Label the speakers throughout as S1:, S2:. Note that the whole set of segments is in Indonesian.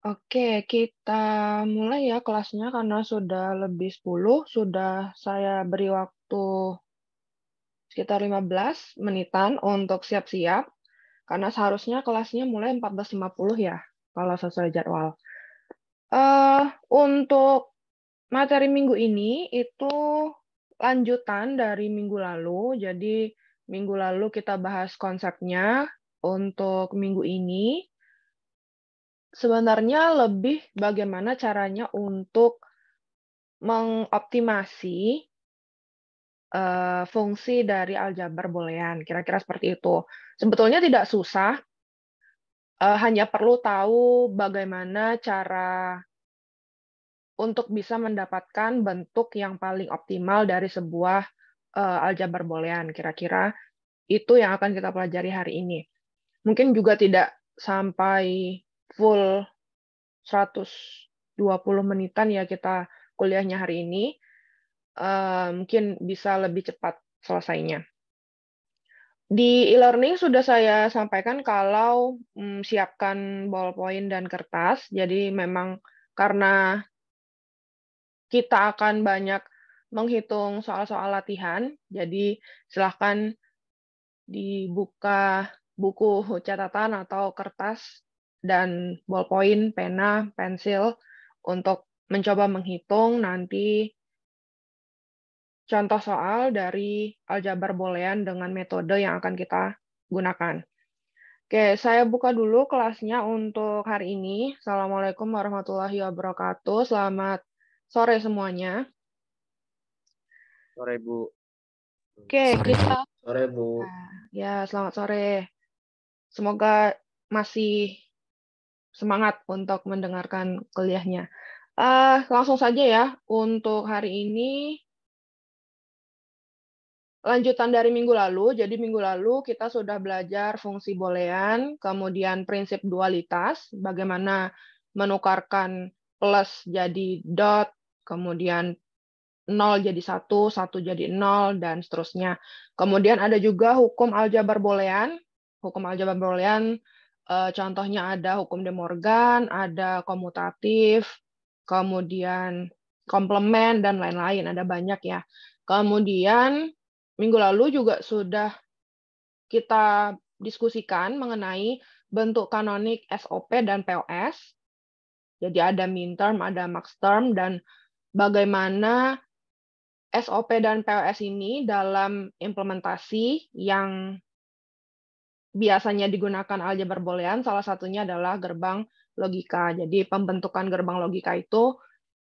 S1: Oke, kita mulai ya kelasnya karena sudah lebih 10, sudah saya beri waktu sekitar 15 menitan untuk siap-siap, karena seharusnya kelasnya mulai 14.50 ya, kalau sesuai jadwal. Uh, untuk materi minggu ini itu lanjutan dari minggu lalu, jadi minggu lalu kita bahas konsepnya, untuk minggu ini sebenarnya lebih bagaimana caranya untuk mengoptimasi uh, fungsi dari aljabar boolean kira-kira seperti itu sebetulnya tidak susah uh, hanya perlu tahu bagaimana cara untuk bisa mendapatkan bentuk yang paling optimal dari sebuah uh, aljabar boolean kira-kira itu yang akan kita pelajari hari ini mungkin juga tidak sampai full 120 menitan ya kita kuliahnya hari ini, uh, mungkin bisa lebih cepat selesainya. Di e-learning sudah saya sampaikan kalau mm, siapkan ballpoint dan kertas, jadi memang karena kita akan banyak menghitung soal-soal latihan, jadi silahkan dibuka buku catatan atau kertas dan ballpoint, pena, pensil untuk mencoba menghitung nanti contoh soal dari aljabar boolean dengan metode yang akan kita gunakan. Oke, saya buka dulu kelasnya untuk hari ini. Assalamualaikum warahmatullahi wabarakatuh. Selamat sore semuanya. Sore, Bu. Oke, sore. kita Sore, Bu. Ya, selamat sore. Semoga masih semangat untuk mendengarkan kuliahnya. Uh, langsung saja ya untuk hari ini lanjutan dari minggu lalu. Jadi minggu lalu kita sudah belajar fungsi boolean, kemudian prinsip dualitas, bagaimana menukarkan plus jadi dot, kemudian nol jadi satu, satu jadi nol dan seterusnya. Kemudian ada juga hukum aljabar boolean. Hukum aljabar boolean Eh, contohnya ada hukum De Morgan, ada komutatif, kemudian komplement dan lain-lain, ada banyak ya. Kemudian minggu lalu juga sudah kita diskusikan mengenai bentuk kanonik SOP dan POS. Jadi ada min term, ada max term dan bagaimana SOP dan POS ini dalam implementasi yang biasanya digunakan aljabar boolean salah satunya adalah gerbang logika. Jadi pembentukan gerbang logika itu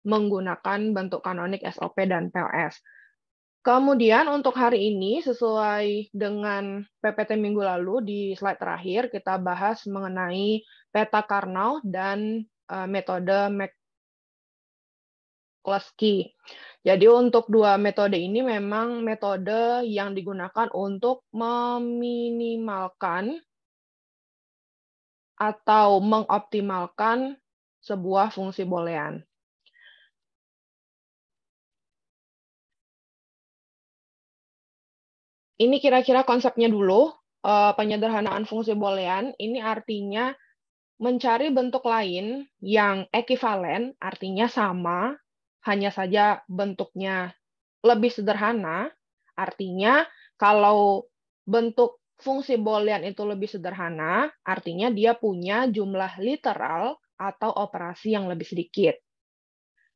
S1: menggunakan bentuk kanonik SOP dan PLS. Kemudian untuk hari ini sesuai dengan PPT minggu lalu di slide terakhir kita bahas mengenai peta karnaugh dan uh, metode McCluskey. Jadi untuk dua metode ini memang metode yang digunakan untuk meminimalkan atau mengoptimalkan
S2: sebuah fungsi boolean.
S1: Ini kira-kira konsepnya dulu, eh, penyederhanaan fungsi boolean. Ini artinya mencari bentuk lain yang ekivalen, artinya sama, hanya saja bentuknya lebih sederhana. Artinya kalau bentuk fungsi boolean itu lebih sederhana, artinya dia punya jumlah literal atau operasi yang lebih sedikit.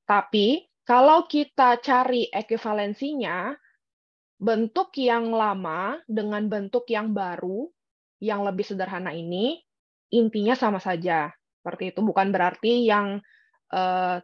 S1: Tapi kalau kita cari ekuivalensinya, bentuk yang lama dengan bentuk yang baru yang lebih sederhana ini intinya sama saja. Seperti itu bukan berarti yang eh,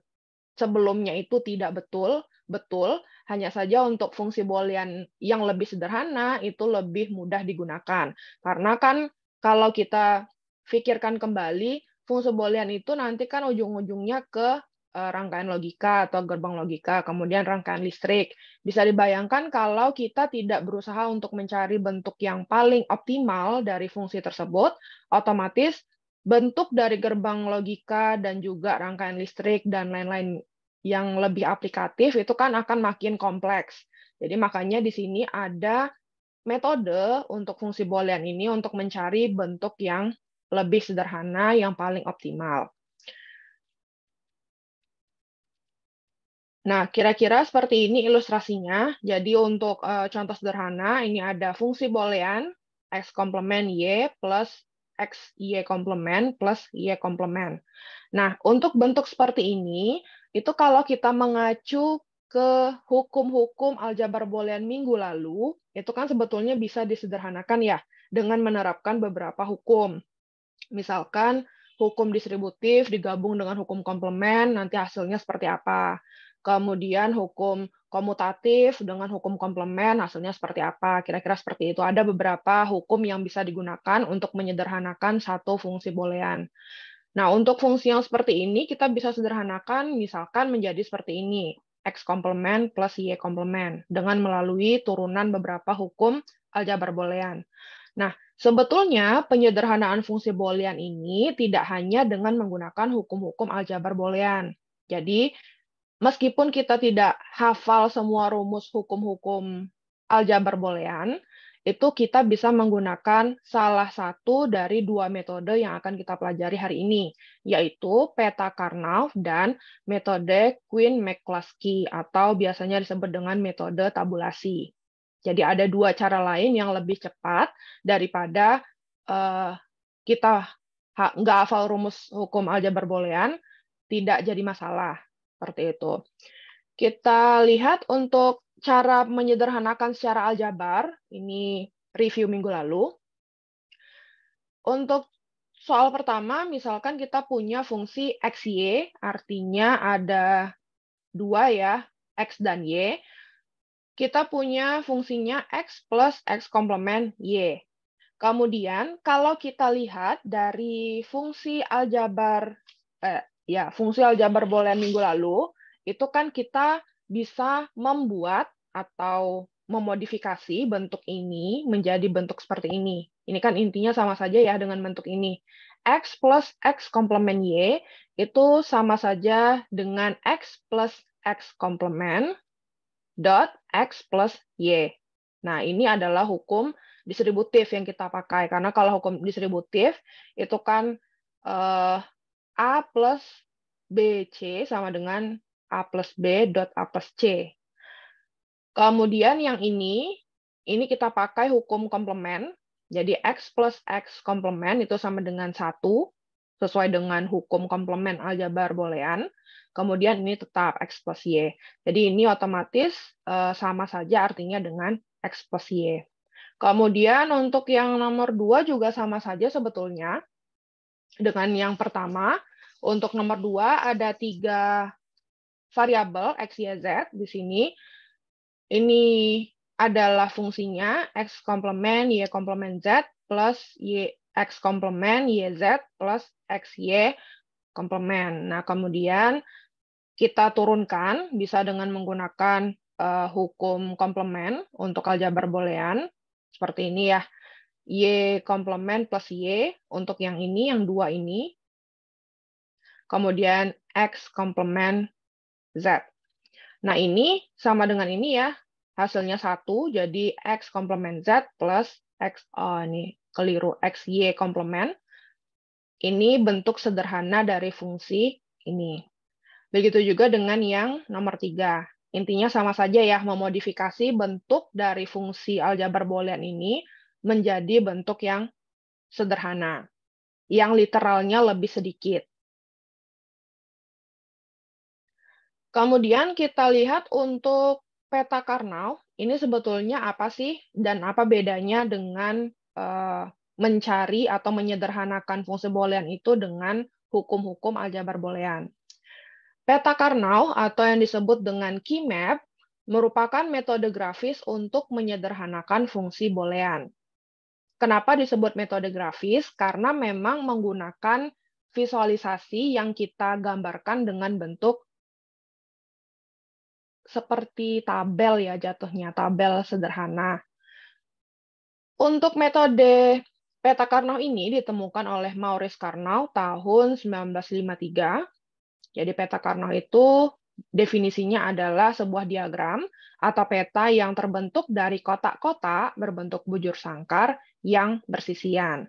S1: sebelumnya itu tidak betul, betul, hanya saja untuk fungsi boolean yang lebih sederhana itu lebih mudah digunakan. Karena kan kalau kita pikirkan kembali, fungsi boolean itu nanti kan ujung-ujungnya ke e, rangkaian logika atau gerbang logika, kemudian rangkaian listrik. Bisa dibayangkan kalau kita tidak berusaha untuk mencari bentuk yang paling optimal dari fungsi tersebut, otomatis bentuk dari gerbang logika dan juga rangkaian listrik dan lain-lain yang lebih aplikatif itu kan akan makin kompleks. Jadi makanya di sini ada metode untuk fungsi boolean ini untuk mencari bentuk yang lebih sederhana yang paling optimal. Nah, kira-kira seperti ini ilustrasinya. Jadi untuk eh, contoh sederhana, ini ada fungsi boolean x komplement y plus X, Y komplement plus Y komplement. Nah, untuk bentuk seperti ini, itu kalau kita mengacu ke hukum-hukum aljabar boolean minggu lalu, itu kan sebetulnya bisa disederhanakan ya dengan menerapkan beberapa hukum. Misalkan hukum distributif digabung dengan hukum komplement, nanti hasilnya seperti apa kemudian hukum komutatif dengan hukum komplement hasilnya seperti apa. Kira-kira seperti itu. Ada beberapa hukum yang bisa digunakan untuk menyederhanakan satu fungsi boolean. Nah, untuk fungsi yang seperti ini kita bisa sederhanakan misalkan menjadi seperti ini. X komplement plus Y komplement dengan melalui turunan beberapa hukum aljabar boolean. Nah, sebetulnya penyederhanaan fungsi boolean ini tidak hanya dengan menggunakan hukum-hukum aljabar boolean. Jadi, meskipun kita tidak hafal semua rumus hukum-hukum aljabar boolean, itu kita bisa menggunakan salah satu dari dua metode yang akan kita pelajari hari ini, yaitu peta Karnaugh dan metode queen mccluskey atau biasanya disebut dengan metode tabulasi. Jadi ada dua cara lain yang lebih cepat daripada uh, kita nggak hafal rumus hukum aljabar boolean, tidak jadi masalah. Seperti itu. Kita lihat untuk cara menyederhanakan secara aljabar, ini review minggu lalu. Untuk soal pertama, misalkan kita punya fungsi x y artinya ada dua ya, X dan Y. Kita punya fungsinya X plus X komplement Y. Kemudian, kalau kita lihat dari fungsi aljabar, eh, ya fungsi aljabar boolean minggu lalu itu kan kita bisa membuat atau memodifikasi bentuk ini menjadi bentuk seperti ini. Ini kan intinya sama saja ya dengan bentuk ini. X plus X komplement Y itu sama saja dengan X plus X komplement dot X plus Y. Nah, ini adalah hukum distributif yang kita pakai. Karena kalau hukum distributif itu kan eh, A plus BC sama dengan A plus B dot A plus C. Kemudian yang ini, ini kita pakai hukum komplement. Jadi X plus X komplement itu sama dengan 1, sesuai dengan hukum komplement aljabar boolean. Kemudian ini tetap X plus Y. Jadi ini otomatis eh, sama saja artinya dengan X plus Y. Kemudian untuk yang nomor 2 juga sama saja sebetulnya dengan yang pertama. Untuk nomor dua ada tiga variabel x, y, z di sini. Ini adalah fungsinya x komplement y komplement z plus y x komplement y z plus x y komplement. Nah kemudian kita turunkan bisa dengan menggunakan uh, hukum komplement untuk aljabar boolean seperti ini ya. Y komplement plus Y untuk yang ini, yang dua ini. Kemudian X komplement Z. Nah, ini sama dengan ini ya. Hasilnya satu jadi X komplement Z plus X, oh ini keliru, X Y komplement. Ini bentuk sederhana dari fungsi ini. Begitu juga dengan yang nomor tiga. Intinya sama saja ya, memodifikasi bentuk dari fungsi aljabar boolean ini menjadi bentuk yang sederhana, yang literalnya lebih sedikit. Kemudian kita lihat untuk peta karnaugh, ini sebetulnya apa sih dan apa bedanya dengan uh, mencari atau menyederhanakan fungsi boolean itu dengan hukum-hukum aljabar boolean. Peta karnaugh atau yang disebut dengan k-map merupakan metode grafis untuk menyederhanakan fungsi boolean. Kenapa disebut metode grafis? Karena memang menggunakan visualisasi yang kita gambarkan dengan bentuk seperti tabel ya jatuhnya, tabel sederhana. Untuk metode peta Karnau ini ditemukan oleh Maurice Karnaugh tahun 1953. Jadi peta Karnau itu Definisinya adalah sebuah diagram atau peta yang terbentuk dari kotak-kotak berbentuk bujur sangkar yang bersisian.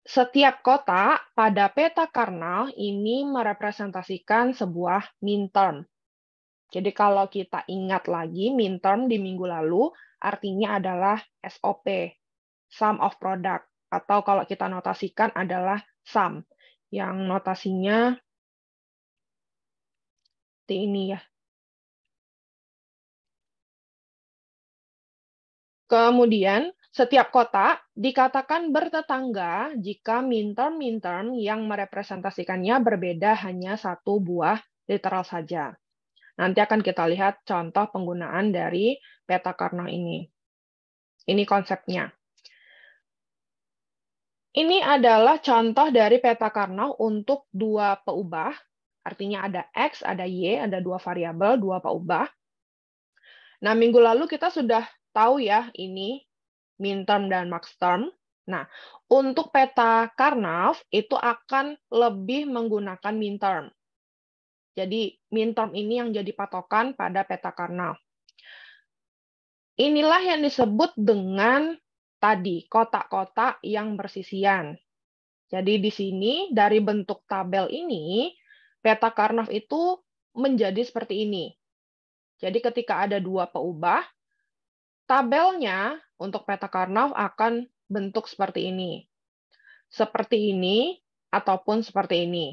S1: Setiap kotak pada peta karnal ini merepresentasikan sebuah term. Jadi kalau kita ingat lagi term di minggu lalu artinya adalah SOP, sum of product atau kalau kita notasikan adalah sum yang notasinya seperti ini ya. Kemudian, setiap kota dikatakan bertetangga jika minterm-minterm yang merepresentasikannya berbeda hanya satu buah literal saja. Nanti akan kita lihat contoh penggunaan dari peta Karno ini. Ini konsepnya. Ini adalah contoh dari peta Karno untuk dua peubah Artinya ada X, ada Y, ada dua variabel, dua paubah. Nah, minggu lalu kita sudah tahu ya ini minterm dan max term. Nah, untuk peta Karnav itu akan lebih menggunakan minterm. Jadi, minterm ini yang jadi patokan pada peta Karnav. Inilah yang disebut dengan tadi kotak-kotak yang bersisian. Jadi di sini dari bentuk tabel ini peta Karnov itu menjadi seperti ini. Jadi ketika ada dua peubah, tabelnya untuk peta Karnov akan bentuk seperti ini. Seperti ini ataupun seperti ini.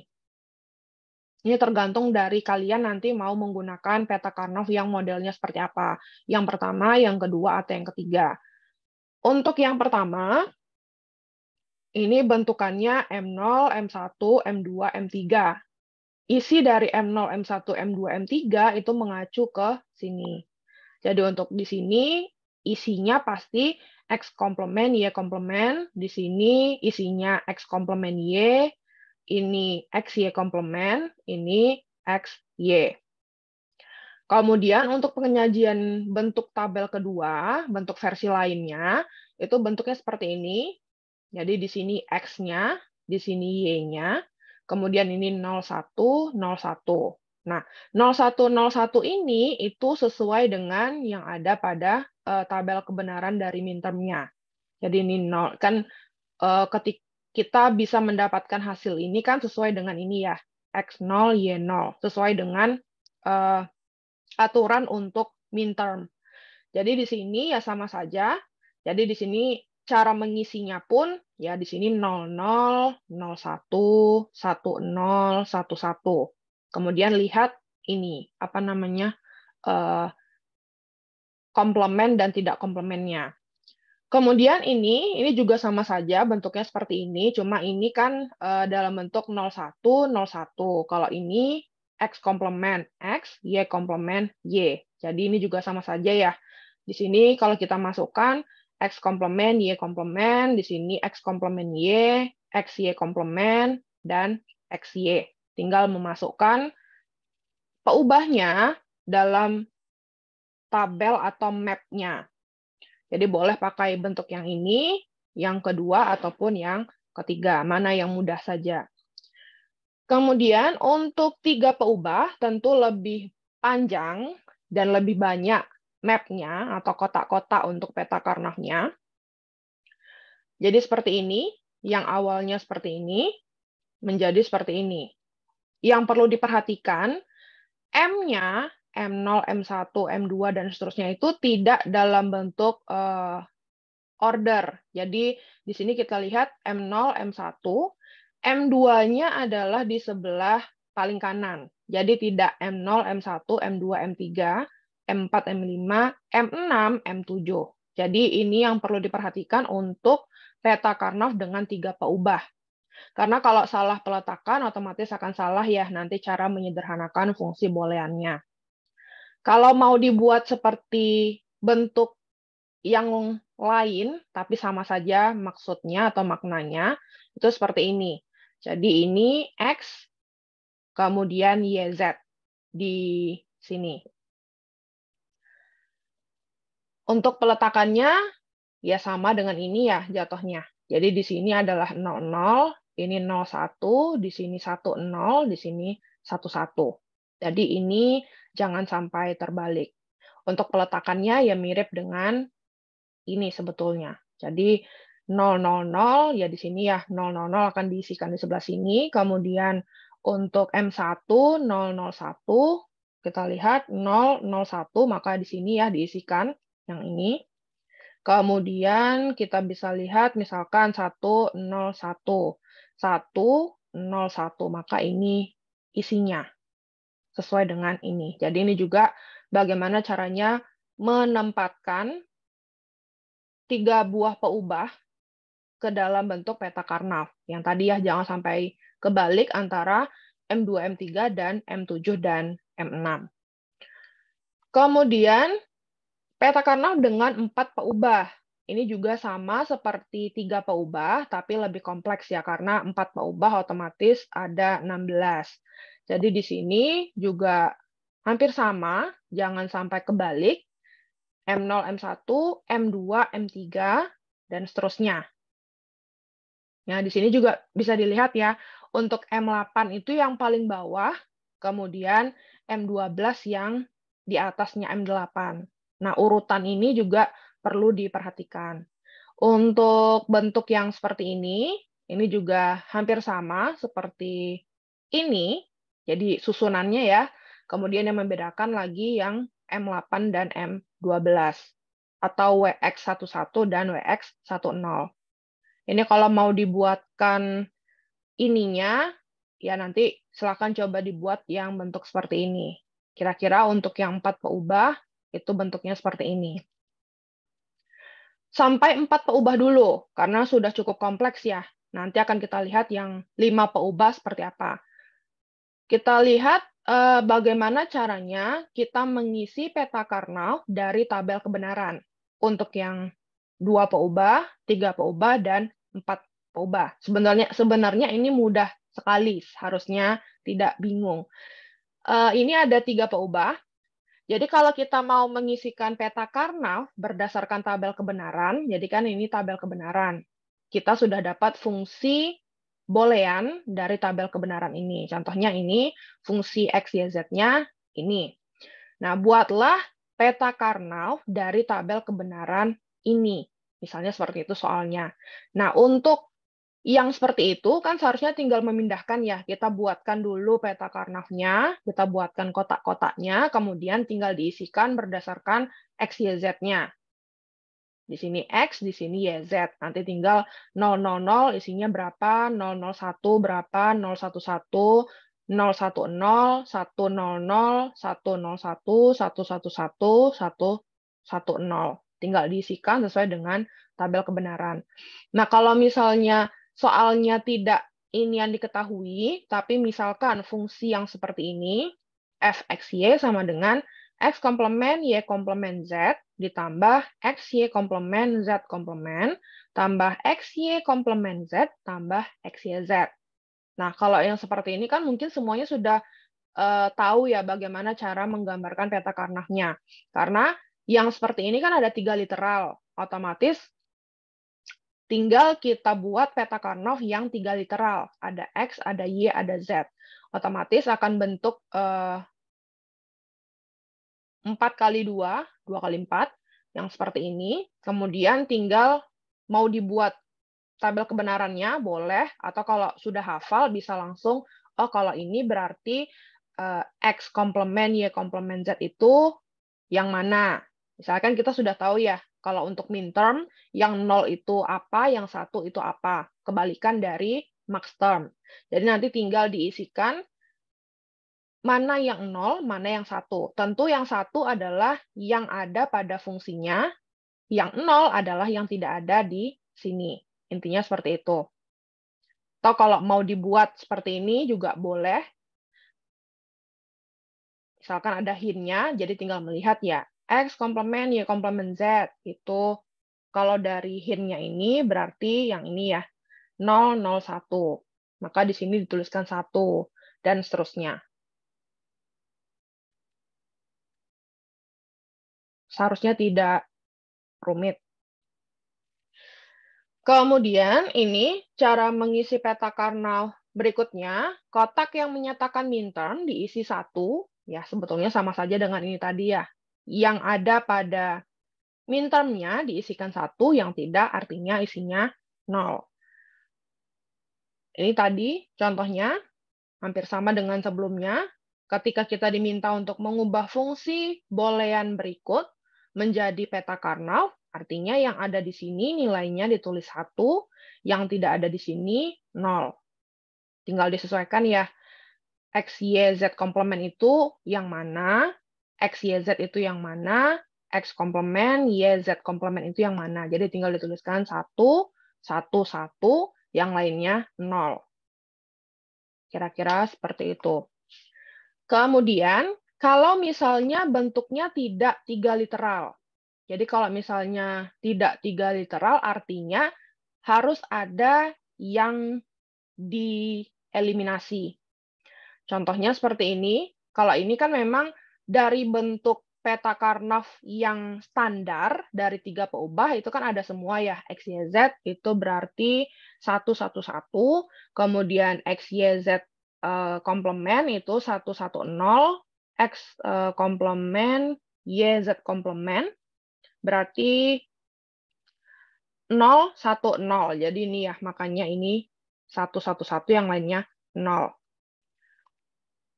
S1: Ini tergantung dari kalian nanti mau menggunakan peta Karnov yang modelnya seperti apa. Yang pertama, yang kedua, atau yang ketiga. Untuk yang pertama, ini bentukannya M0, M1, M2, M3 isi dari M0, M1, M2, M3 itu mengacu ke sini. Jadi untuk di sini isinya pasti X komplement Y komplement, di sini isinya X komplement Y, ini X Y komplement, ini X Y. Kemudian untuk penyajian bentuk tabel kedua, bentuk versi lainnya, itu bentuknya seperti ini. Jadi di sini X-nya, di sini Y-nya, kemudian ini 01, 01. Nah, 0101 ini itu sesuai dengan yang ada pada uh, tabel kebenaran dari mintermnya. Jadi ini 0 kan uh, eh, ketika kita bisa mendapatkan hasil ini kan sesuai dengan ini ya, X0 Y0 sesuai dengan uh, aturan untuk minterm. Jadi di sini ya sama saja. Jadi di sini cara mengisinya pun ya di sini 00, 01, 10, 11. Kemudian lihat ini apa namanya eh, komplement dan tidak komplementnya. Kemudian ini ini juga sama saja bentuknya seperti ini, cuma ini kan uh, dalam bentuk 01, 01. Kalau ini x komplement x, y komplement y. Jadi ini juga sama saja ya. Di sini kalau kita masukkan X komplement, Y komplement, di sini X komplement Y, X, Y komplement, dan X, Y. Tinggal memasukkan peubahnya dalam tabel atau mapnya. Jadi boleh pakai bentuk yang ini, yang kedua, ataupun yang ketiga. Mana yang mudah saja. Kemudian untuk tiga peubah tentu lebih panjang dan lebih banyak mapnya atau kotak-kotak untuk peta Karnofnya. Jadi seperti ini, yang awalnya seperti ini, menjadi seperti ini. Yang perlu diperhatikan, M-nya, M0, M1, M2, dan seterusnya itu tidak dalam bentuk uh, order. Jadi di sini kita lihat M0, M1, M2-nya adalah di sebelah paling kanan. Jadi tidak M0, M1, M2, M3, M4, M5, M6, M7. Jadi ini yang perlu diperhatikan untuk peta Karnov dengan tiga peubah. Karena kalau salah peletakan, otomatis akan salah ya nanti cara menyederhanakan fungsi booleannya. Kalau mau dibuat seperti bentuk yang lain, tapi sama saja maksudnya atau maknanya, itu seperti ini. Jadi ini X, kemudian YZ di sini. Untuk peletakannya, ya sama dengan ini ya jatuhnya. Jadi di sini adalah 00, ini 01, di sini 10, di sini 11. Jadi ini jangan sampai terbalik. Untuk peletakannya ya mirip dengan ini sebetulnya. Jadi 000 ya di sini ya 000 akan diisikan di sebelah sini. Kemudian untuk M1 001 kita lihat 001 maka di sini ya diisikan yang ini. Kemudian kita bisa lihat misalkan 101. 101 maka ini isinya sesuai dengan ini. Jadi ini juga bagaimana caranya menempatkan tiga buah peubah ke dalam bentuk peta Karnap. Yang tadi ya jangan sampai kebalik antara M2, M3, dan M7, dan M6. Kemudian Peta Petakanlah dengan empat peubah. Ini juga sama seperti tiga peubah, tapi lebih kompleks ya, karena empat peubah otomatis ada 16. Jadi di sini juga hampir sama, jangan sampai kebalik. M0, M1, M2, M3, dan seterusnya. Nah, di sini juga bisa dilihat ya, untuk M8 itu yang paling bawah, kemudian M12 yang di atasnya M8. Nah, urutan ini juga perlu diperhatikan. Untuk bentuk yang seperti ini, ini juga hampir sama seperti ini. Jadi susunannya ya. Kemudian yang membedakan lagi yang M8 dan M12 atau WX11 dan WX10. Ini kalau mau dibuatkan ininya, ya nanti silakan coba dibuat yang bentuk seperti ini. Kira-kira untuk yang 4 peubah, itu bentuknya seperti ini. Sampai empat peubah dulu, karena sudah cukup kompleks ya. Nanti akan kita lihat yang lima peubah seperti apa. Kita lihat eh, bagaimana caranya kita mengisi peta karnal dari tabel kebenaran untuk yang dua peubah, tiga peubah, dan empat peubah. Sebenarnya sebenarnya ini mudah sekali, harusnya tidak bingung. Eh, ini ada tiga peubah. Jadi kalau kita mau mengisikan peta karnal berdasarkan tabel kebenaran, jadi kan ini tabel kebenaran. Kita sudah dapat fungsi boolean dari tabel kebenaran ini. Contohnya ini fungsi x y z-nya ini. Nah, buatlah peta karnal dari tabel kebenaran ini. Misalnya seperti itu soalnya. Nah, untuk yang seperti itu kan seharusnya tinggal memindahkan ya. Kita buatkan dulu peta Karnafnya, kita buatkan kotak-kotaknya, kemudian tinggal diisikan berdasarkan X, Y, Z-nya. Di sini X, di sini Y, Z. Nanti tinggal 000 isinya berapa, 001 berapa, 011, 010, 100, 101, 111, 110. Tinggal diisikan sesuai dengan tabel kebenaran. Nah, kalau misalnya soalnya tidak ini yang diketahui, tapi misalkan fungsi yang seperti ini, fxy sama dengan x komplement y komplement z ditambah xy komplement z komplement tambah xy komplement z tambah xy z. Nah, kalau yang seperti ini kan mungkin semuanya sudah uh, tahu ya bagaimana cara menggambarkan peta karnahnya. Karena yang seperti ini kan ada tiga literal, otomatis Tinggal kita buat peta Karnov yang tiga literal. Ada X, ada Y, ada Z. Otomatis akan bentuk eh, empat kali dua dua kali empat yang seperti ini. Kemudian tinggal mau dibuat tabel kebenarannya, boleh. Atau kalau sudah hafal, bisa langsung, oh kalau ini berarti eh, X komplement Y komplement Z itu yang mana. Misalkan kita sudah tahu ya, kalau untuk midterm, yang nol itu apa, yang satu itu apa. Kebalikan dari max term. Jadi nanti tinggal diisikan mana yang nol, mana yang satu. Tentu yang satu adalah yang ada pada fungsinya, yang nol adalah yang tidak ada di sini. Intinya seperti itu. Atau kalau mau dibuat seperti ini juga boleh. Misalkan ada hint-nya, jadi tinggal melihat ya X komplement Y komplement Z. Itu kalau dari hint ini berarti yang ini ya, 0, 0, 1. Maka di sini dituliskan 1 dan seterusnya. Seharusnya tidak rumit. Kemudian ini cara mengisi peta karnal berikutnya. Kotak yang menyatakan minturn diisi satu, ya sebetulnya sama saja dengan ini tadi ya yang ada pada minternya diisikan satu, yang tidak artinya isinya nol. Ini tadi contohnya hampir sama dengan sebelumnya. Ketika kita diminta untuk mengubah fungsi boolean berikut menjadi peta Karnaugh, artinya yang ada di sini nilainya ditulis satu, yang tidak ada di sini nol. Tinggal disesuaikan ya X, Y, Z komplement itu yang mana, X, Y, Z itu yang mana, X komplement, Y, Z komplement itu yang mana. Jadi tinggal dituliskan 1, 1, 1, yang lainnya 0. Kira-kira seperti itu. Kemudian, kalau misalnya bentuknya tidak tiga literal. Jadi kalau misalnya tidak tiga literal, artinya harus ada yang dieliminasi. Contohnya seperti ini. Kalau ini kan memang dari bentuk peta Karnov yang standar dari tiga peubah itu kan ada semua ya x y z itu berarti satu satu satu kemudian x y z uh, komplement itu satu satu nol x uh, komplement y z komplement berarti 0 1 0 jadi ini ya makanya ini 1 1 1 yang lainnya 0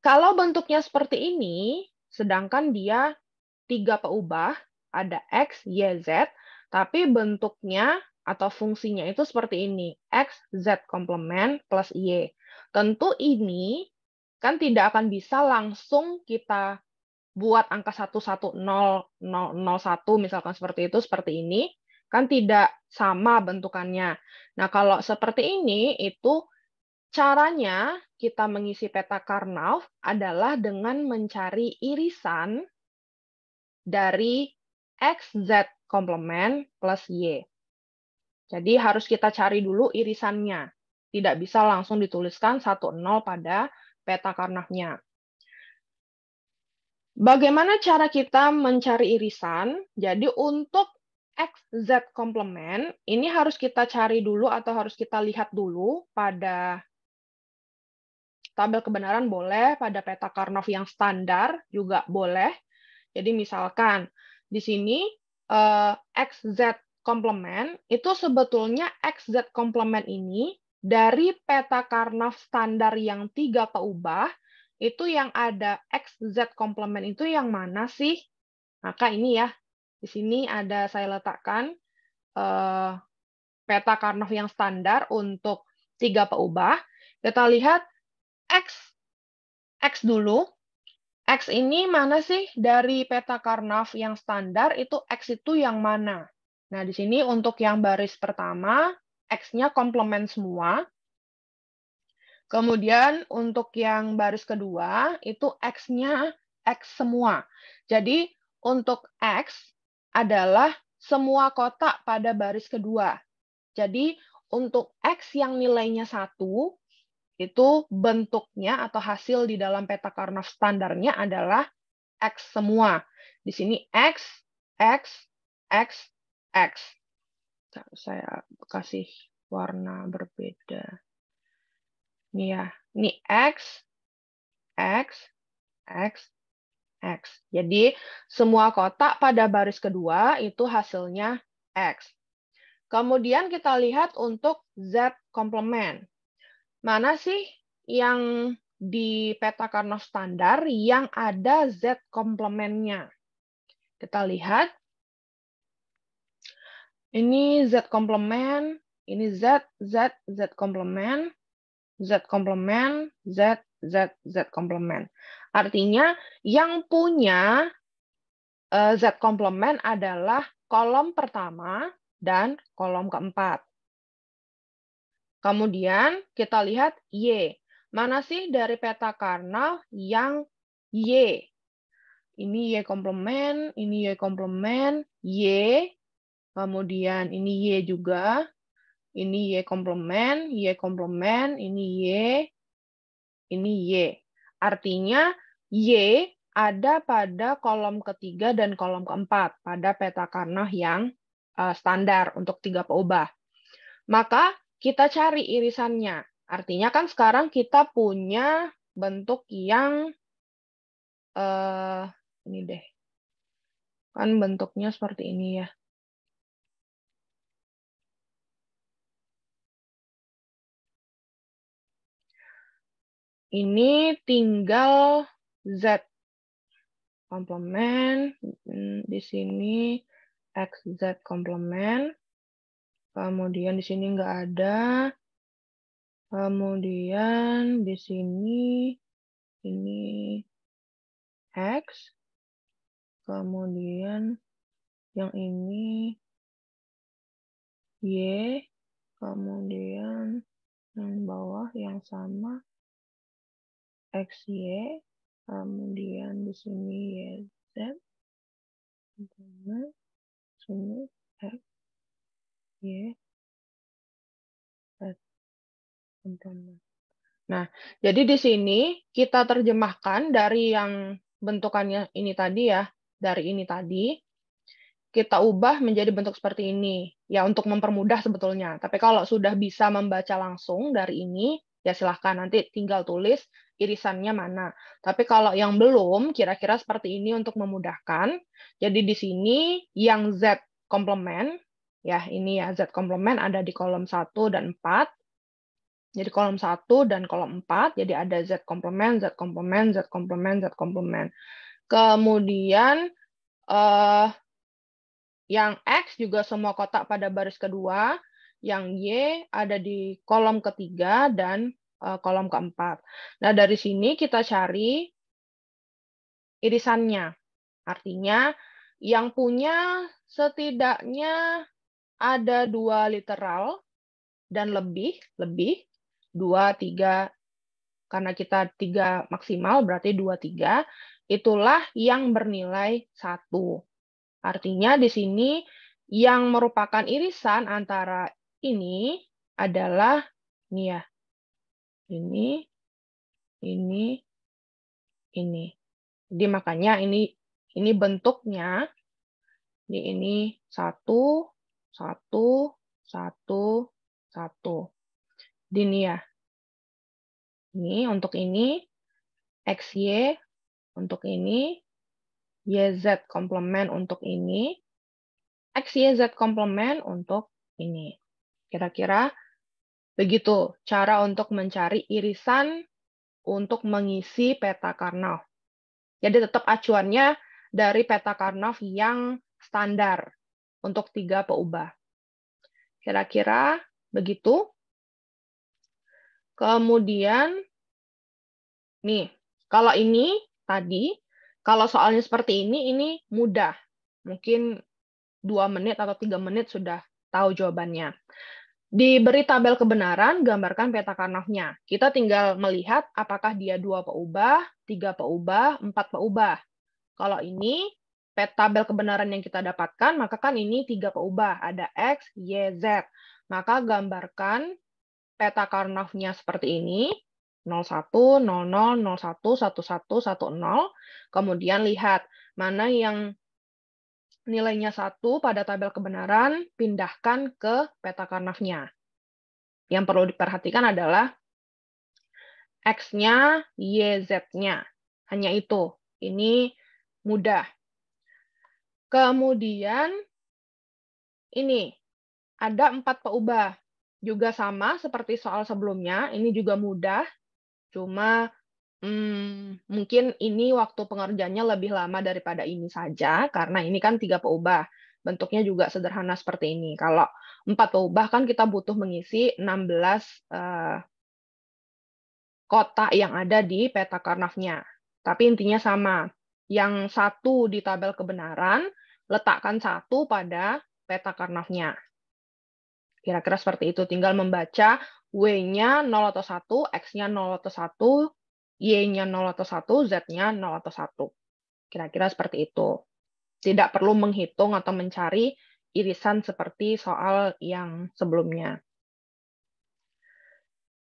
S1: kalau bentuknya seperti ini Sedangkan dia tiga peubah, ada X, Y, Z, tapi bentuknya atau fungsinya itu seperti ini, X, Z komplement plus Y. Tentu ini kan tidak akan bisa langsung kita buat angka 11001 misalkan seperti itu seperti ini kan tidak sama bentukannya. Nah, kalau seperti ini itu caranya kita mengisi peta Karnauf adalah dengan mencari irisan dari XZ komplement plus Y. Jadi harus kita cari dulu irisannya. Tidak bisa langsung dituliskan 10 pada peta Karnafnya. Bagaimana cara kita mencari irisan? Jadi untuk XZ komplement, ini harus kita cari dulu atau harus kita lihat dulu pada Tabel kebenaran boleh, pada peta Karnov yang standar juga boleh. Jadi misalkan di sini eh, x XZ komplement itu sebetulnya XZ komplement ini dari peta Karnov standar yang tiga keubah itu yang ada XZ komplement itu yang mana sih? Maka ini ya, di sini ada saya letakkan eh, peta Karnov yang standar untuk tiga peubah. Kita lihat X X dulu. X ini mana sih dari peta Karnaugh yang standar itu X itu yang mana? Nah, di sini untuk yang baris pertama, X-nya komplement semua. Kemudian untuk yang baris kedua, itu X-nya X semua. Jadi untuk X adalah semua kotak pada baris kedua. Jadi untuk X yang nilainya satu itu bentuknya atau hasil di dalam peta Karnov standarnya adalah X semua. Di sini X, X, X, X. Saya kasih warna berbeda. Ini ya, ini X, X, X, X. Jadi semua kotak pada baris kedua itu hasilnya X. Kemudian kita lihat untuk Z komplement mana sih yang di peta Karnov standar yang ada Z komplementnya. Kita lihat. Ini Z komplement, ini Z, Z, Z komplement, Z komplement, Z, Z, Z komplement. Artinya yang punya eh, Z komplement adalah kolom pertama dan kolom keempat. Kemudian kita lihat Y. Mana sih dari peta karnal yang Y? Ini Y komplement, ini Y komplement, Y. Kemudian ini Y juga. Ini Y komplement, Y komplement, ini Y, ini Y. Artinya Y ada pada kolom ketiga dan kolom keempat pada peta karnal yang eh, standar untuk tiga peubah. Maka kita cari irisannya. Artinya kan sekarang kita punya bentuk yang eh, ini deh. Kan
S2: bentuknya seperti ini ya. Ini
S1: tinggal Z komplement mm, di sini XZ komplement Kemudian di sini nggak ada. Kemudian di sini
S2: ini X. Kemudian yang ini Y. Kemudian yang bawah yang sama x y. Kemudian di sini Y, z Kemudian sini X. Iya.
S1: Nah, jadi di sini kita terjemahkan dari yang bentukannya ini tadi ya, dari ini tadi, kita ubah menjadi bentuk seperti ini. Ya, untuk mempermudah sebetulnya. Tapi kalau sudah bisa membaca langsung dari ini, ya silahkan nanti tinggal tulis irisannya mana. Tapi kalau yang belum, kira-kira seperti ini untuk memudahkan. Jadi di sini yang Z komplement Ya, ini ya Z komplement ada di kolom 1 dan 4. Jadi kolom 1 dan kolom 4, jadi ada Z komplement, Z komplement, Z komplement, Z komplement. Kemudian eh, yang X juga semua kotak pada baris kedua, yang Y ada di kolom ketiga dan eh, kolom keempat. Nah, dari sini kita cari irisannya. Artinya yang punya setidaknya ada dua literal dan lebih, lebih, dua, tiga, karena kita tiga maksimal berarti dua, tiga, itulah yang bernilai satu. Artinya di sini yang merupakan irisan antara ini adalah ini ya. Ini, ini, ini. Jadi makanya ini ini bentuknya di ini satu satu, satu, satu. Dini ya. Ini untuk ini, XY untuk ini, YZ komplement untuk ini, XYZ komplement untuk ini. Kira-kira begitu cara untuk mencari irisan untuk mengisi peta Karnov. Jadi tetap acuannya dari peta Karnov yang standar untuk tiga peubah. Kira-kira begitu. Kemudian, nih, kalau ini tadi, kalau soalnya seperti ini, ini mudah. Mungkin dua menit atau tiga menit sudah tahu jawabannya. Diberi tabel kebenaran, gambarkan peta Karnaughnya. Kita tinggal melihat apakah dia dua peubah, tiga peubah, empat peubah. Kalau ini tabel kebenaran yang kita dapatkan, maka kan ini tiga keubah, ada X, Y, Z. Maka gambarkan peta karnov seperti ini, 01, 00, 01, 11, 10. Kemudian lihat mana yang nilainya satu pada tabel kebenaran, pindahkan ke peta karnov Yang perlu diperhatikan adalah X-nya, Y, Z-nya. Hanya itu. Ini mudah. Kemudian ini ada empat peubah. Juga sama seperti soal sebelumnya, ini juga mudah. Cuma hmm, mungkin ini waktu pengerjaannya lebih lama daripada ini saja, karena ini kan tiga peubah. Bentuknya juga sederhana seperti ini. Kalau empat peubah kan kita butuh mengisi 16 uh, kota yang ada di peta Karnafnya. Tapi intinya sama yang satu di tabel kebenaran, letakkan satu pada peta Karnafnya. Kira-kira seperti itu. Tinggal membaca W-nya 0 atau 1, X-nya 0 atau 1, Y-nya 0 atau 1, Z-nya 0 atau 1. Kira-kira seperti itu. Tidak perlu menghitung atau mencari irisan seperti soal yang sebelumnya.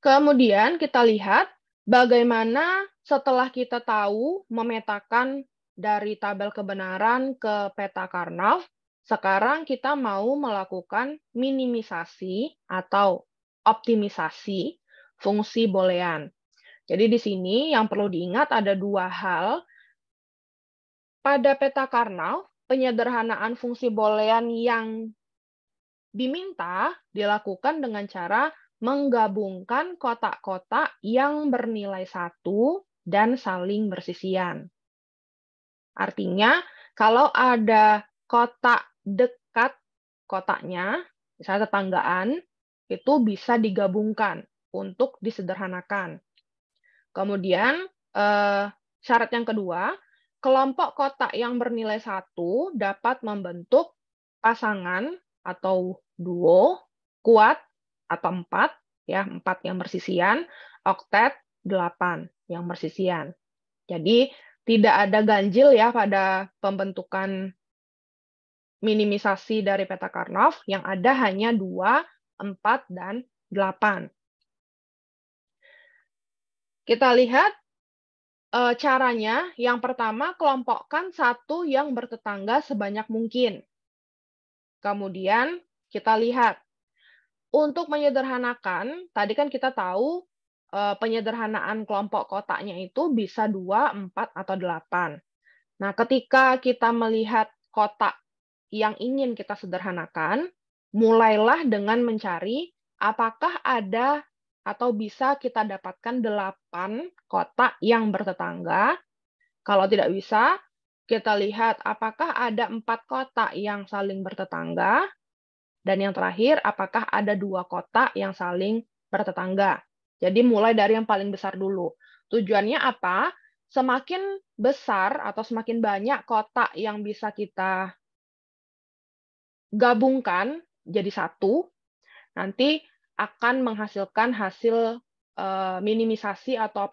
S1: Kemudian kita lihat bagaimana setelah kita tahu memetakan dari tabel kebenaran ke peta Karnov, sekarang kita mau melakukan minimisasi atau optimisasi fungsi boolean. Jadi di sini yang perlu diingat ada dua hal. Pada peta Karnov, penyederhanaan fungsi boolean yang diminta dilakukan dengan cara menggabungkan kotak-kotak yang bernilai satu dan saling bersisian. Artinya, kalau ada kota dekat kotanya, misalnya tetanggaan, itu bisa digabungkan untuk disederhanakan. Kemudian, eh, syarat yang kedua, kelompok kota yang bernilai satu dapat membentuk pasangan atau duo kuat atau empat, ya empat yang bersisian, oktet delapan yang bersisian. Jadi tidak ada ganjil ya pada pembentukan minimisasi dari peta Karnov yang ada hanya 2, 4, dan 8. Kita lihat e, caranya. Yang pertama, kelompokkan satu yang bertetangga sebanyak mungkin. Kemudian kita lihat. Untuk menyederhanakan, tadi kan kita tahu Eh, penyederhanaan kelompok kotaknya itu bisa 2, 4, atau 8. Nah, ketika kita melihat kotak yang ingin kita sederhanakan, mulailah dengan mencari apakah ada atau bisa kita dapatkan 8 kotak yang bertetangga. Kalau tidak bisa, kita lihat apakah ada empat kotak yang saling bertetangga. Dan yang terakhir, apakah ada dua kotak yang saling bertetangga. Jadi mulai dari yang paling besar dulu. Tujuannya apa? Semakin besar atau semakin banyak kotak yang bisa kita gabungkan jadi satu, nanti akan menghasilkan hasil eh, minimisasi atau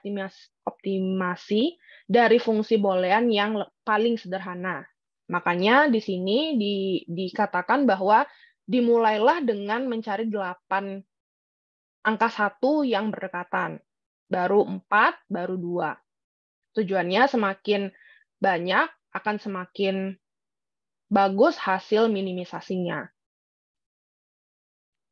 S1: optimasi dari fungsi boolean yang paling sederhana. Makanya di sini di, dikatakan bahwa dimulailah dengan mencari 8 angka satu yang berdekatan, baru empat, baru dua. Tujuannya semakin banyak akan semakin bagus hasil minimisasinya.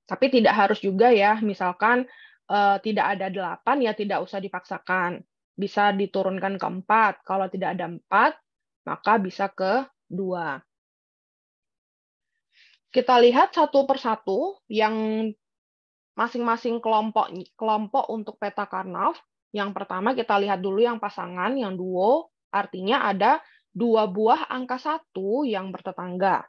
S1: Tapi tidak harus juga ya, misalkan eh, tidak ada delapan ya tidak usah dipaksakan. Bisa diturunkan ke empat. Kalau tidak ada empat, maka bisa ke dua. Kita lihat satu persatu yang masing-masing kelompok kelompok untuk peta Karnov. Yang pertama kita lihat dulu yang pasangan, yang duo, artinya ada dua buah angka satu yang bertetangga.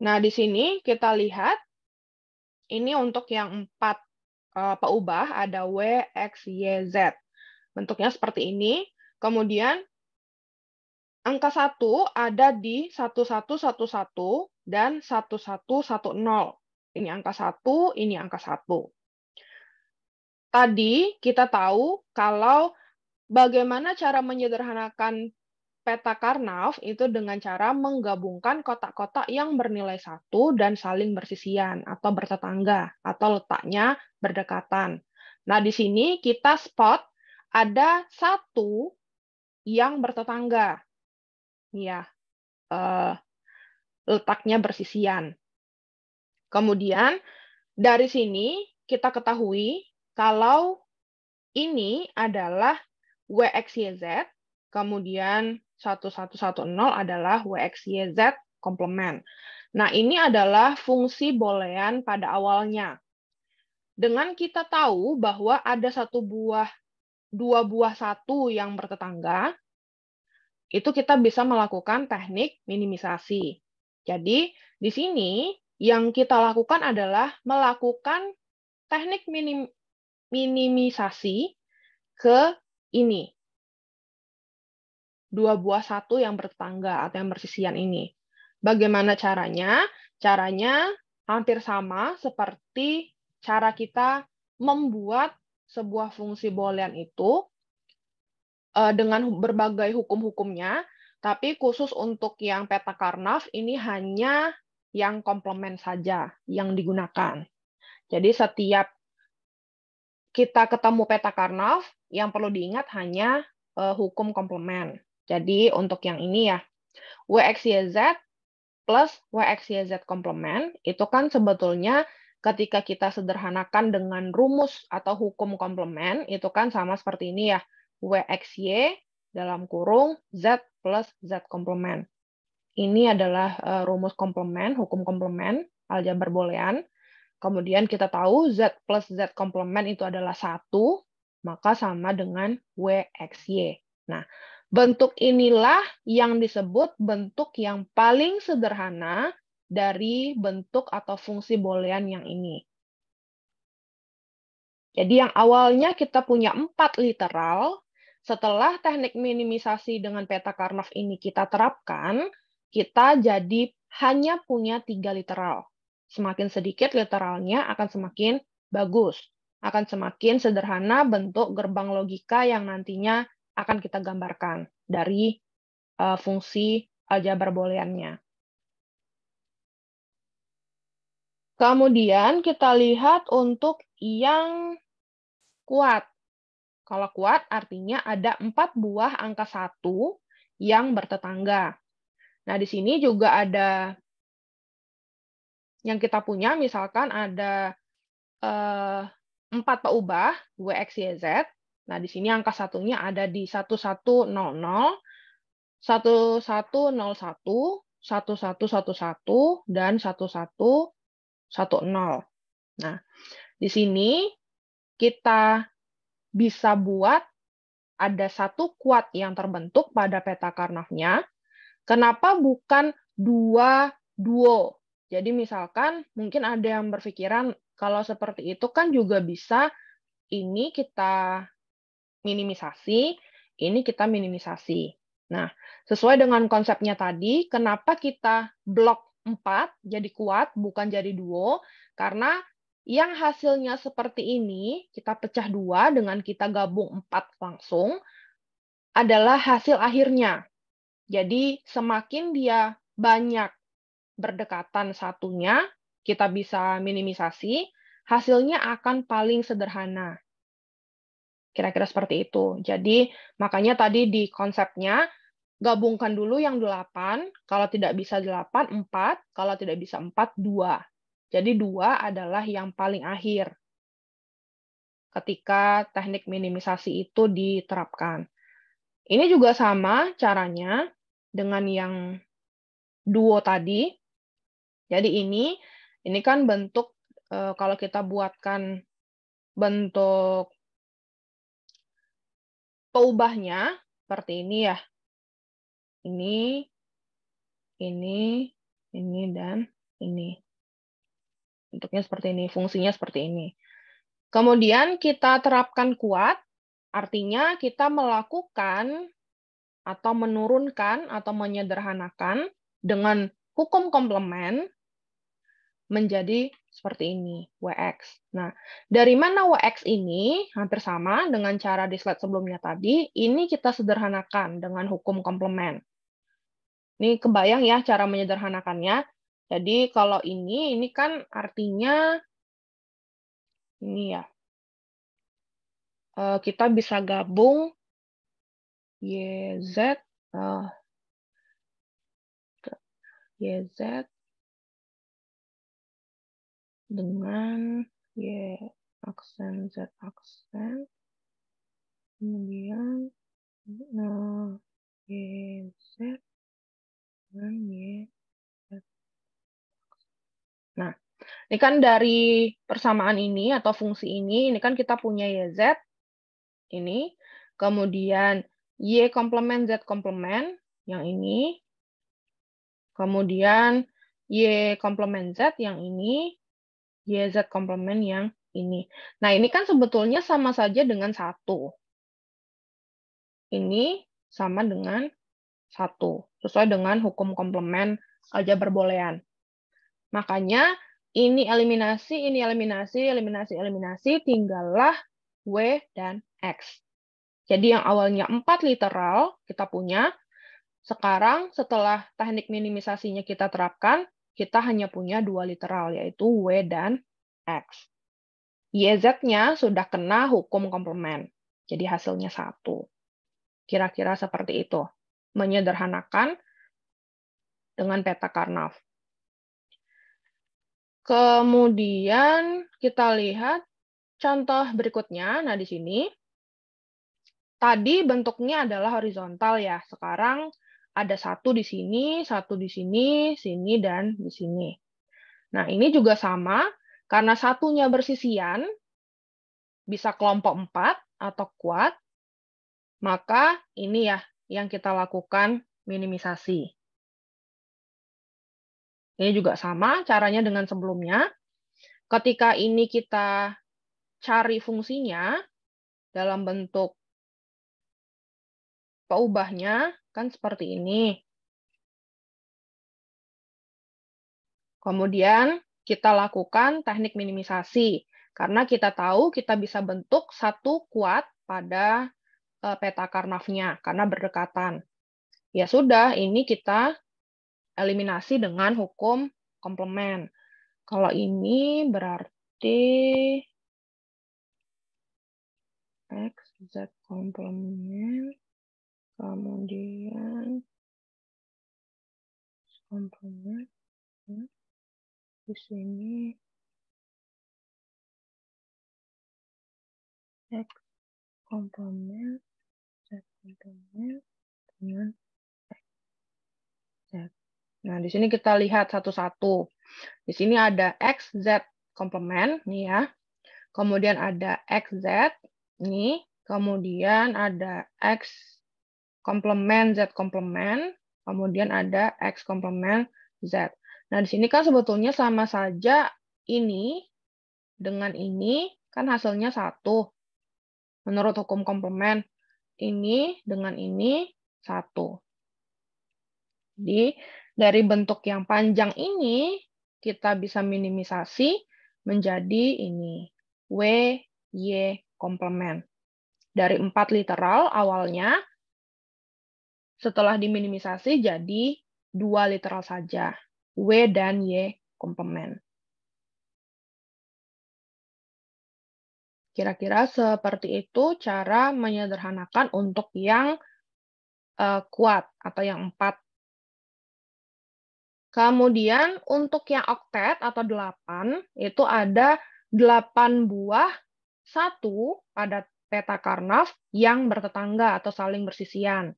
S1: Nah, di sini kita lihat ini untuk yang empat uh, peubah ada W, X, Y, Z. Bentuknya seperti ini. Kemudian Angka 1 ada di 1111 dan 1110. Ini angka 1, ini angka 1. Tadi kita tahu kalau bagaimana cara menyederhanakan peta Karnauf itu dengan cara menggabungkan kotak-kotak yang bernilai satu dan saling bersisian atau bertetangga atau letaknya berdekatan. Nah, di sini kita spot ada satu yang bertetangga ya uh, letaknya bersisian. Kemudian dari sini kita ketahui kalau ini adalah WXYZ, kemudian 1110 adalah WXYZ komplement. Nah, ini adalah fungsi boolean pada awalnya. Dengan kita tahu bahwa ada satu buah dua buah satu yang bertetangga, itu kita bisa melakukan teknik minimisasi. Jadi, di sini yang kita lakukan adalah melakukan teknik minim, minimisasi ke ini. Dua buah satu yang bertangga atau yang bersisian ini. Bagaimana caranya? Caranya hampir sama seperti cara kita membuat sebuah fungsi boolean itu uh, dengan berbagai hukum-hukumnya, tapi khusus untuk yang peta Karnaf ini hanya yang komplement saja yang digunakan. Jadi setiap kita ketemu peta Karnaf, yang perlu diingat hanya uh, hukum komplement. Jadi untuk yang ini ya, WXYZ plus WXYZ komplement itu kan sebetulnya ketika kita sederhanakan dengan rumus atau hukum komplement itu kan sama seperti ini ya WXY dalam kurung Z plus Z komplement. Ini adalah uh, rumus komplement, hukum komplement, aljabar boolean. Kemudian kita tahu Z plus Z komplement itu adalah satu, maka sama dengan WXY. Nah, bentuk inilah yang disebut bentuk yang paling sederhana dari bentuk atau fungsi boolean yang ini. Jadi yang awalnya kita punya empat literal, setelah teknik minimisasi dengan peta Karnov ini kita terapkan, kita jadi hanya punya tiga literal. Semakin sedikit literalnya akan semakin bagus, akan semakin sederhana bentuk gerbang logika yang nantinya akan kita gambarkan dari uh, fungsi aljabar booleannya. Kemudian kita lihat untuk yang kuat. Kalau kuat artinya ada empat buah angka satu yang bertetangga. Nah, di sini juga ada yang kita punya, misalkan ada eh, empat eh, peubah, y, z. Nah, di sini angka satunya ada di satu satu satu dan satu satu 1110. Nah, di sini kita bisa buat ada satu kuat yang terbentuk pada peta Karnafnya. Kenapa bukan dua duo? Jadi misalkan mungkin ada yang berpikiran kalau seperti itu kan juga bisa ini kita minimisasi, ini kita minimisasi. Nah, sesuai dengan konsepnya tadi, kenapa kita blok 4 jadi kuat bukan jadi duo? Karena yang hasilnya seperti ini, kita pecah dua dengan kita gabung empat langsung, adalah hasil akhirnya. Jadi semakin dia banyak berdekatan satunya, kita bisa minimisasi, hasilnya akan paling sederhana. Kira-kira seperti itu. Jadi makanya tadi di konsepnya, gabungkan dulu yang 8, kalau tidak bisa 8, 4, kalau tidak bisa 4, 2. Jadi dua adalah yang paling akhir ketika teknik minimisasi itu diterapkan. Ini juga sama caranya dengan yang duo tadi. Jadi ini ini kan bentuk eh, kalau kita buatkan bentuk peubahnya seperti ini ya. Ini ini ini dan ini bentuknya seperti ini, fungsinya seperti ini. Kemudian kita terapkan kuat, artinya kita melakukan atau menurunkan atau menyederhanakan dengan hukum komplement menjadi seperti ini, WX. Nah, dari mana WX ini, hampir sama dengan cara di slide sebelumnya tadi, ini kita sederhanakan dengan hukum komplement. Ini kebayang ya cara menyederhanakannya. Jadi kalau ini, ini kan artinya ini ya. Eh, kita bisa gabung
S2: YZ, eh, YZ dengan Y aksen Z aksen. Kemudian nah eh, yz dengan Y
S1: ini kan dari persamaan ini atau fungsi ini, ini kan kita punya YZ ini, kemudian Y komplement Z komplement yang ini, kemudian Y komplement Z yang ini, YZ komplement yang ini. Nah, ini kan sebetulnya sama saja dengan satu. Ini sama dengan satu, sesuai dengan hukum komplement aljabar Boolean. Makanya ini eliminasi, ini eliminasi, eliminasi, eliminasi, tinggallah W dan X. Jadi yang awalnya 4 literal kita punya, sekarang setelah teknik minimisasinya kita terapkan, kita hanya punya dua literal, yaitu W dan X. YZ-nya sudah kena hukum komplement, jadi hasilnya satu. Kira-kira seperti itu. Menyederhanakan dengan peta Karnaval. Kemudian kita lihat contoh berikutnya. Nah, di sini tadi bentuknya adalah horizontal ya. Sekarang ada satu di sini, satu di sini, sini, dan di sini. Nah, ini juga sama. Karena satunya bersisian, bisa kelompok empat atau kuat, maka ini ya yang kita lakukan minimisasi. Ini ya juga sama caranya dengan sebelumnya. Ketika ini kita cari fungsinya dalam bentuk
S2: peubahnya, kan seperti ini.
S1: Kemudian kita lakukan teknik minimisasi karena kita tahu kita bisa bentuk satu kuat pada eh, peta Karnafnya karena berdekatan. Ya sudah, ini kita eliminasi dengan hukum komplement. Kalau ini berarti X, Z komplement,
S2: kemudian komplement, ya. di sini X komplement Z komplement
S1: dengan X. Z Nah, di sini kita lihat satu-satu. Di sini ada XZ komplement, nih ya. Kemudian ada XZ, nih. Kemudian ada X komplement, Z komplement. Kemudian ada X komplement, Z. Nah, di sini kan sebetulnya sama saja ini dengan ini, kan hasilnya satu. Menurut hukum komplement, ini dengan ini satu. Jadi, dari bentuk yang panjang ini, kita bisa minimisasi menjadi ini, W, Y komplement. Dari empat literal awalnya, setelah diminimisasi jadi dua literal saja, W dan Y komplement. Kira-kira seperti itu cara menyederhanakan untuk yang eh, kuat atau yang empat Kemudian untuk yang oktet atau delapan itu ada delapan buah satu pada peta Karnaf yang bertetangga atau saling bersisian.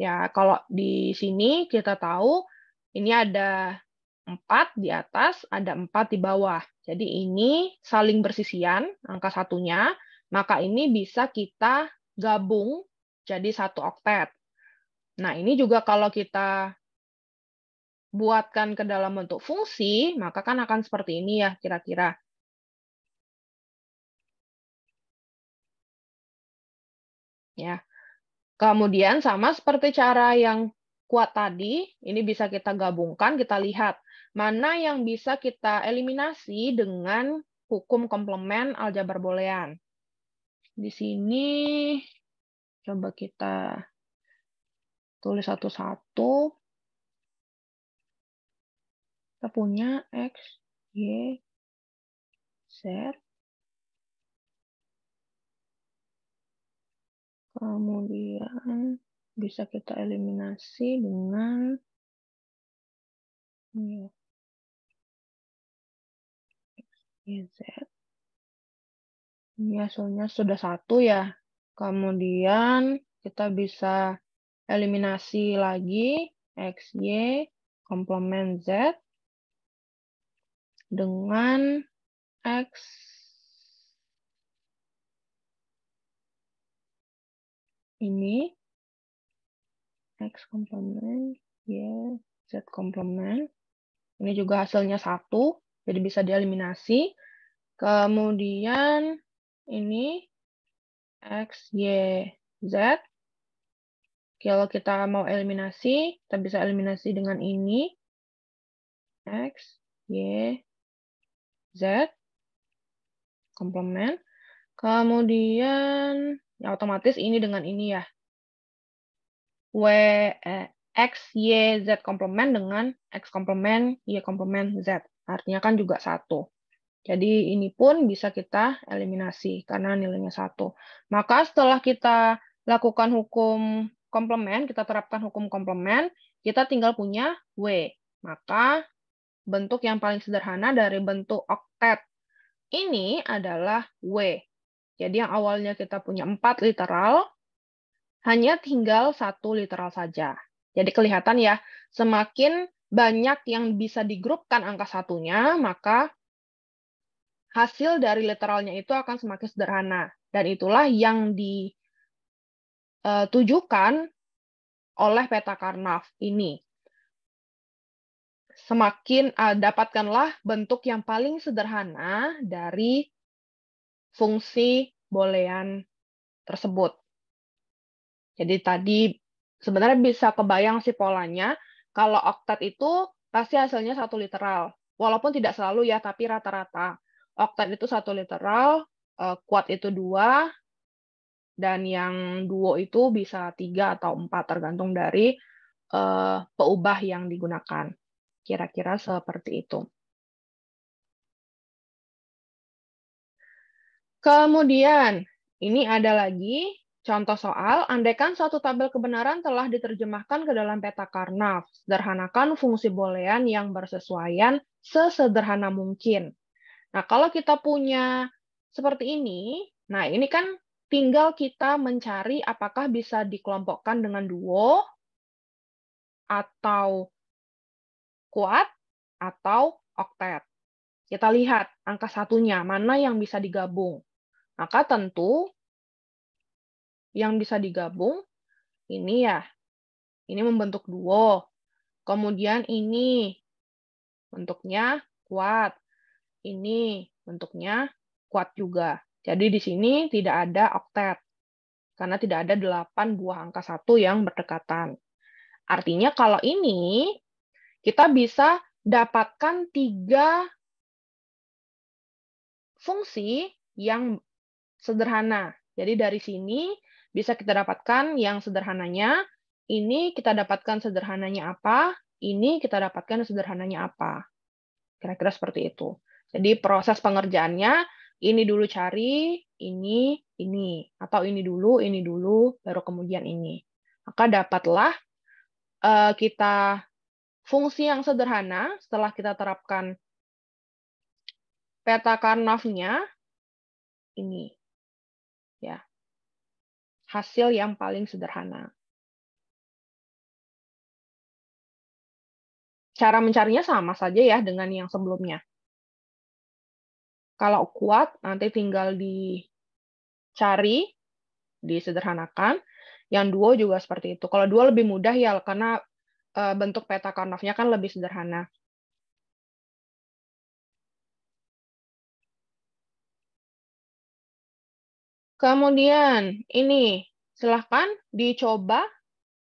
S1: Ya, kalau di sini kita tahu ini ada empat di atas, ada empat di bawah. Jadi ini saling bersisian angka satunya, maka ini bisa kita gabung jadi satu oktet. Nah, ini juga kalau kita buatkan ke dalam bentuk fungsi, maka kan akan seperti ini ya kira-kira. Ya. Kemudian sama seperti cara yang kuat tadi, ini bisa kita gabungkan, kita lihat mana yang bisa kita eliminasi dengan hukum komplement aljabar boolean. Di sini coba kita tulis satu-satu.
S2: Kita punya X, Y, Z. Kemudian bisa kita eliminasi dengan ya. X, Y, Z.
S1: Ini hasilnya sudah satu ya. Kemudian kita bisa eliminasi lagi X, Y, komplement Z dengan X ini X komplement, Y, Z komplement. Ini juga hasilnya satu, jadi bisa dieliminasi. Kemudian ini X, Y, Z. Kalau kita mau eliminasi, kita bisa eliminasi dengan ini. X, Y, Z komplement. Kemudian ya otomatis ini dengan ini ya. W eh, X, Y, Z komplement dengan X komplement, Y komplement, Z. Artinya kan juga satu. Jadi ini pun bisa kita eliminasi karena nilainya satu. Maka setelah kita lakukan hukum komplement, kita terapkan hukum komplement, kita tinggal punya W. Maka bentuk yang paling sederhana dari bentuk oktet. Ini adalah W. Jadi yang awalnya kita punya 4 literal, hanya tinggal satu literal saja. Jadi kelihatan ya, semakin banyak yang bisa digrupkan angka satunya, maka hasil dari literalnya itu akan semakin sederhana. Dan itulah yang ditujukan eh, oleh peta Karnaf ini semakin uh, dapatkanlah bentuk yang paling sederhana dari fungsi boolean tersebut. Jadi tadi sebenarnya bisa kebayang sih polanya, kalau oktet itu pasti hasilnya satu literal. Walaupun tidak selalu ya, tapi rata-rata. Oktet itu satu literal, kuat eh, itu dua, dan yang duo itu bisa tiga atau empat tergantung dari uh, peubah yang digunakan. Kira-kira seperti itu. Kemudian, ini ada lagi contoh soal, andaikan suatu tabel kebenaran telah diterjemahkan ke dalam peta Karnaf, sederhanakan fungsi boolean yang bersesuaian sesederhana mungkin. Nah, kalau kita punya seperti ini, nah ini kan tinggal kita mencari apakah bisa dikelompokkan dengan duo atau kuat atau oktet. Kita lihat angka satunya, mana yang bisa digabung. Maka tentu yang bisa digabung ini ya, ini membentuk duo. Kemudian ini bentuknya kuat. Ini bentuknya kuat juga. Jadi di sini tidak ada oktet karena tidak ada 8 buah angka satu yang berdekatan. Artinya kalau ini kita bisa dapatkan tiga fungsi yang sederhana. Jadi dari sini bisa kita dapatkan yang sederhananya, ini kita dapatkan sederhananya apa, ini kita dapatkan sederhananya apa. Kira-kira seperti itu. Jadi proses pengerjaannya ini dulu cari, ini, ini, atau ini dulu, ini dulu, baru kemudian ini. Maka dapatlah eh, kita Fungsi yang sederhana setelah kita terapkan peta Karnov-nya ini. Ya. Hasil yang
S2: paling sederhana.
S1: Cara mencarinya sama saja ya dengan yang sebelumnya. Kalau kuat nanti tinggal dicari, disederhanakan. Yang dua juga seperti itu. Kalau dua lebih mudah ya karena uh, bentuk peta karnov kan lebih sederhana.
S2: Kemudian ini silahkan
S1: dicoba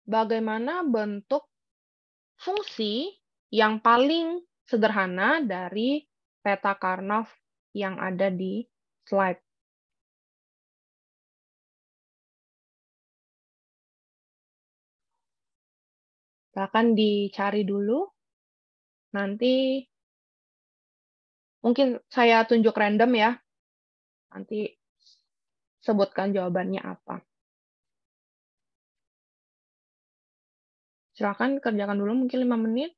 S1: bagaimana bentuk fungsi yang paling sederhana dari peta Karnov yang ada
S2: di slide. Silahkan dicari dulu. Nanti mungkin saya tunjuk random ya. Nanti sebutkan jawabannya apa. Silahkan kerjakan dulu mungkin lima menit.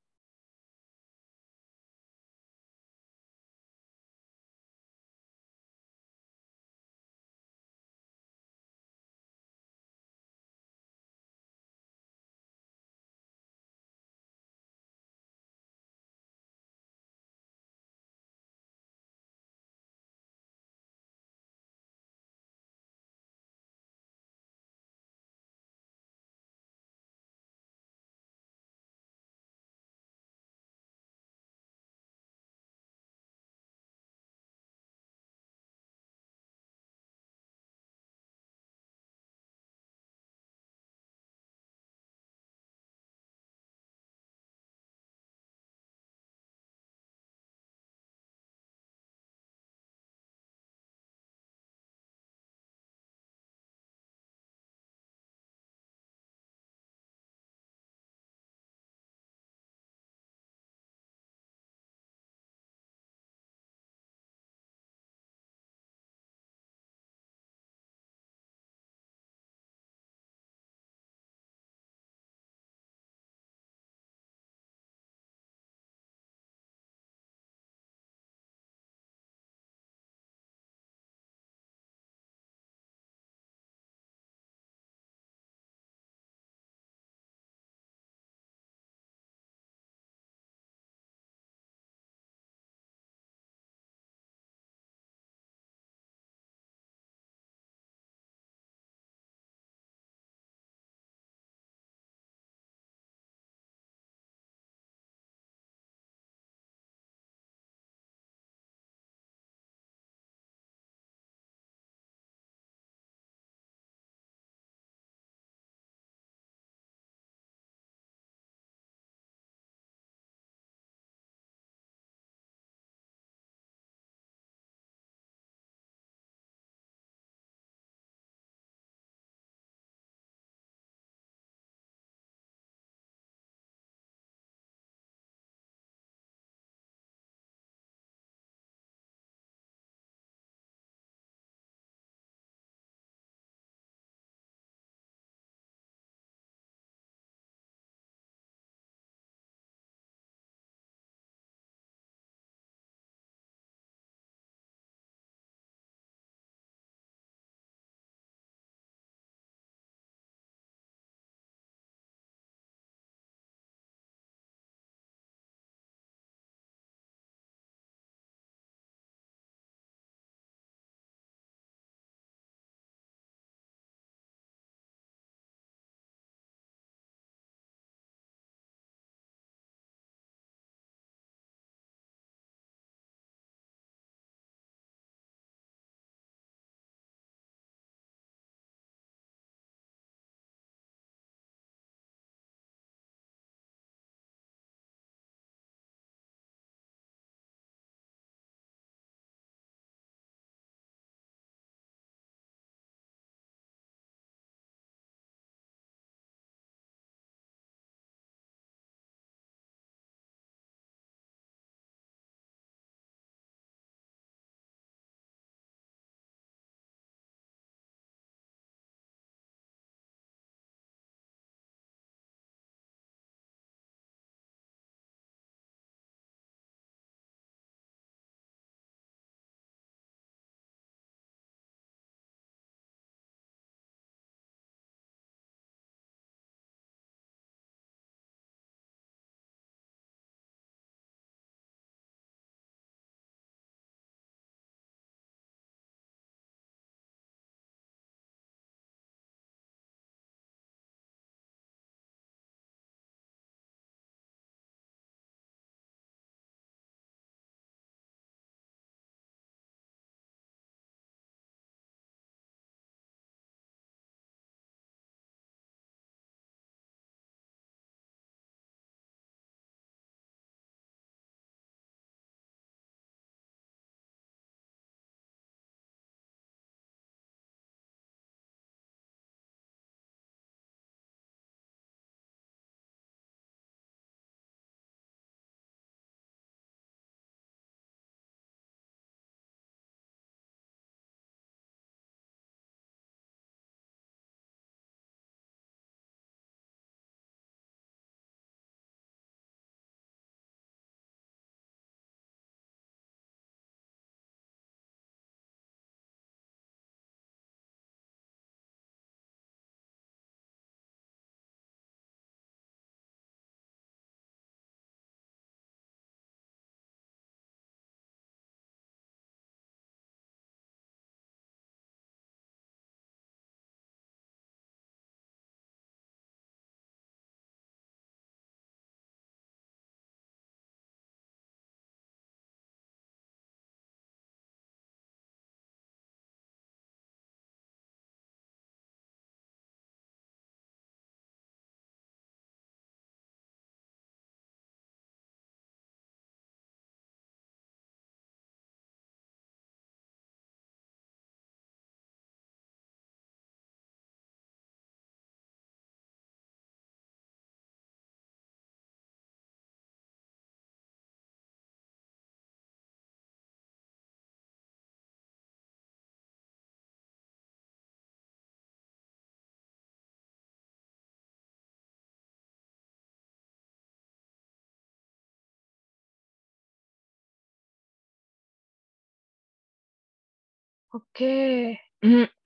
S1: Oke.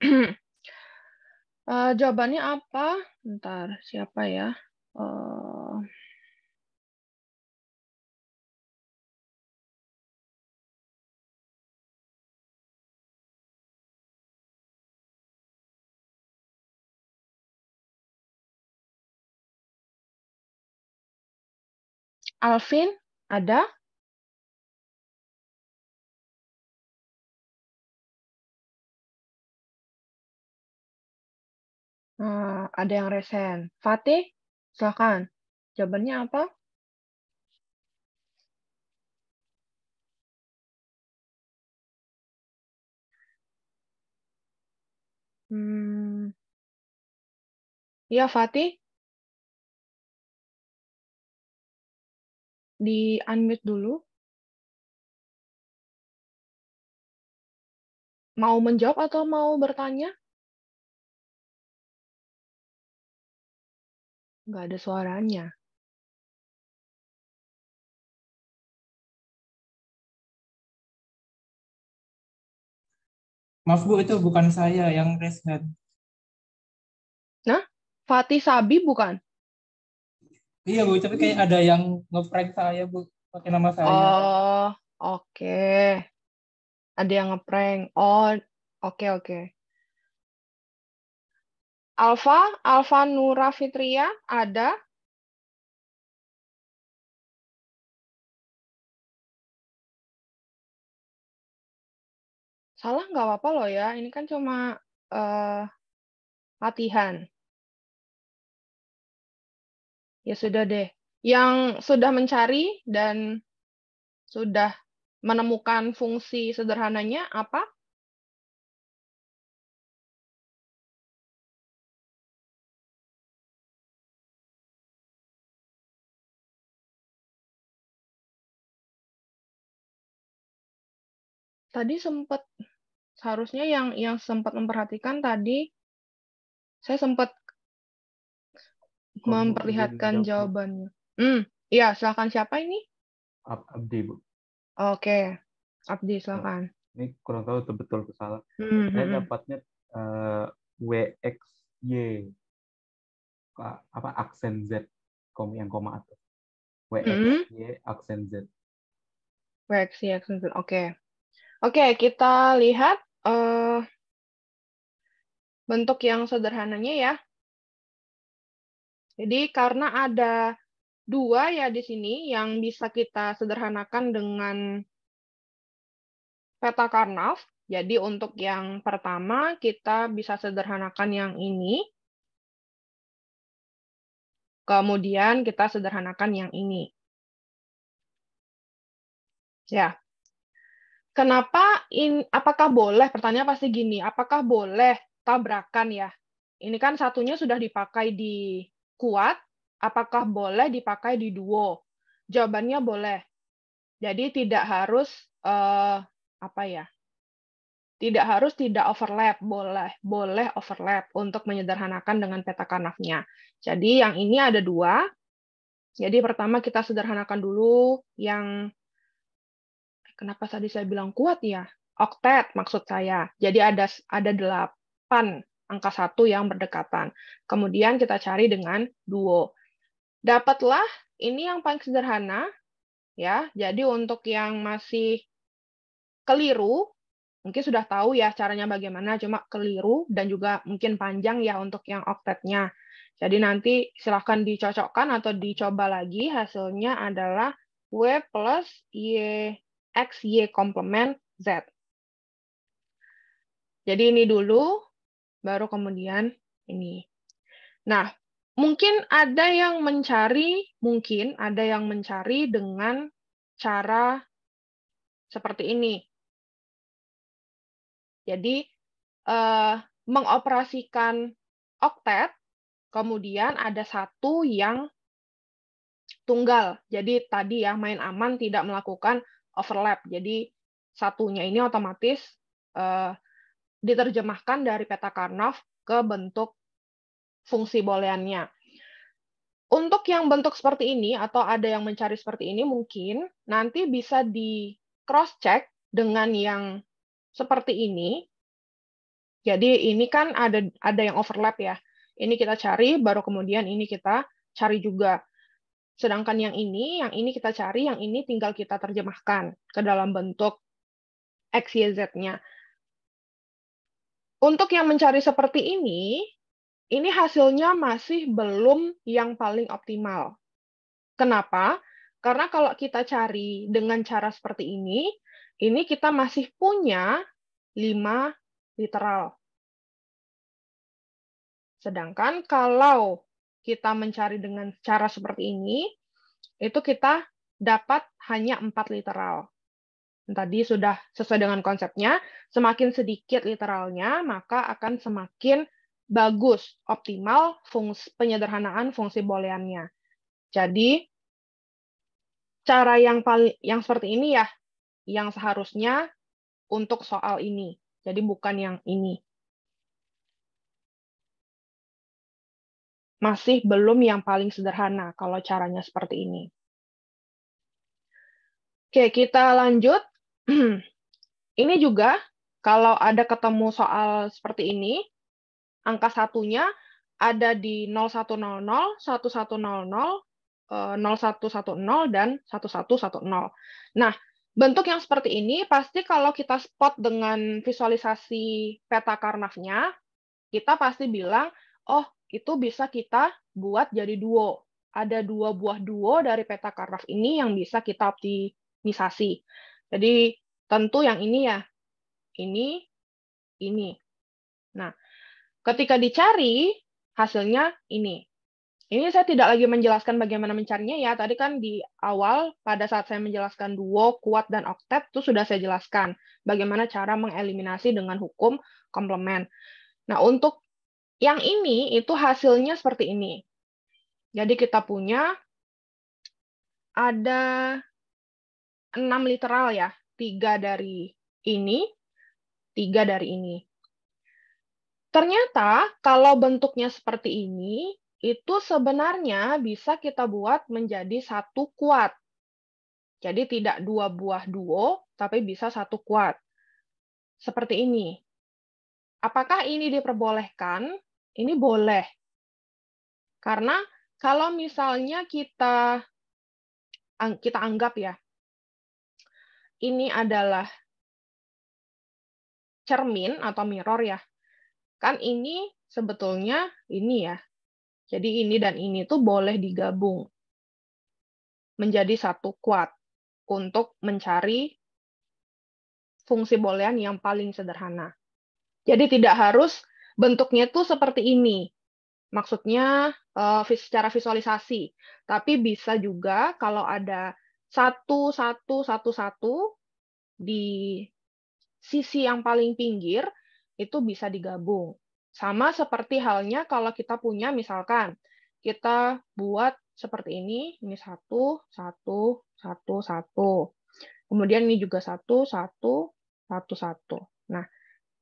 S1: uh, jawabannya apa? Ntar siapa ya? Uh,
S2: Alvin, ada? Eh, ada yang resen. Fatih, silakan. Jawabannya apa? Hmm, Iya, Fatih? Di-unmute dulu. Mau menjawab atau mau bertanya? nggak ada suaranya. Maaf Bu, itu bukan saya yang raise Nah,
S1: Fatih Sabi bukan?
S2: Iya Bu, tapi kayak ada yang ngeprank saya Bu, pakai nama saya. Oh,
S1: oke. Okay. Ada yang ngeprank. Oh, oke okay, oke. Okay. Alfa, Alfa
S2: Nura Fitria ada. Salah nggak apa-apa loh ya, ini kan cuma uh, latihan.
S1: Ya sudah deh, yang sudah mencari dan sudah menemukan fungsi sederhananya apa?
S2: tadi sempat
S1: seharusnya yang yang sempat memperhatikan tadi saya sempat memperlihatkan jawabannya. Hmm, iya, silakan siapa ini?
S2: Ab Abdi, Bu.
S1: Oke. Abdi, silakan.
S2: Ini kurang tahu itu betul atau salah. Hmm, saya hmm. hmm. dapatnya uh, eh, WXY apa aksen Z kom yang koma atas. WXY hmm. aksen Z.
S1: WXY aksen Z. Oke. Oke, okay, kita lihat uh, bentuk yang sederhananya ya. Jadi karena ada dua ya di sini yang bisa kita sederhanakan dengan peta Karnaf. Jadi untuk yang pertama kita bisa sederhanakan yang ini. Kemudian kita sederhanakan yang ini. Ya, kenapa in apakah boleh pertanyaan pasti gini apakah boleh tabrakan ya ini kan satunya sudah dipakai di kuat apakah boleh dipakai di duo jawabannya boleh jadi tidak harus uh, apa ya tidak harus tidak overlap boleh boleh overlap untuk menyederhanakan dengan peta kanafnya jadi yang ini ada dua jadi pertama kita sederhanakan dulu yang Kenapa tadi saya bilang kuat ya? Oktet maksud saya. Jadi ada ada delapan angka satu yang berdekatan. Kemudian kita cari dengan duo. Dapatlah ini yang paling sederhana ya. Jadi untuk yang masih keliru mungkin sudah tahu ya caranya bagaimana cuma keliru dan juga mungkin panjang ya untuk yang oktetnya. Jadi nanti silahkan dicocokkan atau dicoba lagi hasilnya adalah W plus Y X, Y komplement Z. Jadi ini dulu, baru kemudian ini. Nah, mungkin ada yang mencari, mungkin ada yang mencari dengan cara seperti ini. Jadi, eh, mengoperasikan oktet, kemudian ada satu yang tunggal. Jadi tadi ya main aman tidak melakukan overlap. Jadi satunya ini otomatis uh, diterjemahkan dari peta Karnov ke bentuk fungsi booleannya. Untuk yang bentuk seperti ini atau ada yang mencari seperti ini mungkin nanti bisa di cross check dengan yang seperti ini. Jadi ini kan ada ada yang overlap ya. Ini kita cari baru kemudian ini kita cari juga. Sedangkan yang ini, yang ini kita cari, yang ini tinggal kita terjemahkan ke dalam bentuk XYZ-nya. Untuk yang mencari seperti ini, ini hasilnya masih belum yang paling optimal. Kenapa? Karena kalau kita cari dengan cara seperti ini, ini kita masih punya 5 literal. Sedangkan kalau kita mencari dengan cara seperti ini, itu kita dapat hanya empat literal. Tadi sudah sesuai dengan konsepnya, semakin sedikit literalnya, maka akan semakin bagus, optimal fungsi, penyederhanaan fungsi booleannya. Jadi cara yang paling yang seperti ini ya yang seharusnya untuk soal ini. Jadi bukan yang ini. masih belum yang paling sederhana kalau caranya seperti ini. Oke, kita lanjut. ini juga kalau ada ketemu soal seperti ini, angka satunya ada di 0100, 1100, 0110 dan 1110. Nah, bentuk yang seperti ini pasti kalau kita spot dengan visualisasi peta Karnafnya, kita pasti bilang, oh itu bisa kita buat jadi duo. Ada dua buah duo dari peta karaf ini yang bisa kita optimisasi. Jadi tentu yang ini ya, ini, ini. Nah, ketika dicari hasilnya ini. Ini saya tidak lagi menjelaskan bagaimana mencarinya ya. Tadi kan di awal pada saat saya menjelaskan duo, kuat, dan oktet itu sudah saya jelaskan bagaimana cara mengeliminasi dengan hukum komplement. Nah, untuk yang ini itu hasilnya seperti ini. Jadi kita punya ada 6 literal ya. 3 dari ini, 3 dari ini. Ternyata kalau bentuknya seperti ini, itu sebenarnya bisa kita buat menjadi satu kuat. Jadi tidak dua buah duo, tapi bisa satu kuat. Seperti ini. Apakah ini diperbolehkan? Ini boleh. Karena kalau misalnya kita kita anggap ya, ini adalah cermin atau mirror ya. Kan ini sebetulnya ini ya. Jadi ini dan ini tuh boleh digabung menjadi satu kuat untuk mencari fungsi boolean yang paling sederhana. Jadi tidak harus bentuknya tuh seperti ini. Maksudnya eh, secara visualisasi. Tapi bisa juga kalau ada satu, satu, satu, satu di sisi yang paling pinggir, itu bisa digabung. Sama seperti halnya kalau kita punya misalkan, kita buat seperti ini, ini satu, satu, satu, satu. Kemudian ini juga satu, satu, satu, satu. Nah,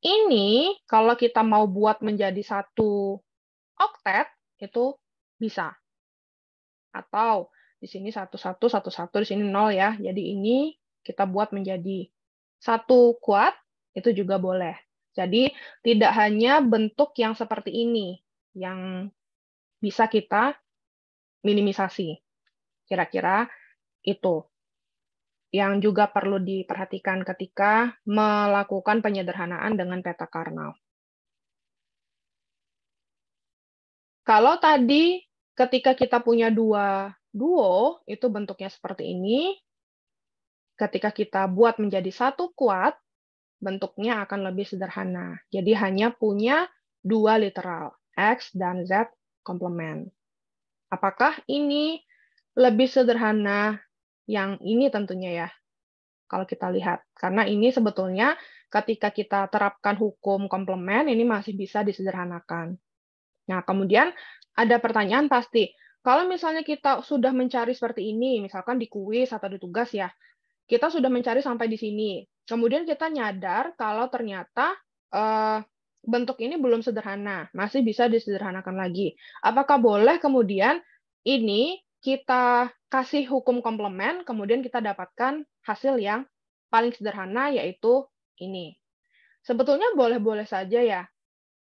S1: ini kalau kita mau buat menjadi satu oktet itu bisa. Atau di sini satu satu satu satu di sini nol ya. Jadi ini kita buat menjadi satu kuat itu juga boleh. Jadi tidak hanya bentuk yang seperti ini yang bisa kita minimisasi. Kira-kira itu yang juga perlu diperhatikan ketika melakukan penyederhanaan dengan peta Karnal. Kalau tadi ketika kita punya dua duo, itu bentuknya seperti ini. Ketika kita buat menjadi satu kuat, bentuknya akan lebih sederhana. Jadi hanya punya dua literal, X dan Z komplement. Apakah ini lebih sederhana yang ini tentunya ya kalau kita lihat karena ini sebetulnya ketika kita terapkan hukum komplement ini masih bisa disederhanakan. Nah, kemudian ada pertanyaan pasti. Kalau misalnya kita sudah mencari seperti ini, misalkan di kuis atau di tugas ya, kita sudah mencari sampai di sini. Kemudian kita nyadar kalau ternyata eh, bentuk ini belum sederhana, masih bisa disederhanakan lagi. Apakah boleh kemudian ini kita kasih hukum komplement, kemudian kita dapatkan hasil yang paling sederhana yaitu ini. Sebetulnya boleh-boleh saja ya,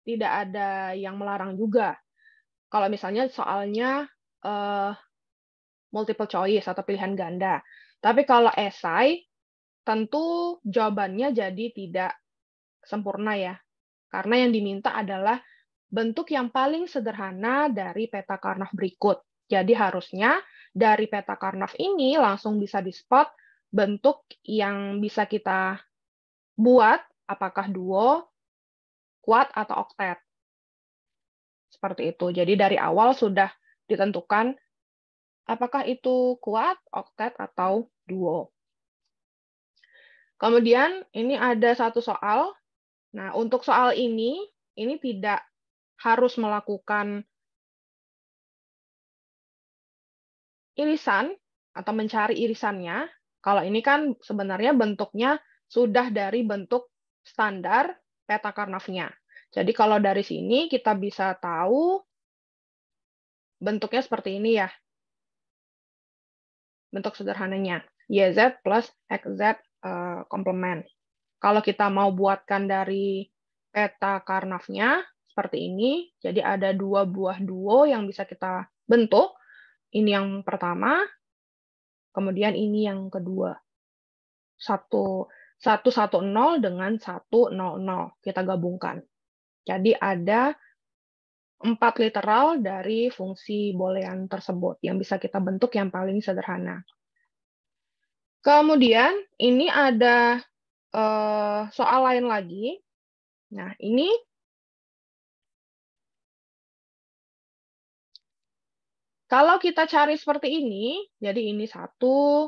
S1: tidak ada yang melarang juga. Kalau misalnya soalnya uh, multiple choice atau pilihan ganda. Tapi kalau esai, tentu jawabannya jadi tidak sempurna ya. Karena yang diminta adalah bentuk yang paling sederhana dari peta Karnov berikut. Jadi harusnya dari peta Karnov ini langsung bisa di-spot bentuk yang bisa kita buat apakah duo, kuat, atau oktet. Seperti itu. Jadi dari awal sudah ditentukan apakah itu kuat, oktet, atau duo. Kemudian ini ada satu soal. Nah, untuk soal ini, ini tidak harus melakukan irisan atau mencari irisannya. Kalau ini kan sebenarnya bentuknya sudah dari bentuk standar peta Karnaf-nya. Jadi kalau dari sini kita bisa tahu bentuknya seperti ini ya. Bentuk sederhananya, YZ plus XZ uh, e, komplement. Kalau kita mau buatkan dari peta Karnafnya seperti ini, jadi ada dua buah duo yang bisa kita bentuk. Ini yang pertama, kemudian ini yang kedua. 1 1 1 0 dengan 1 0 0 kita gabungkan. Jadi ada empat literal dari fungsi boolean tersebut yang bisa kita bentuk yang paling sederhana. Kemudian ini ada uh, soal lain lagi. Nah, ini Kalau kita cari seperti ini, jadi ini satu,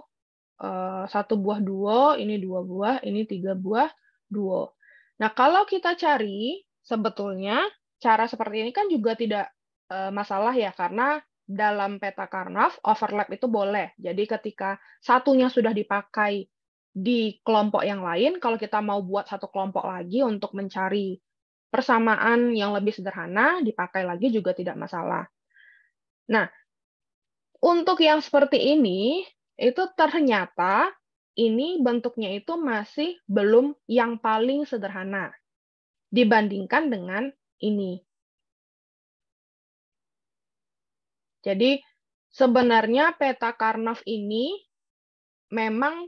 S1: eh, satu buah dua, ini dua buah, ini tiga buah dua. Nah, kalau kita cari, sebetulnya cara seperti ini kan juga tidak eh, masalah ya, karena dalam peta Karnov, overlap itu boleh. Jadi ketika satunya sudah dipakai di kelompok yang lain, kalau kita mau buat satu kelompok lagi untuk mencari persamaan yang lebih sederhana, dipakai lagi juga tidak masalah. Nah, untuk yang seperti ini, itu ternyata ini bentuknya itu masih belum yang paling sederhana dibandingkan dengan ini. Jadi sebenarnya peta Karnov ini memang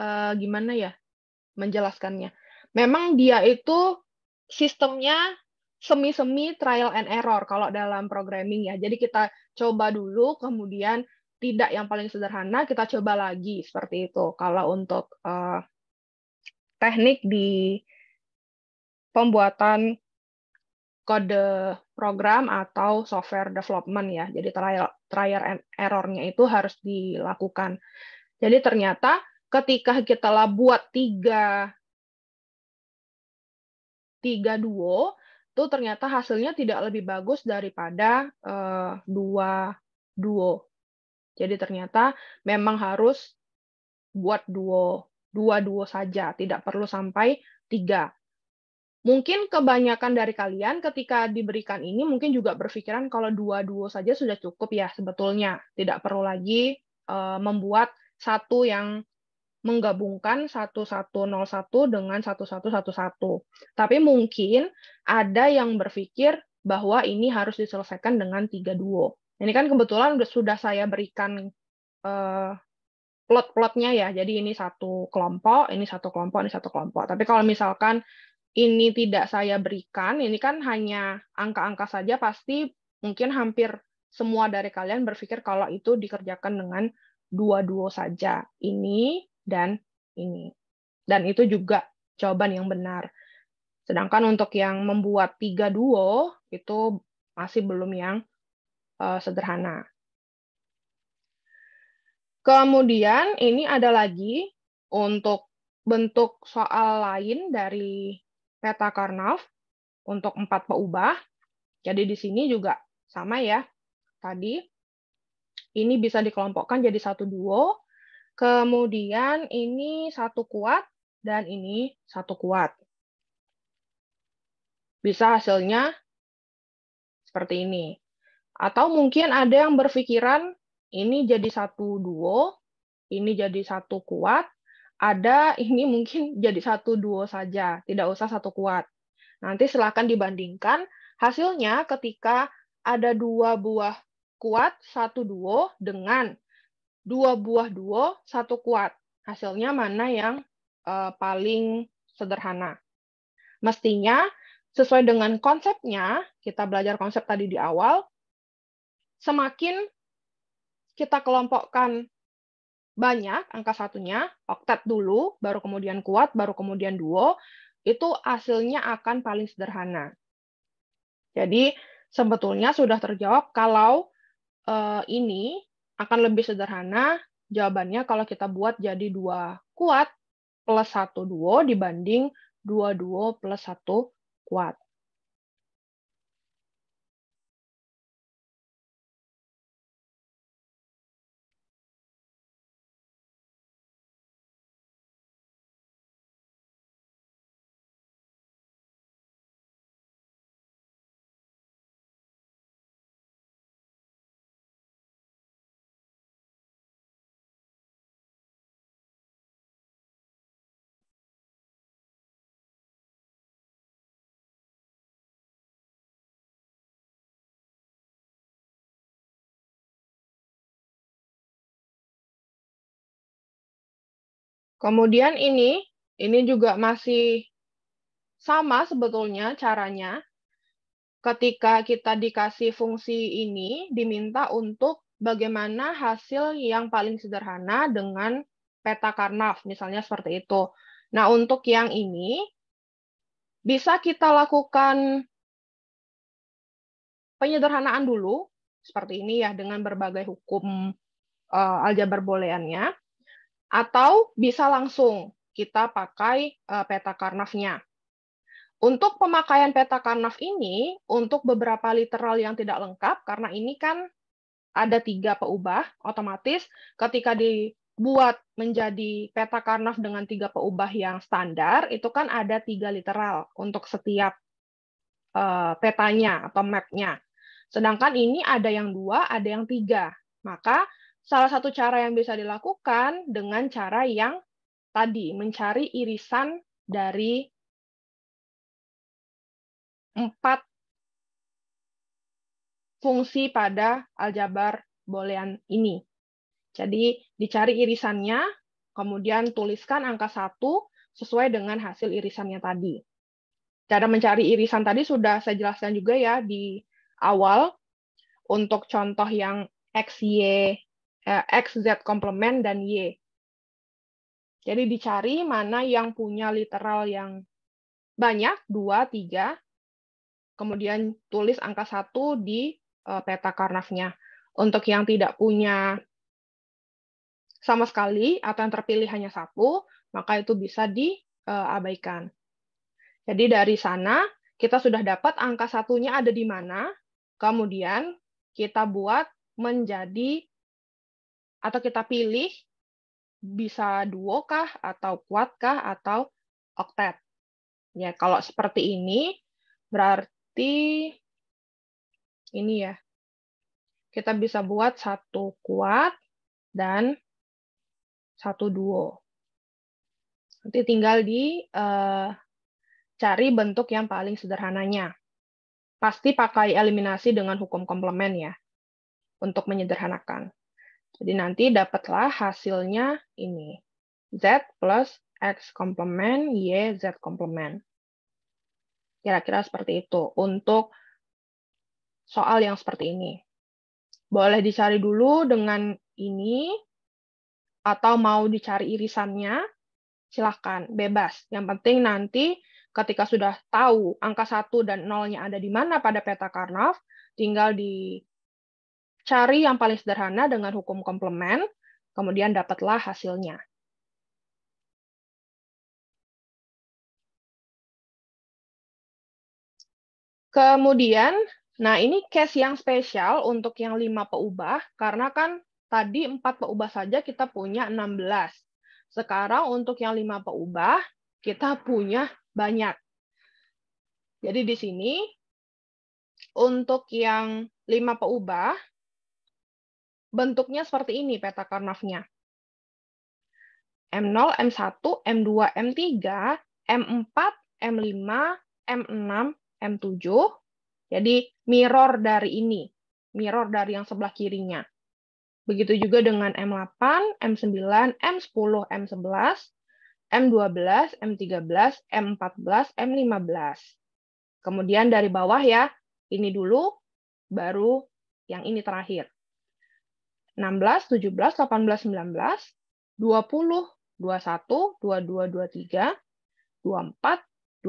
S1: eh, gimana ya menjelaskannya. Memang dia itu sistemnya semi-semi trial and error kalau dalam programming ya. Jadi kita coba dulu, kemudian tidak yang paling sederhana kita coba lagi seperti itu. Kalau untuk uh, teknik di pembuatan kode program atau software development ya. Jadi trial trial and error-nya itu harus dilakukan. Jadi ternyata ketika kita buat tiga tiga duo itu ternyata hasilnya tidak lebih bagus daripada uh, dua duo. Jadi ternyata memang harus buat duo, dua duo saja, tidak perlu sampai tiga. Mungkin kebanyakan dari kalian ketika diberikan ini mungkin juga berpikiran kalau dua duo saja sudah cukup ya sebetulnya, tidak perlu lagi uh, membuat satu yang menggabungkan 1101 dengan 1111. Tapi mungkin ada yang berpikir bahwa ini harus diselesaikan dengan tiga duo. Ini kan kebetulan sudah saya berikan eh, plot-plotnya ya. Jadi ini satu kelompok, ini satu kelompok, ini satu kelompok. Tapi kalau misalkan ini tidak saya berikan, ini kan hanya angka-angka saja pasti mungkin hampir semua dari kalian berpikir kalau itu dikerjakan dengan dua duo saja. Ini dan ini. Dan itu juga jawaban yang benar. Sedangkan untuk yang membuat tiga duo itu masih belum yang uh, sederhana. Kemudian ini ada lagi untuk bentuk soal lain dari peta Karnov untuk empat peubah. Jadi di sini juga sama ya. Tadi ini bisa dikelompokkan jadi satu duo Kemudian ini satu kuat dan ini satu kuat. Bisa hasilnya seperti ini. Atau mungkin ada yang berpikiran ini jadi satu duo, ini jadi satu kuat, ada ini mungkin jadi satu duo saja, tidak usah satu kuat. Nanti silakan dibandingkan hasilnya ketika ada dua buah kuat, satu duo dengan dua buah duo, satu kuat. Hasilnya mana yang uh, paling sederhana. Mestinya, sesuai dengan konsepnya, kita belajar konsep tadi di awal, semakin kita kelompokkan banyak angka satunya, oktet dulu, baru kemudian kuat, baru kemudian duo, itu hasilnya akan paling sederhana. Jadi sebetulnya sudah terjawab kalau uh, ini akan lebih sederhana jawabannya kalau kita buat jadi dua kuat plus satu duo dibanding dua duo plus satu kuat. Kemudian ini, ini juga masih sama sebetulnya caranya. Ketika kita dikasih fungsi ini, diminta untuk bagaimana hasil yang paling sederhana dengan peta Karnaf, misalnya seperti itu. Nah, untuk yang ini, bisa kita lakukan penyederhanaan dulu, seperti ini ya, dengan berbagai hukum uh, aljabar booleannya atau bisa langsung kita pakai eh, peta Karnafnya. Untuk pemakaian peta Karnaf ini, untuk beberapa literal yang tidak lengkap, karena ini kan ada tiga peubah, otomatis ketika dibuat menjadi peta Karnaf dengan tiga peubah yang standar, itu kan ada tiga literal untuk setiap eh, petanya atau mapnya. Sedangkan ini ada yang dua, ada yang tiga. Maka salah satu cara yang bisa dilakukan dengan cara yang tadi mencari irisan dari empat fungsi pada aljabar boolean ini. Jadi dicari irisannya, kemudian tuliskan angka satu sesuai dengan hasil irisannya tadi. Cara mencari irisan tadi sudah saya jelaskan juga ya di awal. Untuk contoh yang x y Eh, X, Z komplement, dan Y. Jadi dicari mana yang punya literal yang banyak, 2, 3, kemudian tulis angka 1 di eh, peta Karnafnya. Untuk yang tidak punya sama sekali atau yang terpilih hanya satu, maka itu bisa diabaikan. Eh, Jadi dari sana kita sudah dapat angka satunya ada di mana, kemudian kita buat menjadi atau kita pilih bisa duo kah atau kuat kah atau oktet. Ya, kalau seperti ini berarti ini ya. Kita bisa buat satu kuat dan satu duo. Nanti tinggal di uh, cari bentuk yang paling sederhananya. Pasti pakai eliminasi dengan hukum komplement ya untuk menyederhanakan. Jadi nanti dapatlah hasilnya ini. Z plus X komplement, Y Z komplement. Kira-kira seperti itu untuk soal yang seperti ini. Boleh dicari dulu dengan ini, atau mau dicari irisannya, silahkan, bebas. Yang penting nanti ketika sudah tahu angka 1 dan nolnya ada di mana pada peta Karnov, tinggal di Cari yang paling sederhana dengan hukum komplement, kemudian dapatlah hasilnya. Kemudian, nah ini case yang spesial untuk yang 5 peubah, karena kan tadi 4 peubah saja kita punya 16. Sekarang untuk yang 5 peubah, kita punya banyak. Jadi di sini, untuk yang 5 peubah, bentuknya seperti ini peta karnov M0, M1, M2, M3, M4, M5, M6, M7. Jadi mirror dari ini, mirror dari yang sebelah kirinya. Begitu juga dengan M8, M9, M10, M11, M12, M13, M14, M15. Kemudian dari bawah ya, ini dulu, baru yang ini terakhir. 16, 17, 18, 19, 20, 21, 22, 23, 24, 25, 26, 27,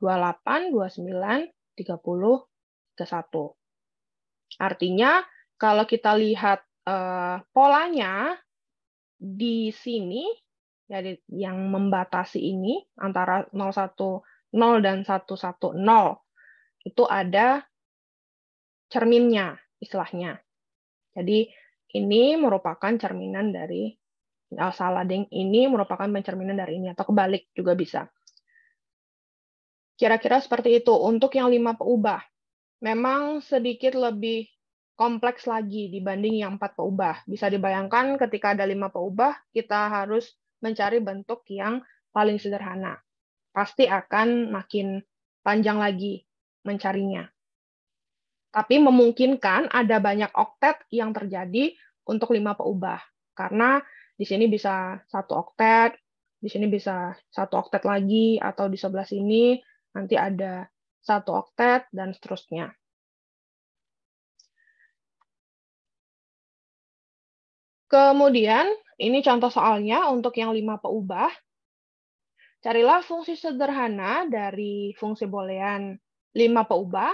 S1: 28, 29, 30, 31. Artinya kalau kita lihat eh, polanya di sini ya yang membatasi ini antara 01 0 dan 110 itu ada cerminnya istilahnya. Jadi ini merupakan cerminan dari eh, ding ini merupakan pencerminan dari ini atau kebalik juga bisa. Kira-kira seperti itu untuk yang lima peubah. Memang sedikit lebih kompleks lagi dibanding yang empat peubah. Bisa dibayangkan ketika ada lima peubah, kita harus mencari bentuk yang paling sederhana. Pasti akan makin panjang lagi mencarinya. Tapi memungkinkan ada banyak oktet yang terjadi untuk lima peubah. Karena di sini bisa satu oktet, di sini bisa satu oktet lagi, atau di sebelah sini nanti ada satu oktet, dan seterusnya. Kemudian, ini contoh soalnya untuk yang lima peubah. Carilah fungsi sederhana dari fungsi boolean lima peubah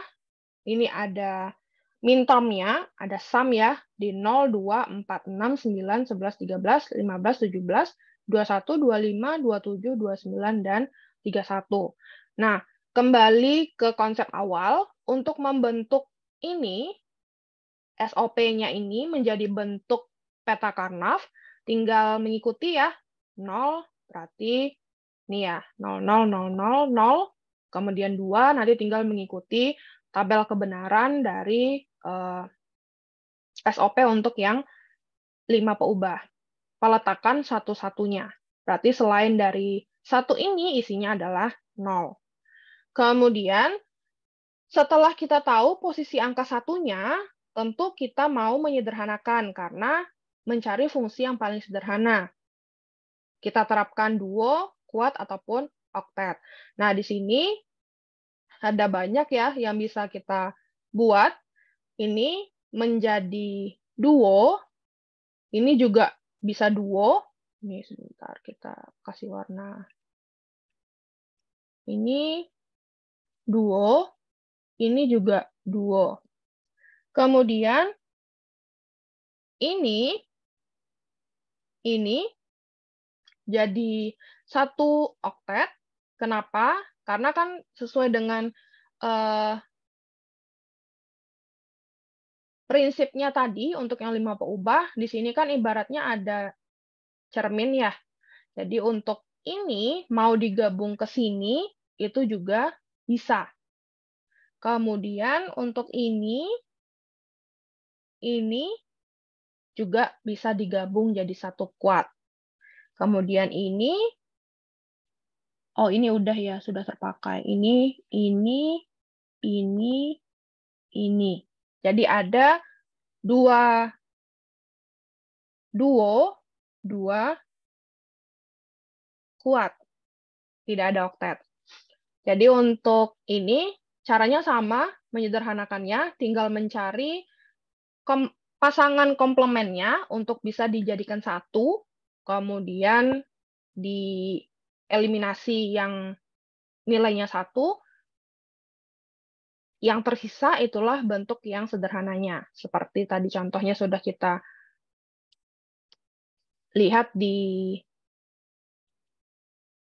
S1: ini ada mintomnya, ada sum ya di 0, 2, 4, 6, 9, 11, 13, 15, 17, 21, 25, 27, 29, dan 31. Nah, kembali ke konsep awal, untuk membentuk ini, SOP-nya ini menjadi bentuk peta Karnaf, tinggal mengikuti ya, 0 berarti ini ya, 0, 0, 0, 0, 0, kemudian 2, nanti tinggal mengikuti tabel kebenaran dari uh, eh, SOP untuk yang lima peubah. Peletakan satu-satunya. Berarti selain dari satu ini isinya adalah nol. Kemudian setelah kita tahu posisi angka satunya, tentu kita mau menyederhanakan karena mencari fungsi yang paling sederhana. Kita terapkan duo, kuat, ataupun oktet. Nah, di sini ada banyak ya yang bisa kita buat. Ini menjadi duo. Ini juga bisa duo. Ini sebentar kita kasih warna. Ini duo. Ini juga
S2: duo. Kemudian ini
S1: ini jadi satu oktet. Kenapa? Karena kan sesuai dengan uh, prinsipnya tadi untuk yang lima peubah, di sini kan ibaratnya ada cermin ya. Jadi untuk ini mau digabung ke sini itu juga bisa. Kemudian untuk
S2: ini ini juga bisa digabung
S1: jadi satu kuat. Kemudian ini oh ini udah ya sudah terpakai ini ini ini ini jadi ada dua duo dua kuat tidak ada oktet jadi untuk ini caranya sama menyederhanakannya tinggal mencari kom pasangan komplementnya untuk bisa dijadikan satu kemudian di eliminasi yang nilainya satu, yang tersisa itulah bentuk yang sederhananya. Seperti tadi contohnya sudah kita lihat di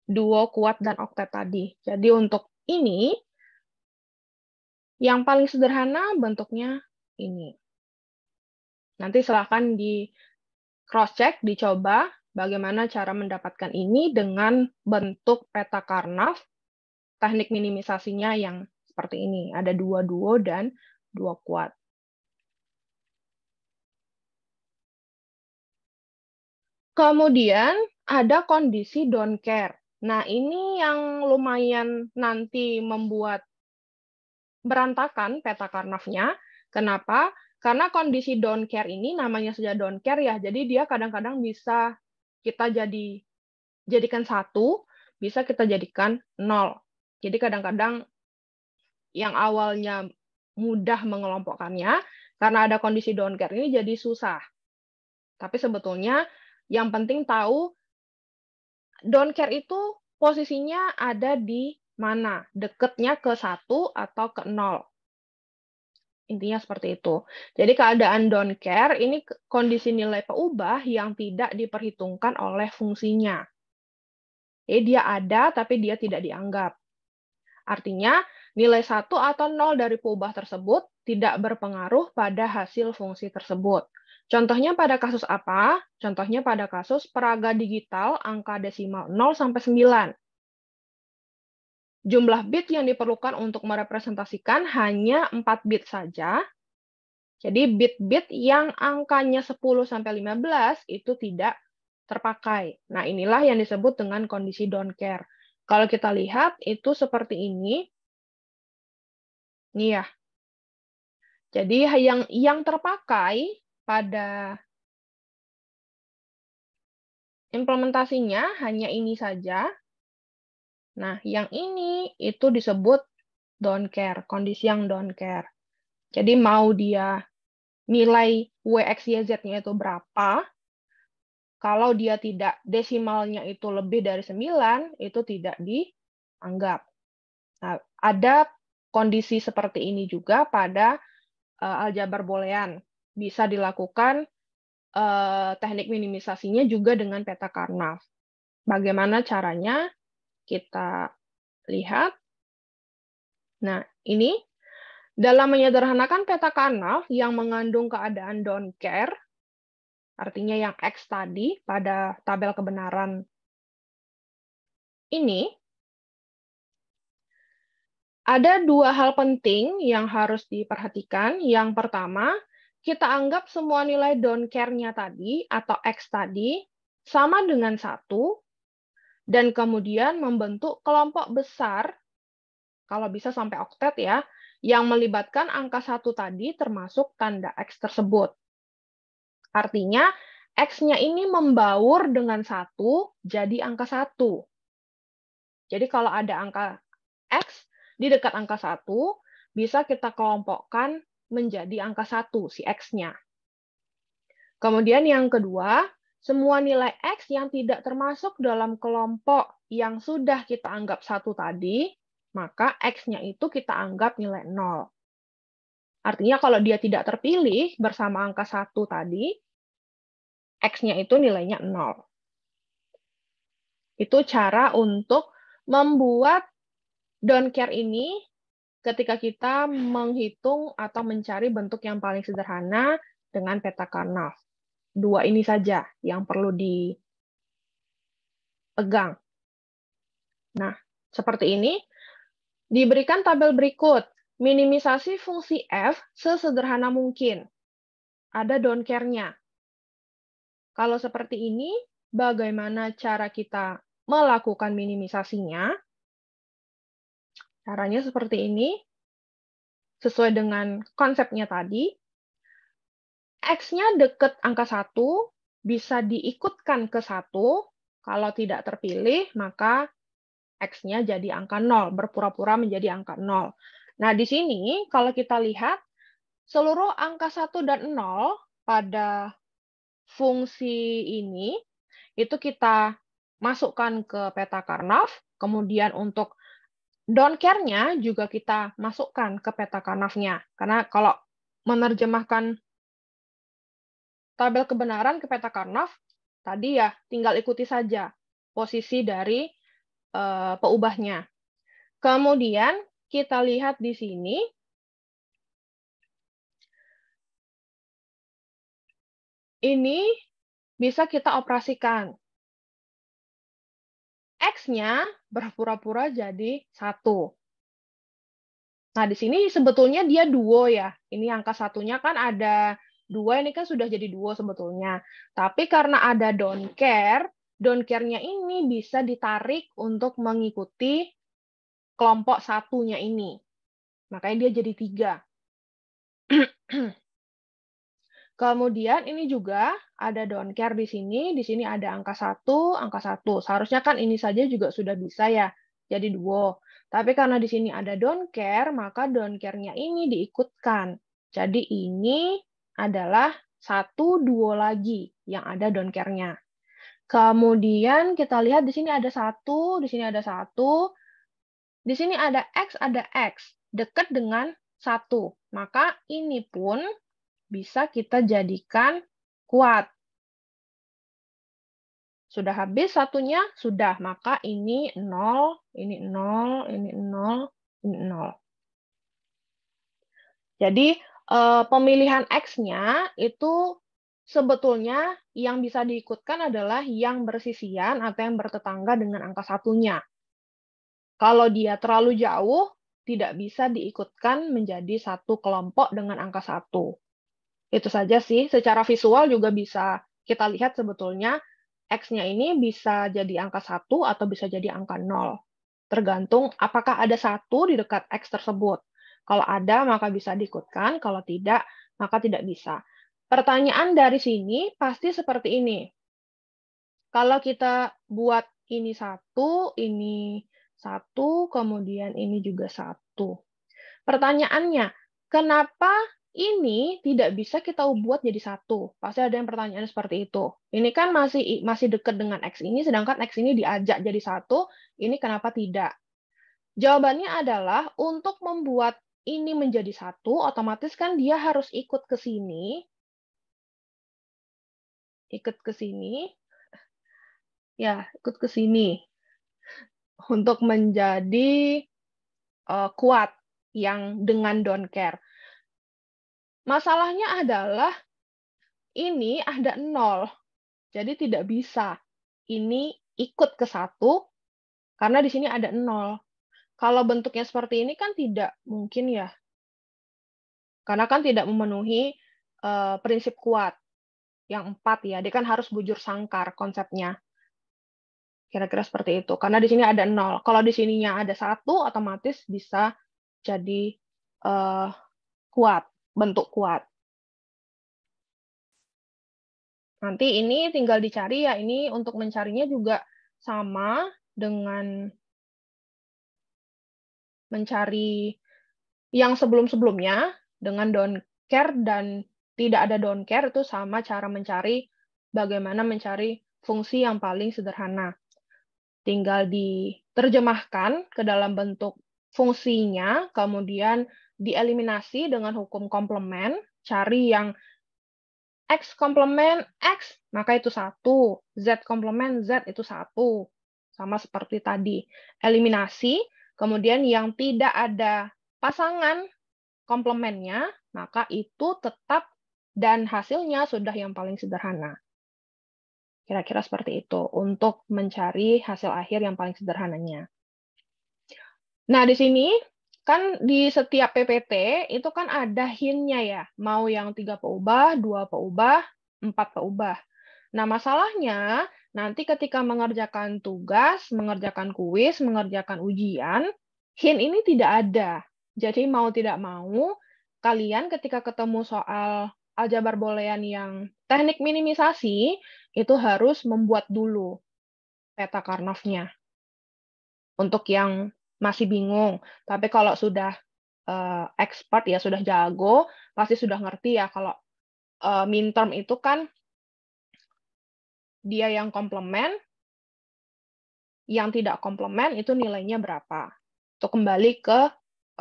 S1: duo kuat dan oktet tadi. Jadi untuk ini, yang paling sederhana bentuknya ini. Nanti silakan di cross-check, dicoba Bagaimana cara mendapatkan ini dengan bentuk peta Karnaf, teknik minimisasinya yang seperti ini. Ada dua duo dan dua kuat. Kemudian ada kondisi don't care. Nah, ini yang lumayan nanti membuat berantakan peta karnafnya. Kenapa? Karena kondisi don't care ini namanya saja don't care ya, jadi dia kadang-kadang bisa kita jadi jadikan satu, bisa kita jadikan nol. Jadi kadang-kadang yang awalnya mudah mengelompokkannya, karena ada kondisi care ini jadi susah. Tapi sebetulnya yang penting tahu don't care itu posisinya ada di mana, deketnya ke satu atau ke nol. Intinya seperti itu. Jadi keadaan don't care ini kondisi nilai peubah yang tidak diperhitungkan oleh fungsinya. Eh dia ada tapi dia tidak dianggap. Artinya nilai satu atau nol dari peubah tersebut tidak berpengaruh pada hasil fungsi tersebut. Contohnya pada kasus apa? Contohnya pada kasus peraga digital angka desimal 0 sampai 9 jumlah bit yang diperlukan untuk merepresentasikan hanya 4 bit saja. Jadi bit-bit yang angkanya 10 sampai 15 itu tidak terpakai. Nah, inilah yang disebut dengan kondisi don't care. Kalau kita lihat itu seperti ini. Nih ya. Jadi yang yang terpakai pada implementasinya hanya ini saja, Nah, yang ini itu disebut don't care, kondisi yang don't care. Jadi mau dia nilai WXYZ-nya itu berapa, kalau dia tidak desimalnya itu lebih dari 9, itu tidak dianggap. Nah, ada kondisi seperti ini juga pada uh, aljabar boolean. Bisa dilakukan uh, teknik minimisasinya juga dengan peta Karnaf. Bagaimana caranya? kita lihat. Nah, ini dalam menyederhanakan peta kanal yang mengandung keadaan don't care, artinya yang X tadi pada tabel kebenaran ini, ada dua hal penting yang harus diperhatikan. Yang pertama, kita anggap semua nilai don't care-nya tadi atau X tadi sama dengan satu dan kemudian membentuk kelompok besar, kalau bisa sampai oktet ya, yang melibatkan angka satu tadi termasuk tanda X tersebut. Artinya, X-nya ini membaur dengan satu jadi angka satu. Jadi kalau ada angka X di dekat angka satu, bisa kita kelompokkan menjadi angka satu si X-nya. Kemudian yang kedua, semua nilai X yang tidak termasuk dalam kelompok yang sudah kita anggap satu tadi, maka X-nya itu kita anggap nilai 0. Artinya kalau dia tidak terpilih bersama angka satu tadi, X-nya itu nilainya 0. Itu cara untuk membuat don't care ini ketika kita menghitung atau mencari bentuk yang paling sederhana dengan peta Karnaugh dua ini saja yang perlu dipegang. Nah, seperti ini. Diberikan tabel berikut. Minimisasi fungsi f sesederhana mungkin. Ada don't care-nya. Kalau seperti ini, bagaimana cara kita melakukan minimisasinya? Caranya seperti ini. Sesuai dengan konsepnya tadi, X-nya deket angka 1, bisa diikutkan ke 1. Kalau tidak terpilih, maka X-nya jadi angka 0, berpura-pura menjadi angka 0. Nah, di sini kalau kita lihat, seluruh angka 1 dan 0 pada fungsi ini, itu kita masukkan ke peta Karnaf, kemudian untuk down care-nya juga kita masukkan ke peta karnaf nya Karena kalau menerjemahkan Tabel kebenaran ke peta Karnov tadi ya tinggal ikuti saja posisi dari uh, peubahnya. Kemudian kita lihat di sini
S2: ini bisa
S1: kita operasikan. X-nya berpura-pura jadi satu. Nah, di sini sebetulnya dia duo ya. Ini angka satunya kan ada dua ini kan sudah jadi duo sebetulnya. Tapi karena ada don't care, don't care-nya ini bisa ditarik untuk mengikuti kelompok satunya ini. Makanya dia jadi tiga. Kemudian ini juga ada don't care di sini, di sini ada angka satu, angka satu. Seharusnya kan ini saja juga sudah bisa ya jadi duo. Tapi karena di sini ada don't care, maka don't care-nya ini diikutkan. Jadi ini adalah satu duo lagi yang ada donkernya. Kemudian kita lihat di sini ada satu, di sini ada satu, di sini ada x, ada x dekat dengan satu. Maka ini pun bisa kita jadikan kuat. Sudah habis satunya? Sudah. Maka ini 0, ini 0, ini 0, ini 0. Jadi uh, pemilihan X-nya itu sebetulnya yang bisa diikutkan adalah yang bersisian atau yang bertetangga dengan angka satunya. Kalau dia terlalu jauh, tidak bisa diikutkan menjadi satu kelompok dengan angka satu. Itu saja sih, secara visual juga bisa kita lihat sebetulnya X-nya ini bisa jadi angka satu atau bisa jadi angka nol. Tergantung apakah ada satu di dekat X tersebut. Kalau ada, maka bisa diikutkan. Kalau tidak, maka tidak bisa. Pertanyaan dari sini pasti seperti ini. Kalau kita buat ini satu, ini satu, kemudian ini juga satu. Pertanyaannya, kenapa ini tidak bisa kita buat jadi satu? Pasti ada yang pertanyaan seperti itu. Ini kan masih masih dekat dengan x ini, sedangkan x ini diajak jadi satu. Ini kenapa tidak? Jawabannya adalah untuk membuat ini menjadi satu, otomatis kan dia harus ikut ke sini. Ikut ke sini. Ya, ikut ke sini. Untuk menjadi uh, kuat yang dengan don't care. Masalahnya adalah ini ada nol. Jadi tidak bisa. Ini ikut ke satu karena di sini ada nol. Kalau bentuknya seperti ini kan tidak mungkin ya. Karena kan tidak memenuhi uh, prinsip kuat. Yang empat ya, dia kan harus bujur sangkar konsepnya. Kira-kira seperti itu. Karena di sini ada nol. Kalau di sininya ada satu, otomatis bisa jadi uh, kuat, bentuk kuat. Nanti ini tinggal dicari ya, ini untuk mencarinya juga sama dengan mencari yang sebelum-sebelumnya dengan don't care dan tidak ada don't care itu sama cara mencari bagaimana mencari fungsi yang paling sederhana. Tinggal diterjemahkan ke dalam bentuk fungsinya, kemudian dieliminasi dengan hukum komplement, cari yang X komplement X, maka itu satu. Z komplement Z itu satu. Sama seperti tadi. Eliminasi, Kemudian yang tidak ada pasangan komplementnya, maka itu tetap dan hasilnya sudah yang paling sederhana. Kira-kira seperti itu untuk mencari hasil akhir yang paling sederhananya. Nah, di sini kan di setiap PPT itu kan ada hintnya ya, mau yang tiga peubah, dua peubah, empat peubah. Nah, masalahnya Nanti ketika mengerjakan tugas, mengerjakan kuis, mengerjakan ujian, hint ini tidak ada. Jadi mau tidak mau, kalian ketika ketemu soal aljabar boolean yang teknik minimisasi, itu harus membuat dulu peta karnov Untuk yang masih bingung, tapi kalau sudah eh, expert ya sudah jago, pasti sudah ngerti ya kalau uh, eh, minterm itu kan dia yang komplement, yang tidak komplement itu nilainya berapa. Untuk kembali ke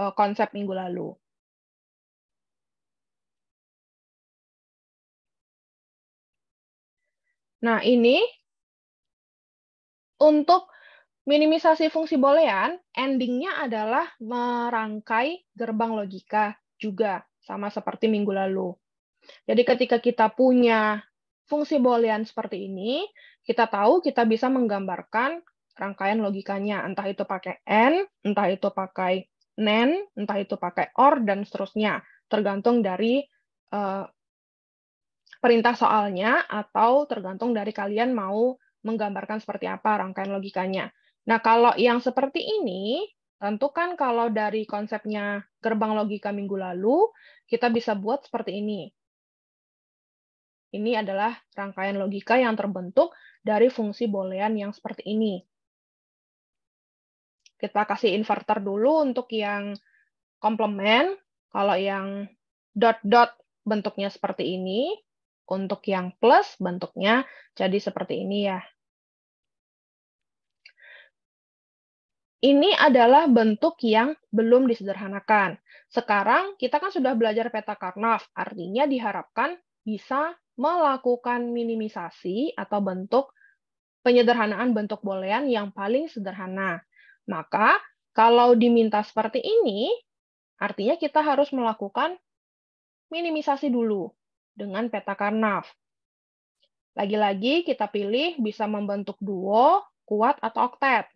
S1: eh, konsep minggu lalu. Nah, ini untuk minimisasi fungsi boolean, endingnya adalah merangkai gerbang logika juga, sama seperti minggu lalu. Jadi ketika kita punya fungsi boolean seperti ini, kita tahu kita bisa menggambarkan rangkaian logikanya, entah itu pakai and, entah itu pakai nen, entah itu pakai or, dan seterusnya, tergantung dari uh, perintah soalnya atau tergantung dari kalian mau menggambarkan seperti apa rangkaian logikanya. Nah, kalau yang seperti ini, tentu kan kalau dari konsepnya gerbang logika minggu lalu, kita bisa buat seperti ini. Ini adalah rangkaian logika yang terbentuk dari fungsi boolean yang seperti ini. Kita kasih inverter dulu untuk yang komplement. Kalau yang dot-dot bentuknya seperti ini. Untuk yang plus bentuknya jadi seperti ini ya. ini adalah bentuk yang belum disederhanakan. Sekarang kita kan sudah belajar peta Karnaf, artinya diharapkan bisa melakukan minimisasi atau bentuk penyederhanaan bentuk boolean yang paling sederhana. Maka kalau diminta seperti ini, artinya kita harus melakukan minimisasi dulu dengan peta Karnaf. Lagi-lagi kita pilih bisa membentuk duo, kuat, atau oktet.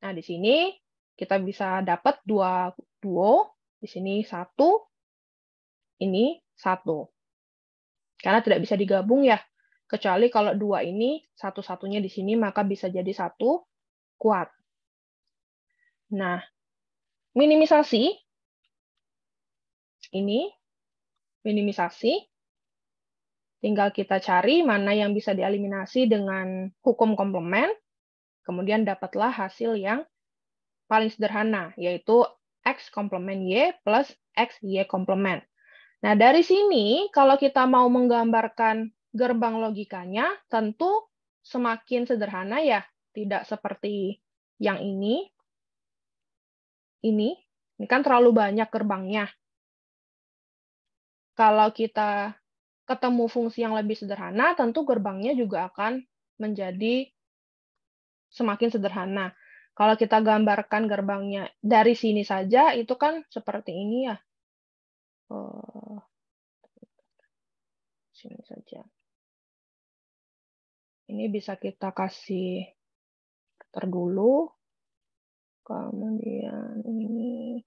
S1: Nah, di sini kita bisa dapat dua duo, di sini satu, ini satu. Karena tidak bisa digabung ya. Kecuali kalau dua ini, satu-satunya di sini, maka bisa jadi satu kuat. Nah, minimisasi ini minimisasi tinggal kita cari mana yang bisa dieliminasi dengan hukum komplement kemudian dapatlah hasil yang paling sederhana yaitu x komplement y plus x y komplement Nah, dari sini kalau kita mau menggambarkan gerbang logikanya, tentu semakin sederhana ya, tidak seperti yang ini. Ini, ini kan terlalu banyak gerbangnya. Kalau kita ketemu fungsi yang lebih sederhana, tentu gerbangnya juga akan menjadi semakin sederhana. Kalau kita gambarkan gerbangnya dari sini saja, itu kan seperti ini ya,
S2: Eh, sini saja. Ini bisa kita kasih terdulu Kemudian ini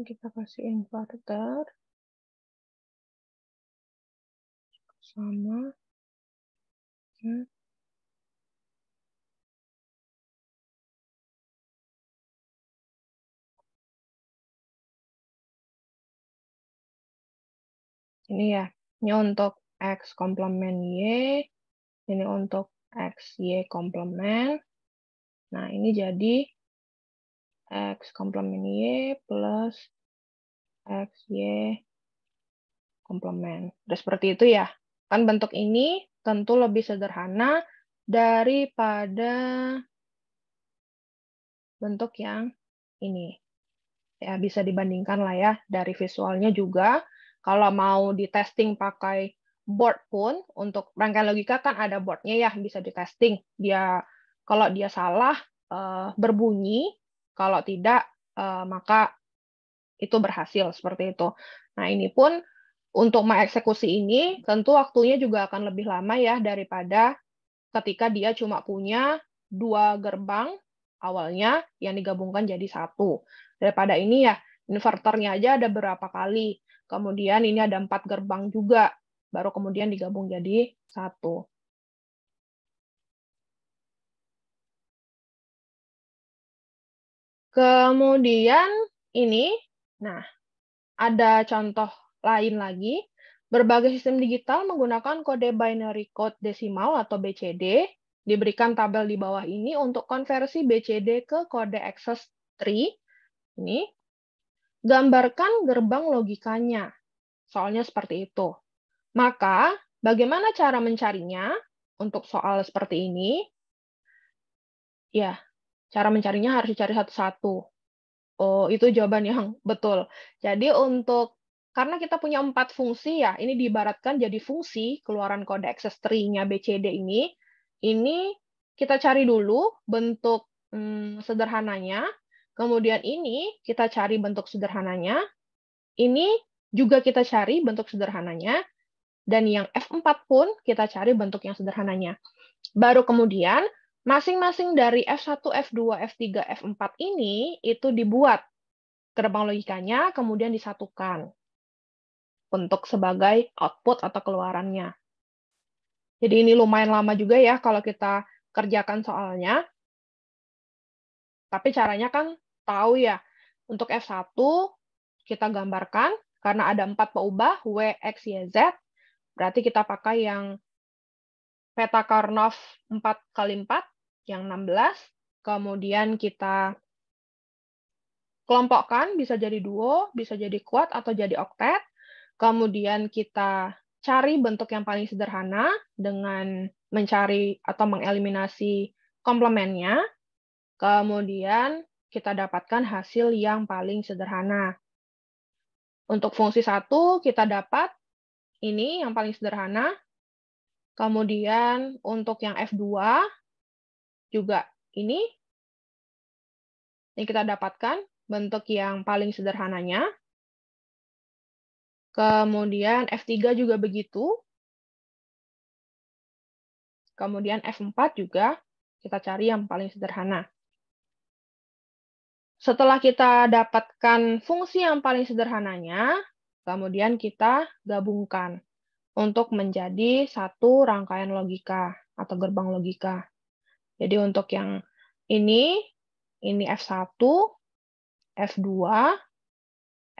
S2: kita kasih inverter sama hmm. Ini ya, ini untuk X komplement
S1: Y, ini untuk X, Y komplement. Nah, ini jadi X komplement Y plus X, Y komplement. Udah seperti itu ya. Kan bentuk ini tentu lebih sederhana daripada bentuk yang ini. Ya, bisa dibandingkan lah ya dari visualnya juga kalau mau di testing pakai board pun untuk rangkaian logika kan ada boardnya ya bisa di testing. Dia kalau dia salah eh, berbunyi, kalau tidak eh, maka itu berhasil seperti itu. Nah ini pun untuk mengeksekusi ini tentu waktunya juga akan lebih lama ya daripada ketika dia cuma punya dua gerbang awalnya yang digabungkan jadi satu. Daripada ini ya inverternya aja ada berapa kali. Kemudian ini ada empat gerbang juga, baru kemudian digabung jadi satu. Kemudian ini, nah ada contoh lain lagi. Berbagai sistem digital menggunakan kode binary code desimal atau BCD. Diberikan tabel di bawah ini untuk konversi BCD ke kode access tree. Ini Gambarkan gerbang logikanya. Soalnya seperti itu. Maka, bagaimana cara mencarinya untuk soal seperti ini? Ya, cara mencarinya harus dicari satu-satu. Oh, itu jawaban yang betul. Jadi untuk karena kita punya empat fungsi ya, ini diibaratkan jadi fungsi keluaran kode tree-nya BCD ini. Ini kita cari dulu bentuk hmm, sederhananya, Kemudian ini kita cari bentuk sederhananya. Ini juga kita cari bentuk sederhananya. Dan yang F4 pun kita cari bentuk yang sederhananya. Baru kemudian masing-masing dari F1, F2, F3, F4 ini itu dibuat gerbang logikanya, kemudian disatukan untuk sebagai output atau keluarannya. Jadi ini lumayan lama juga ya kalau kita kerjakan soalnya. Tapi caranya kan tahu ya. Untuk F1 kita gambarkan karena ada empat peubah W, X, Y, Z. Berarti kita pakai yang peta Karnov 4 kali 4 yang 16. Kemudian kita kelompokkan bisa jadi duo, bisa jadi kuat atau jadi oktet. Kemudian kita cari bentuk yang paling sederhana dengan mencari atau mengeliminasi komplementnya Kemudian kita dapatkan hasil yang paling sederhana. Untuk fungsi satu kita dapat ini yang paling sederhana. Kemudian untuk yang F2 juga ini Ini kita dapatkan bentuk yang paling sederhananya.
S2: Kemudian F3 juga begitu.
S1: Kemudian F4 juga kita cari yang paling sederhana. Setelah kita dapatkan fungsi yang paling sederhananya, kemudian kita gabungkan untuk menjadi satu rangkaian logika atau gerbang logika. Jadi untuk yang ini, ini F1, F2,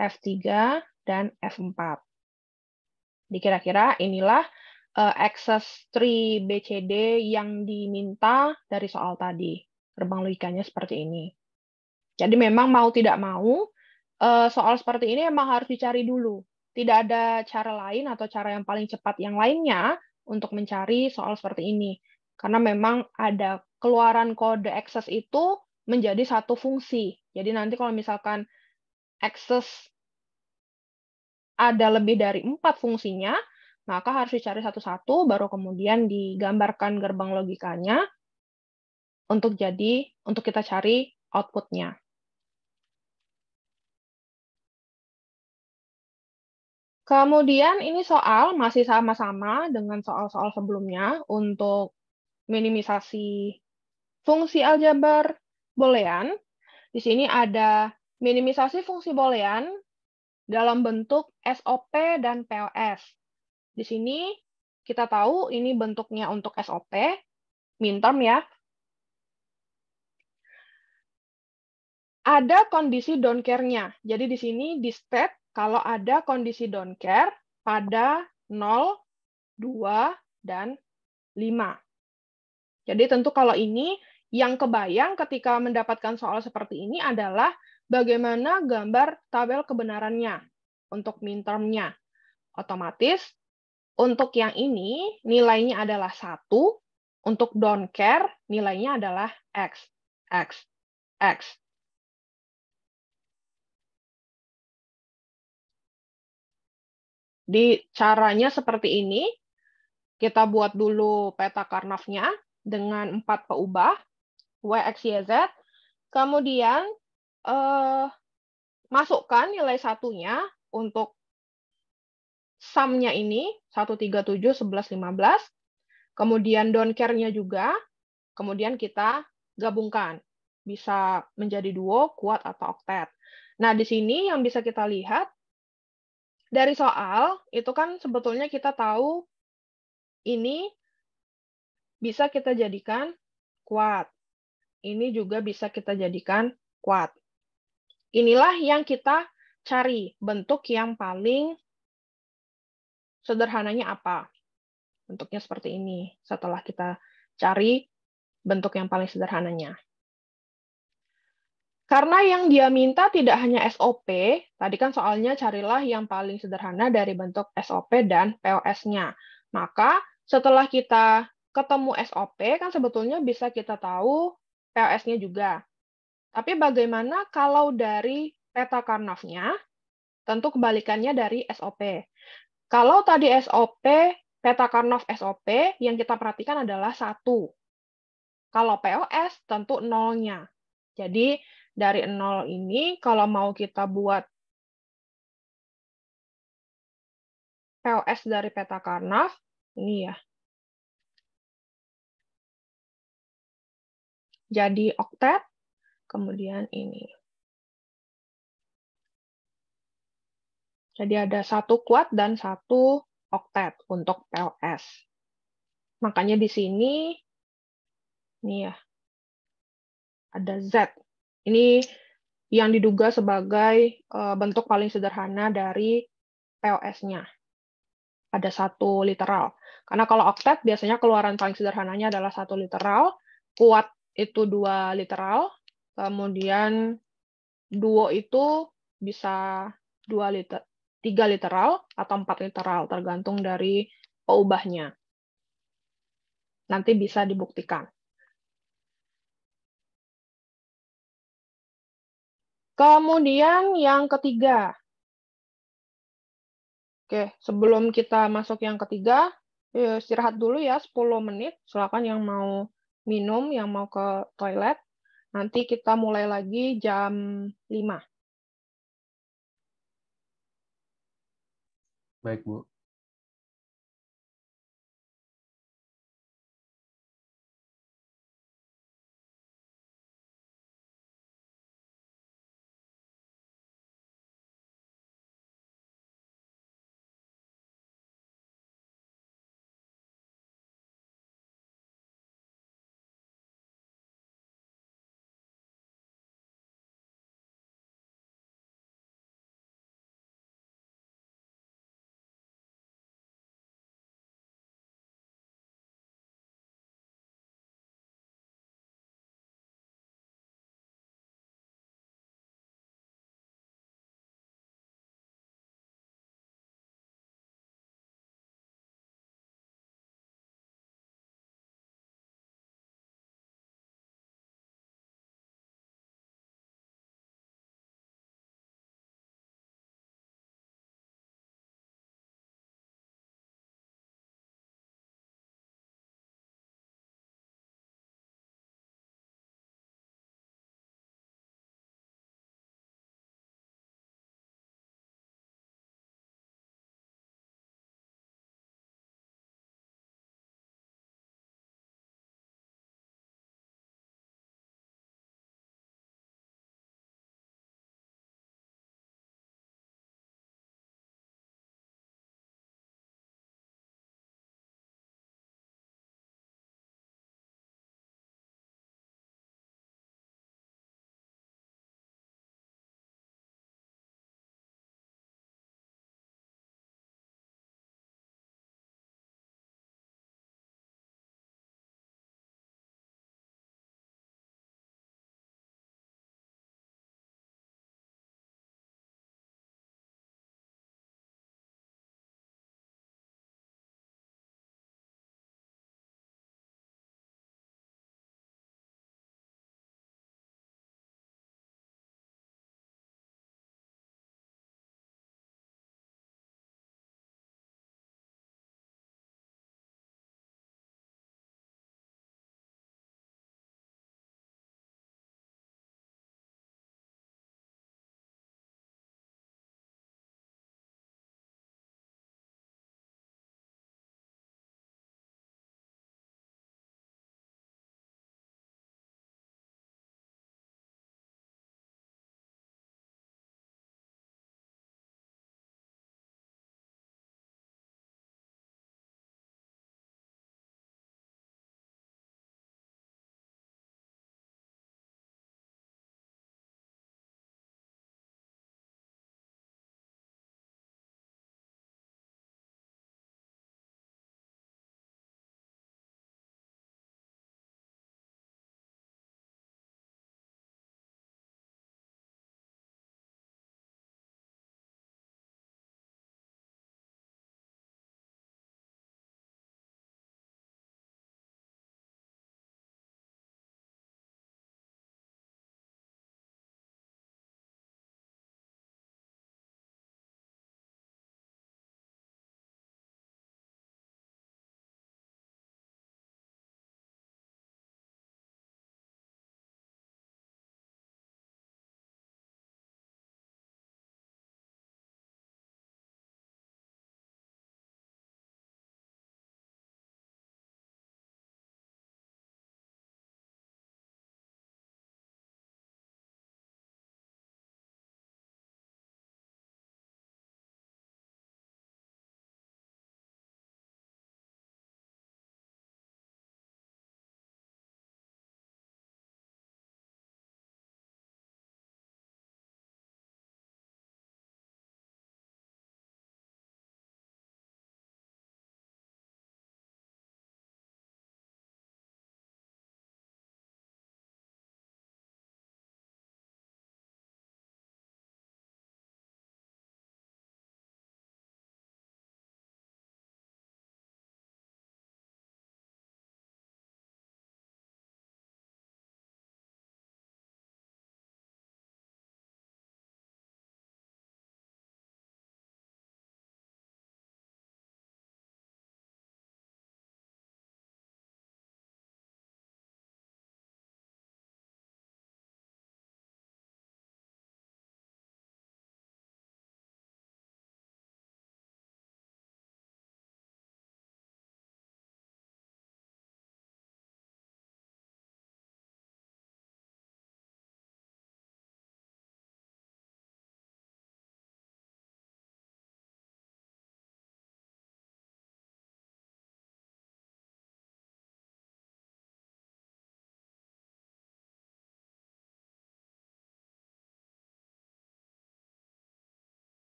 S1: F3, dan F4. dikira kira-kira inilah uh, access tree BCD yang diminta dari soal tadi. Gerbang logikanya seperti ini. Jadi memang mau tidak mau eh, soal seperti ini memang harus dicari dulu. Tidak ada cara lain atau cara yang paling cepat yang lainnya untuk mencari soal seperti ini. Karena memang ada keluaran kode akses itu menjadi satu fungsi. Jadi nanti kalau misalkan akses ada lebih dari empat fungsinya, maka harus dicari satu-satu, baru kemudian digambarkan gerbang logikanya untuk jadi untuk kita cari outputnya. Kemudian ini soal masih sama-sama dengan soal-soal sebelumnya untuk minimisasi fungsi aljabar boolean. Di sini ada minimisasi fungsi boolean dalam bentuk SOP dan POS. Di sini kita tahu ini bentuknya untuk SOP, minterm ya. Ada kondisi don't care-nya. Jadi di sini di state kalau ada kondisi don't care pada 0, 2, dan 5. Jadi tentu kalau ini yang kebayang ketika mendapatkan soal seperti ini adalah bagaimana gambar tabel kebenarannya untuk midterm-nya. Otomatis untuk yang ini nilainya adalah 1, untuk don't care nilainya adalah X,
S2: X, X.
S1: Jadi caranya seperti ini. Kita buat dulu peta Karnafnya dengan empat peubah w, x, y, z. Kemudian eh, masukkan nilai satunya untuk sumnya ini 137 11 15. Kemudian don't care-nya juga. Kemudian kita gabungkan. Bisa menjadi duo, kuat atau oktet. Nah, di sini yang bisa kita lihat dari soal itu kan sebetulnya kita tahu ini bisa kita jadikan kuat. Ini juga bisa kita jadikan kuat. Inilah yang kita cari bentuk yang paling sederhananya apa. Bentuknya seperti ini setelah kita cari bentuk yang paling sederhananya. Karena yang dia minta tidak hanya SOP, tadi kan soalnya carilah yang paling sederhana dari bentuk SOP dan POS-nya. Maka setelah kita ketemu SOP, kan sebetulnya bisa kita tahu POS-nya juga. Tapi bagaimana kalau dari peta Karnov-nya, tentu kebalikannya dari SOP. Kalau tadi SOP, peta Karnov SOP, yang kita perhatikan adalah satu. Kalau POS, tentu nolnya. Jadi dari nol ini kalau mau kita buat
S2: POS dari peta Karnaf, ini ya. Jadi oktet,
S1: kemudian ini. Jadi ada satu kuat dan satu oktet untuk PLS. Makanya di sini, ini ya, ada Z. Ini yang diduga sebagai uh, bentuk paling sederhana dari POS-nya. Ada satu literal. Karena kalau oktet biasanya keluaran paling sederhananya adalah satu literal, kuat itu dua literal, kemudian duo itu bisa dua liter, tiga literal atau empat literal tergantung dari peubahnya. Nanti bisa dibuktikan.
S2: Kemudian yang ketiga.
S1: Oke, sebelum kita masuk yang ketiga, eh, istirahat dulu ya 10 menit. Silakan yang mau minum, yang mau ke toilet. Nanti kita mulai lagi jam 5. Baik, Bu.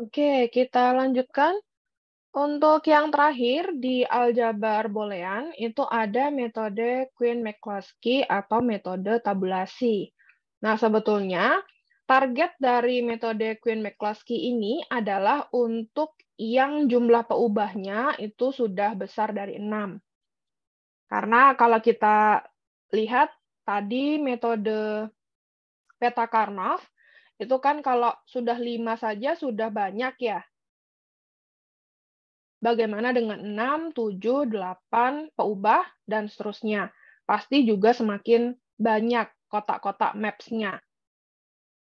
S1: Oke, kita lanjutkan. Untuk yang terakhir di aljabar boolean itu ada metode queen mccloskey atau metode tabulasi. Nah, sebetulnya target dari metode queen mccloskey ini adalah untuk yang jumlah peubahnya itu sudah besar dari 6. Karena kalau kita lihat tadi metode peta karnaugh. Itu kan kalau sudah lima saja sudah banyak ya. Bagaimana dengan enam tujuh delapan peubah, dan seterusnya. Pasti juga semakin banyak kotak-kotak maps-nya.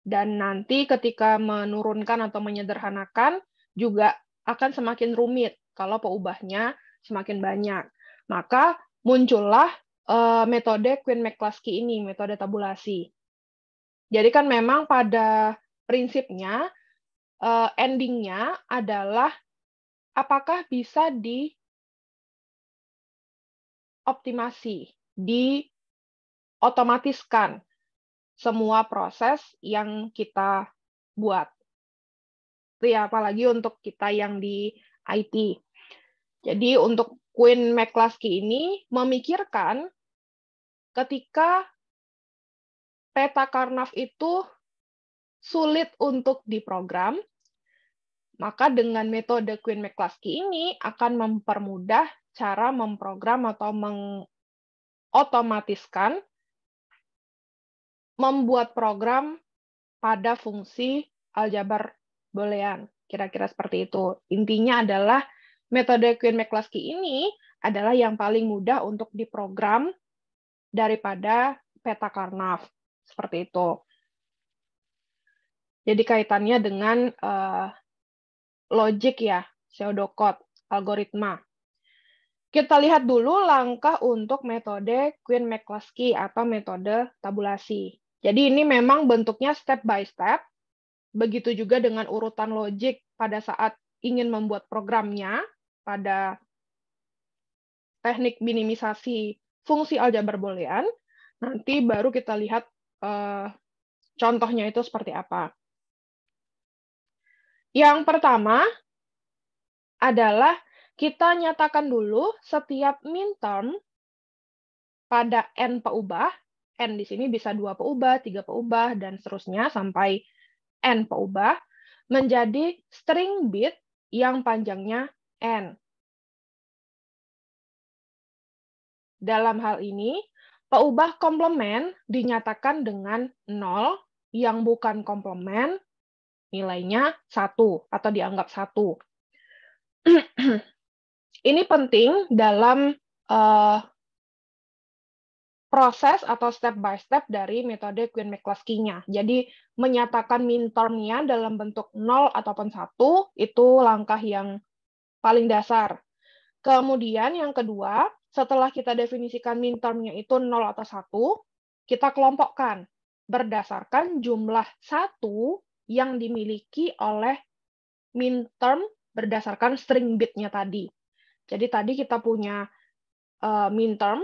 S1: Dan nanti ketika menurunkan atau menyederhanakan juga akan semakin rumit kalau peubahnya semakin banyak. Maka muncullah uh, metode Queen McCluskey ini, metode tabulasi. Jadi kan memang pada prinsipnya eh, endingnya adalah apakah bisa
S2: di optimasi,
S1: diotomatiskan semua proses yang kita buat. Itu ya apalagi untuk kita yang di IT. Jadi untuk Queen McCluskey ini memikirkan ketika peta Karnaf itu sulit untuk diprogram, maka dengan metode Queen McCluskey ini akan mempermudah cara memprogram atau mengotomatiskan membuat program pada fungsi aljabar boolean. Kira-kira seperti itu. Intinya adalah metode Queen McCluskey ini adalah yang paling mudah untuk diprogram daripada peta Karnaf seperti itu. Jadi kaitannya dengan uh, logic ya, pseudocode, algoritma. Kita lihat dulu langkah untuk metode Queen McCluskey atau metode tabulasi. Jadi ini memang bentuknya step by step. Begitu juga dengan urutan logik pada saat ingin membuat programnya pada teknik minimisasi fungsi aljabar boolean. Nanti baru kita lihat Eh, contohnya itu seperti apa. Yang pertama adalah kita nyatakan dulu setiap min term pada n peubah, n di sini bisa dua peubah, tiga peubah, dan seterusnya sampai n peubah, menjadi string bit yang panjangnya n. Dalam hal ini, Peubah komplement dinyatakan dengan 0 yang bukan komplement nilainya 1 atau dianggap 1. Ini penting dalam uh, proses atau step by step dari metode Queen McCluskey-nya. Jadi menyatakan mintermnya dalam bentuk 0 ataupun 1 itu langkah yang paling dasar. Kemudian yang kedua, setelah kita definisikan min itu 0 atau 1, kita kelompokkan berdasarkan jumlah satu yang dimiliki oleh min term berdasarkan string bitnya tadi. Jadi tadi kita punya uh, eh, min term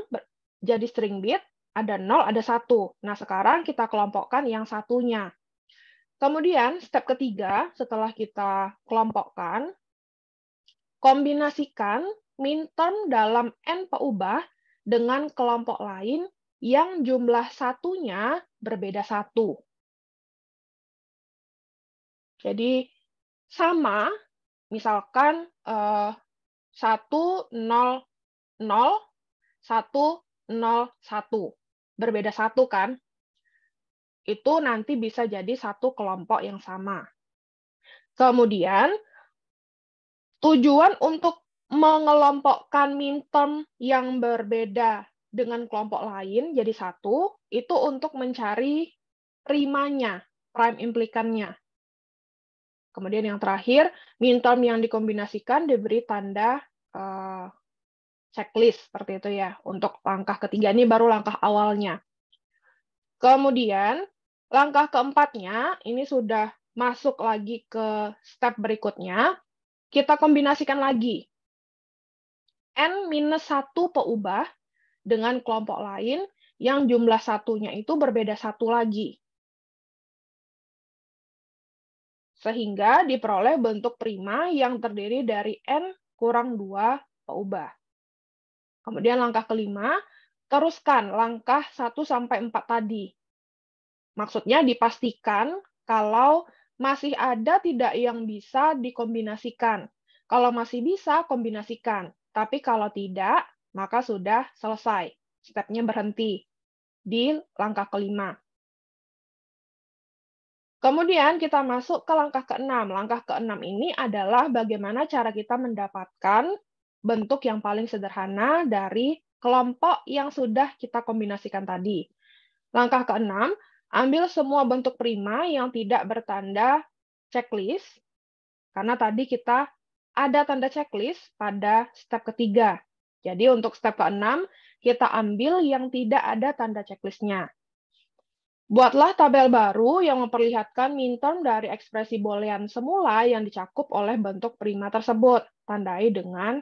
S1: jadi string bit, ada 0, ada 1. Nah, sekarang kita kelompokkan yang satunya. Kemudian step ketiga setelah kita kelompokkan, kombinasikan minton dalam N peubah dengan kelompok lain yang jumlah satunya berbeda satu. Jadi sama, misalkan eh, satu nol nol satu nol satu berbeda satu kan? Itu nanti bisa jadi satu kelompok yang sama. Kemudian tujuan untuk mengelompokkan mintem yang berbeda dengan kelompok lain jadi satu itu untuk mencari primanya, prime implikannya. Kemudian yang terakhir, mintem yang dikombinasikan diberi tanda uh, checklist seperti itu ya. Untuk langkah ketiga ini baru langkah awalnya. Kemudian langkah keempatnya ini sudah masuk lagi ke step berikutnya. Kita kombinasikan lagi n minus satu peubah dengan kelompok lain yang jumlah satunya itu berbeda satu lagi. Sehingga diperoleh bentuk prima yang terdiri dari N kurang 2 peubah. Kemudian langkah kelima, teruskan langkah 1-4 tadi. Maksudnya dipastikan kalau masih ada tidak yang bisa dikombinasikan. Kalau masih bisa, kombinasikan. Tapi kalau tidak, maka sudah selesai. Stepnya berhenti di langkah kelima. Kemudian kita masuk ke langkah keenam. Langkah keenam ini adalah bagaimana cara kita mendapatkan bentuk yang paling sederhana dari kelompok yang sudah kita kombinasikan tadi. Langkah keenam, ambil semua bentuk prima yang tidak bertanda checklist, karena tadi kita ada tanda checklist pada step ketiga. Jadi untuk step keenam, kita ambil yang tidak ada tanda checklistnya. Buatlah tabel baru yang memperlihatkan minterm dari ekspresi Boolean semula yang dicakup oleh bentuk prima tersebut, tandai dengan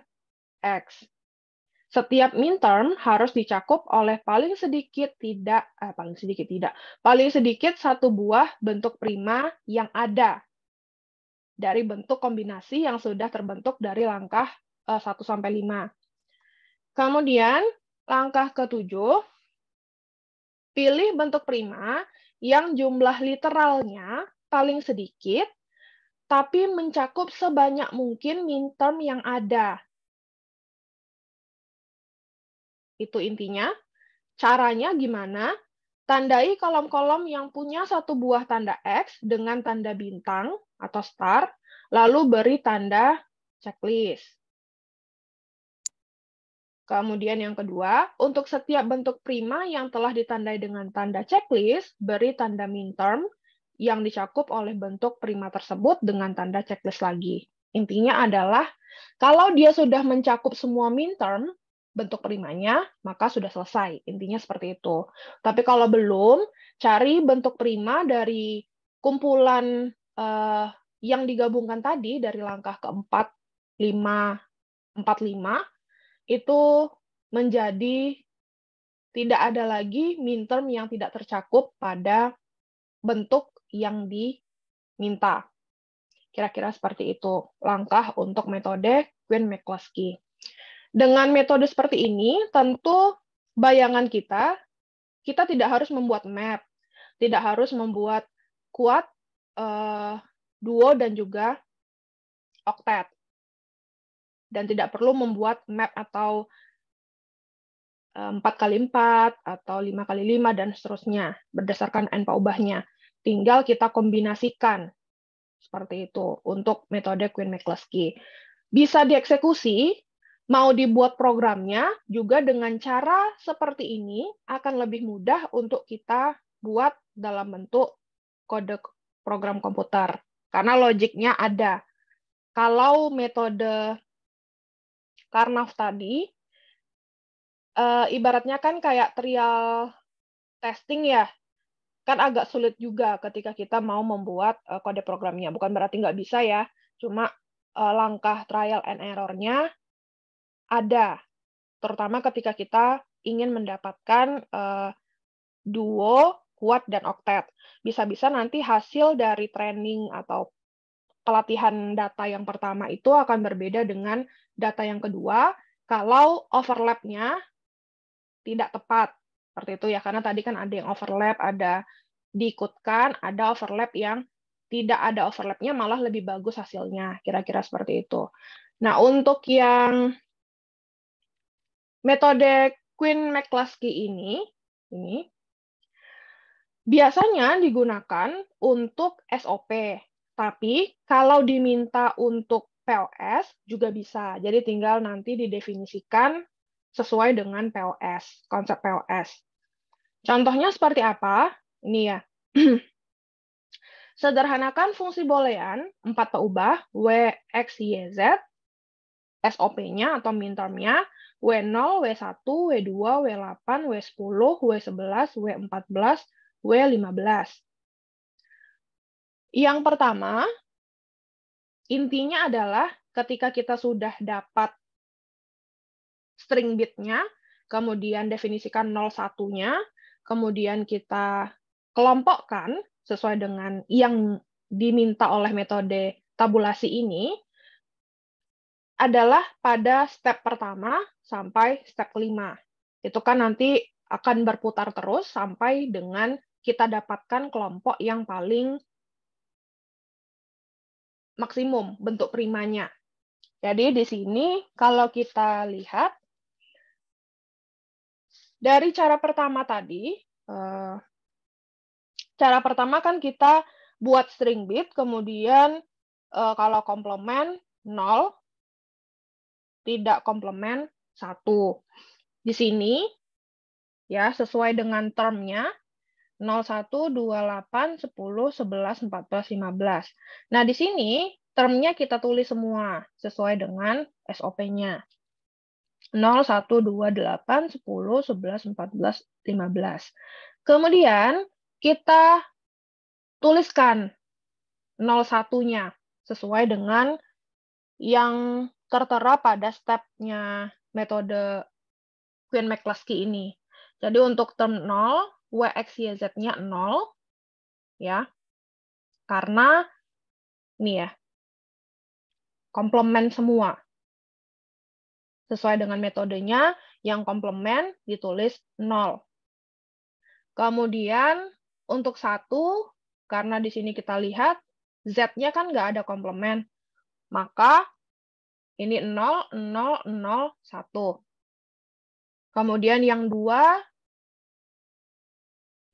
S1: X. Setiap minterm harus dicakup oleh paling sedikit tidak eh, paling sedikit tidak, paling sedikit satu buah bentuk prima yang ada dari bentuk kombinasi yang sudah terbentuk dari langkah 1 eh, sampai 5. Kemudian langkah ke-7 pilih bentuk prima yang jumlah literalnya paling sedikit tapi mencakup sebanyak mungkin minterm yang ada. Itu intinya. Caranya gimana? Tandai kolom-kolom yang punya satu buah tanda X dengan tanda bintang atau start lalu beri tanda checklist. Kemudian yang kedua, untuk setiap bentuk prima yang telah ditandai dengan tanda checklist, beri tanda minterm yang dicakup oleh bentuk prima tersebut dengan tanda checklist lagi. Intinya adalah kalau dia sudah mencakup semua minterm, bentuk primanya, maka sudah selesai. Intinya seperti itu. Tapi kalau belum, cari bentuk prima dari kumpulan uh, yang digabungkan tadi dari langkah keempat, lima, empat lima itu menjadi tidak ada lagi term yang tidak tercakup pada bentuk yang diminta. Kira-kira seperti itu langkah untuk metode Quinn McCloskey. Dengan metode seperti ini, tentu bayangan kita, kita tidak harus membuat map, tidak harus membuat kuat uh, duo dan juga oktet. Dan tidak perlu membuat map atau eh, empat kali empat atau lima kali lima dan seterusnya berdasarkan n ubahnya. Tinggal kita kombinasikan seperti itu untuk metode Queen McCluskey. Bisa dieksekusi, mau dibuat programnya juga dengan cara seperti ini akan lebih mudah untuk kita buat dalam bentuk kode program komputer karena logiknya ada. Kalau metode Karnaf tadi uh, ibaratnya kan kayak trial testing ya kan agak sulit juga ketika kita mau membuat uh, kode programnya bukan berarti nggak bisa ya cuma uh, langkah trial and errornya ada terutama ketika kita ingin mendapatkan uh, duo kuat dan oktet. Bisa-bisa nanti hasil dari training atau pelatihan data yang pertama itu akan berbeda dengan data yang kedua kalau overlapnya tidak tepat. Seperti itu ya, karena tadi kan ada yang overlap, ada diikutkan, ada overlap yang tidak ada overlapnya malah lebih bagus hasilnya. Kira-kira seperti itu. Nah, untuk yang metode Queen McCluskey ini, ini biasanya digunakan untuk SOP. Tapi kalau diminta untuk POS juga bisa. Jadi tinggal nanti didefinisikan sesuai dengan POS, konsep POS. Contohnya seperti apa? Ini ya. Sederhanakan fungsi boolean 4 peubah W, X, Y, Z, SOP-nya atau mintermnya W0, W1, W2, W8, W10, W11, W14, W15. Yang pertama, intinya adalah ketika kita sudah dapat string bitnya, kemudian definisikan 01-nya, kemudian kita kelompokkan sesuai dengan yang diminta oleh metode tabulasi ini adalah pada step pertama sampai step kelima. Itu kan nanti akan berputar terus sampai dengan kita dapatkan kelompok yang paling maksimum bentuk primanya. Jadi di sini kalau kita lihat dari cara pertama tadi, eh, cara pertama kan kita buat string bit, kemudian eh, kalau komplement 0, tidak komplement 1. Di sini, ya sesuai dengan termnya, 01, 28, 10, 11, 14, 15. Nah, di sini termnya kita tulis semua sesuai dengan SOP-nya. 0, 1, 2, 8, 10, 11, 14, 15. Kemudian kita tuliskan 01-nya sesuai dengan yang tertera pada stepnya metode Queen McCluskey ini. Jadi untuk term 0, WX, z nya nol, Ya. Karena,
S2: nih ya, komplement semua.
S1: Sesuai dengan metodenya, yang komplement ditulis nol. Kemudian untuk satu, karena di sini kita lihat Z-nya kan nggak ada komplement, maka ini 0, 0, 0, 1. Kemudian yang dua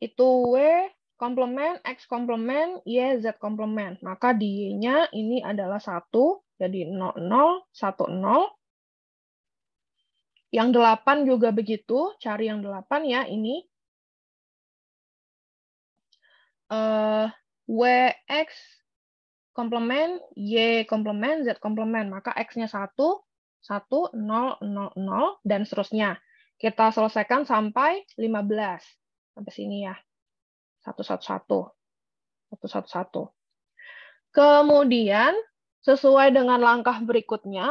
S1: itu W komplement, X komplement, Y, Z komplement. Maka di Y-nya ini adalah 1, jadi 0, 0, 1, 0. Yang 8 juga begitu, cari yang 8 ya, ini. Uh, W, X komplement, Y komplement, Z komplement. Maka X-nya 1, 1, 0, 0, 0, dan seterusnya. Kita selesaikan sampai 15 sampai sini ya. Satu, satu, satu. Satu, satu, satu. Kemudian, sesuai dengan langkah berikutnya,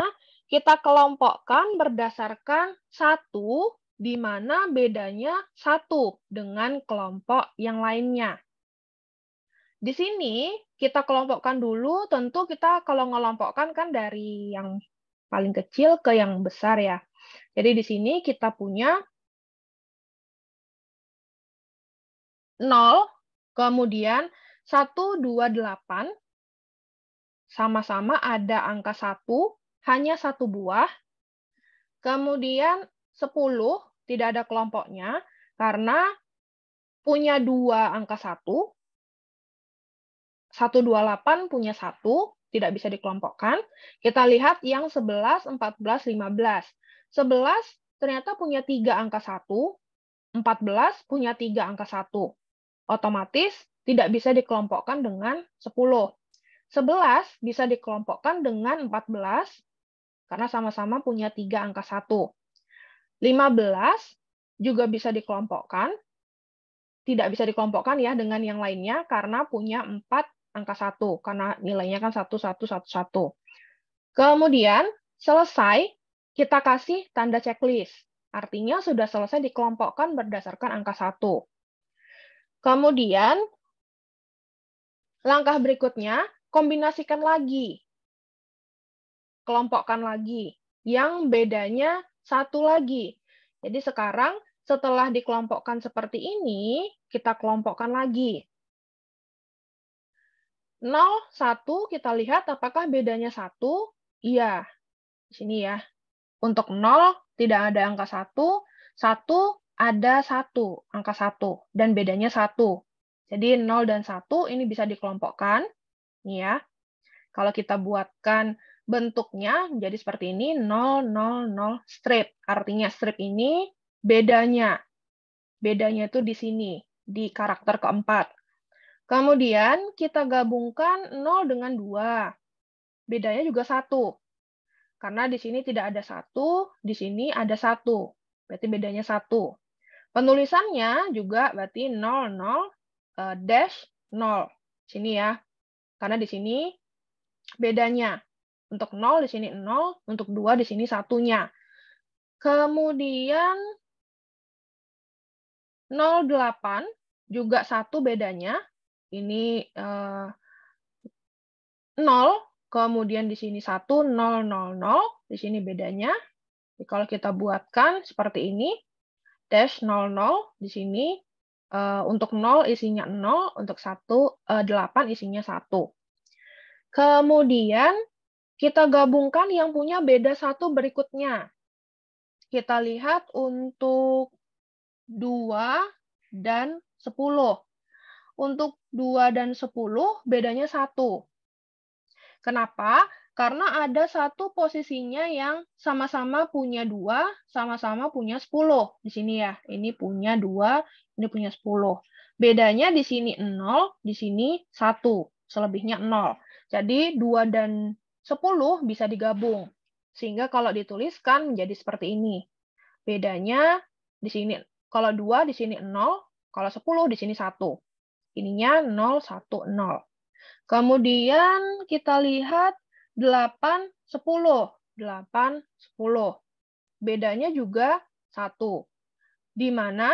S1: kita kelompokkan berdasarkan satu, di mana bedanya satu dengan kelompok yang lainnya. Di sini kita kelompokkan dulu, tentu kita kalau ngelompokkan kan dari yang paling kecil ke yang besar ya. Jadi di sini kita punya 0, kemudian 1, 2, 8, sama-sama ada angka 1, hanya satu buah. Kemudian 10, tidak ada kelompoknya, karena punya dua angka 1, 1, 2, 8 punya 1, tidak bisa dikelompokkan. Kita lihat yang 11, 14, 15. 11 ternyata punya 3 angka 1, 14 punya 3 angka 1. Otomatis tidak bisa dikelompokkan dengan 10. 11 bisa dikelompokkan dengan 14 karena sama-sama punya tiga angka 1. 15 juga bisa dikelompokkan, tidak bisa dikelompokkan ya dengan yang lainnya karena punya 4 angka 1, karena nilainya kan 1, 1, 1, 1. Kemudian selesai, kita kasih tanda checklist. Artinya sudah selesai dikelompokkan berdasarkan angka 1. Kemudian, langkah berikutnya, kombinasikan lagi. Kelompokkan lagi. Yang bedanya satu lagi. Jadi sekarang setelah dikelompokkan seperti ini, kita kelompokkan lagi. 0, 1, kita lihat apakah bedanya satu Iya, di sini ya. Untuk 0, tidak ada angka satu 1, ada satu, angka satu, dan bedanya satu. Jadi 0 dan 1 ini bisa dikelompokkan. nih ya. Kalau kita buatkan bentuknya menjadi seperti ini, 0, 0, 0 strip. Artinya strip ini bedanya. Bedanya itu di sini, di karakter keempat. Kemudian kita gabungkan 0 dengan 2. Bedanya juga 1. Karena di sini tidak ada 1, di sini ada 1. Berarti bedanya 1. Penulisannya juga berarti 00 eh, dash 0. Sini ya. Karena di sini bedanya. Untuk 0 di sini 0, untuk 2 di sini satunya. Kemudian 08 juga satu bedanya. Ini eh, 0, kemudian di sini 1, 0, 0, 0. Di sini bedanya. Jadi kalau kita buatkan seperti ini, dash 00 di sini uh, untuk 0 isinya 0, untuk 1 uh, 8 isinya 1. Kemudian kita gabungkan yang punya beda satu berikutnya. Kita lihat untuk 2 dan 10. Untuk 2 dan 10 bedanya 1. Kenapa? Karena ada satu posisinya yang sama-sama punya dua, sama-sama punya 10. Di sini ya, ini punya dua, ini punya 10. Bedanya di sini 0, di sini 1. Selebihnya 0. Jadi 2 dan 10 bisa digabung. Sehingga kalau dituliskan menjadi seperti ini. Bedanya di sini kalau 2 di sini 0, kalau 10 di sini 1. Ininya 0, 1, 0. Kemudian kita lihat 8, 10. 8, 10. Bedanya juga 1. Di mana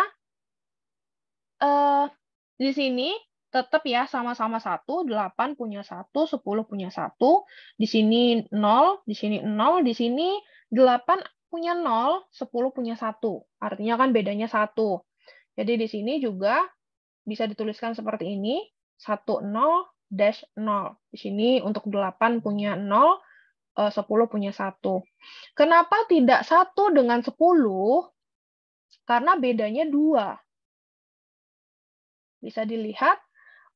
S1: uh, di sini tetap ya sama-sama 1, 8 punya 1, 10 punya 1. Di sini 0, di sini 0, di sini 8 punya 0, 10 punya 1. Artinya kan bedanya 1. Jadi di sini juga bisa dituliskan seperti ini, 1, 0, dash 0. Di sini untuk 8 punya 0, 10 eh, punya 1. Kenapa tidak 1 dengan 10? Karena bedanya 2. Bisa dilihat,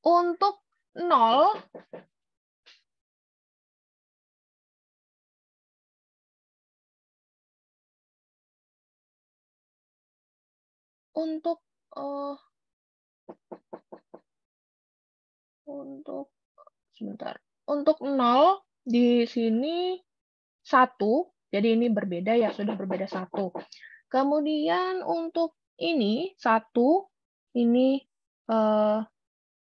S1: untuk 0,
S2: untuk uh, untuk
S1: sebentar untuk nol di sini satu jadi ini berbeda ya sudah berbeda satu kemudian untuk ini satu ini eh,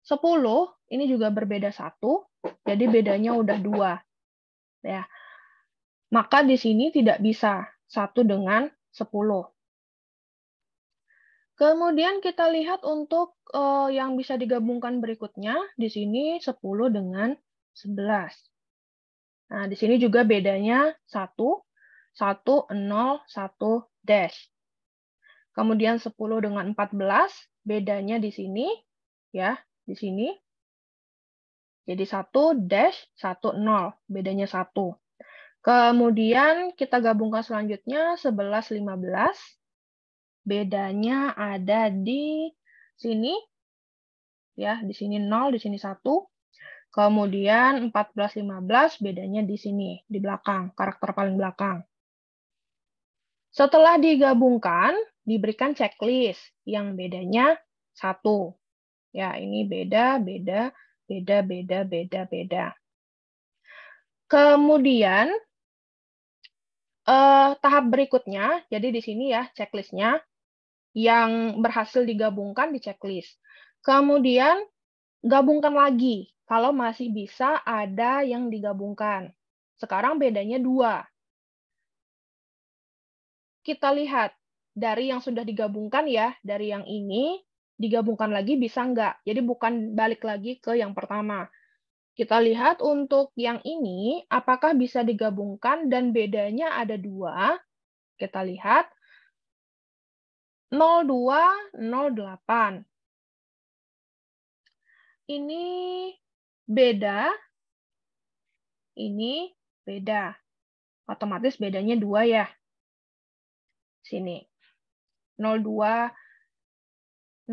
S1: sepuluh ini juga berbeda satu jadi bedanya udah dua ya maka di sini tidak bisa satu dengan sepuluh Kemudian kita lihat untuk uh, yang bisa digabungkan berikutnya, di sini 10 dengan 11. Nah, di sini juga bedanya 1, 1, 0, 1, dash. Kemudian 10 dengan 14, bedanya di sini, ya, di sini. Jadi 1, dash, 1, 0, bedanya 1. Kemudian kita gabungkan selanjutnya 11, 15. Bedanya ada di sini, ya, di sini 0, di sini 1. Kemudian 14, 15 bedanya di sini, di belakang, karakter paling belakang. Setelah digabungkan, diberikan checklist yang bedanya satu. Ya, ini beda, beda, beda, beda, beda, beda. Kemudian eh, tahap berikutnya, jadi di sini ya checklistnya, yang berhasil digabungkan di checklist. Kemudian gabungkan lagi kalau masih bisa ada yang digabungkan. Sekarang bedanya dua. Kita lihat dari yang sudah digabungkan ya, dari yang ini digabungkan lagi bisa enggak. Jadi bukan balik lagi ke yang pertama. Kita lihat untuk yang ini, apakah bisa digabungkan dan bedanya ada dua. Kita lihat, 0208.
S2: Ini beda, ini beda. Otomatis bedanya dua ya.
S1: Sini. 0208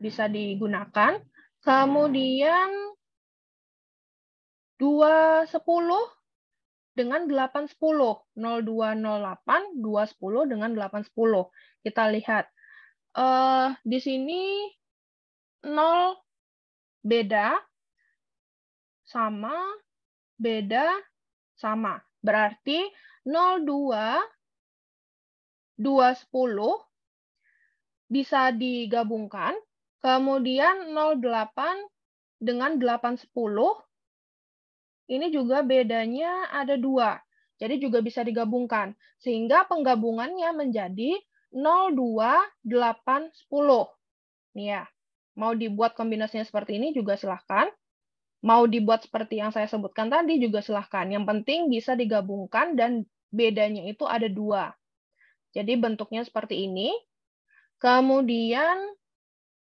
S1: bisa digunakan. Kemudian 210 dengan 810. 0208, 210 dengan 810. Kita lihat. Uh, di sini 0 beda sama beda sama. Berarti 02 210 bisa digabungkan. Kemudian 08 dengan 810 ini juga bedanya ada dua. Jadi juga bisa digabungkan. Sehingga penggabungannya menjadi 02810. Nih ya. Mau dibuat kombinasinya seperti ini juga silahkan. Mau dibuat seperti yang saya sebutkan tadi juga silahkan. Yang penting bisa digabungkan dan bedanya itu ada dua. Jadi bentuknya seperti ini. Kemudian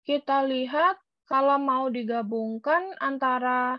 S1: kita lihat kalau mau digabungkan antara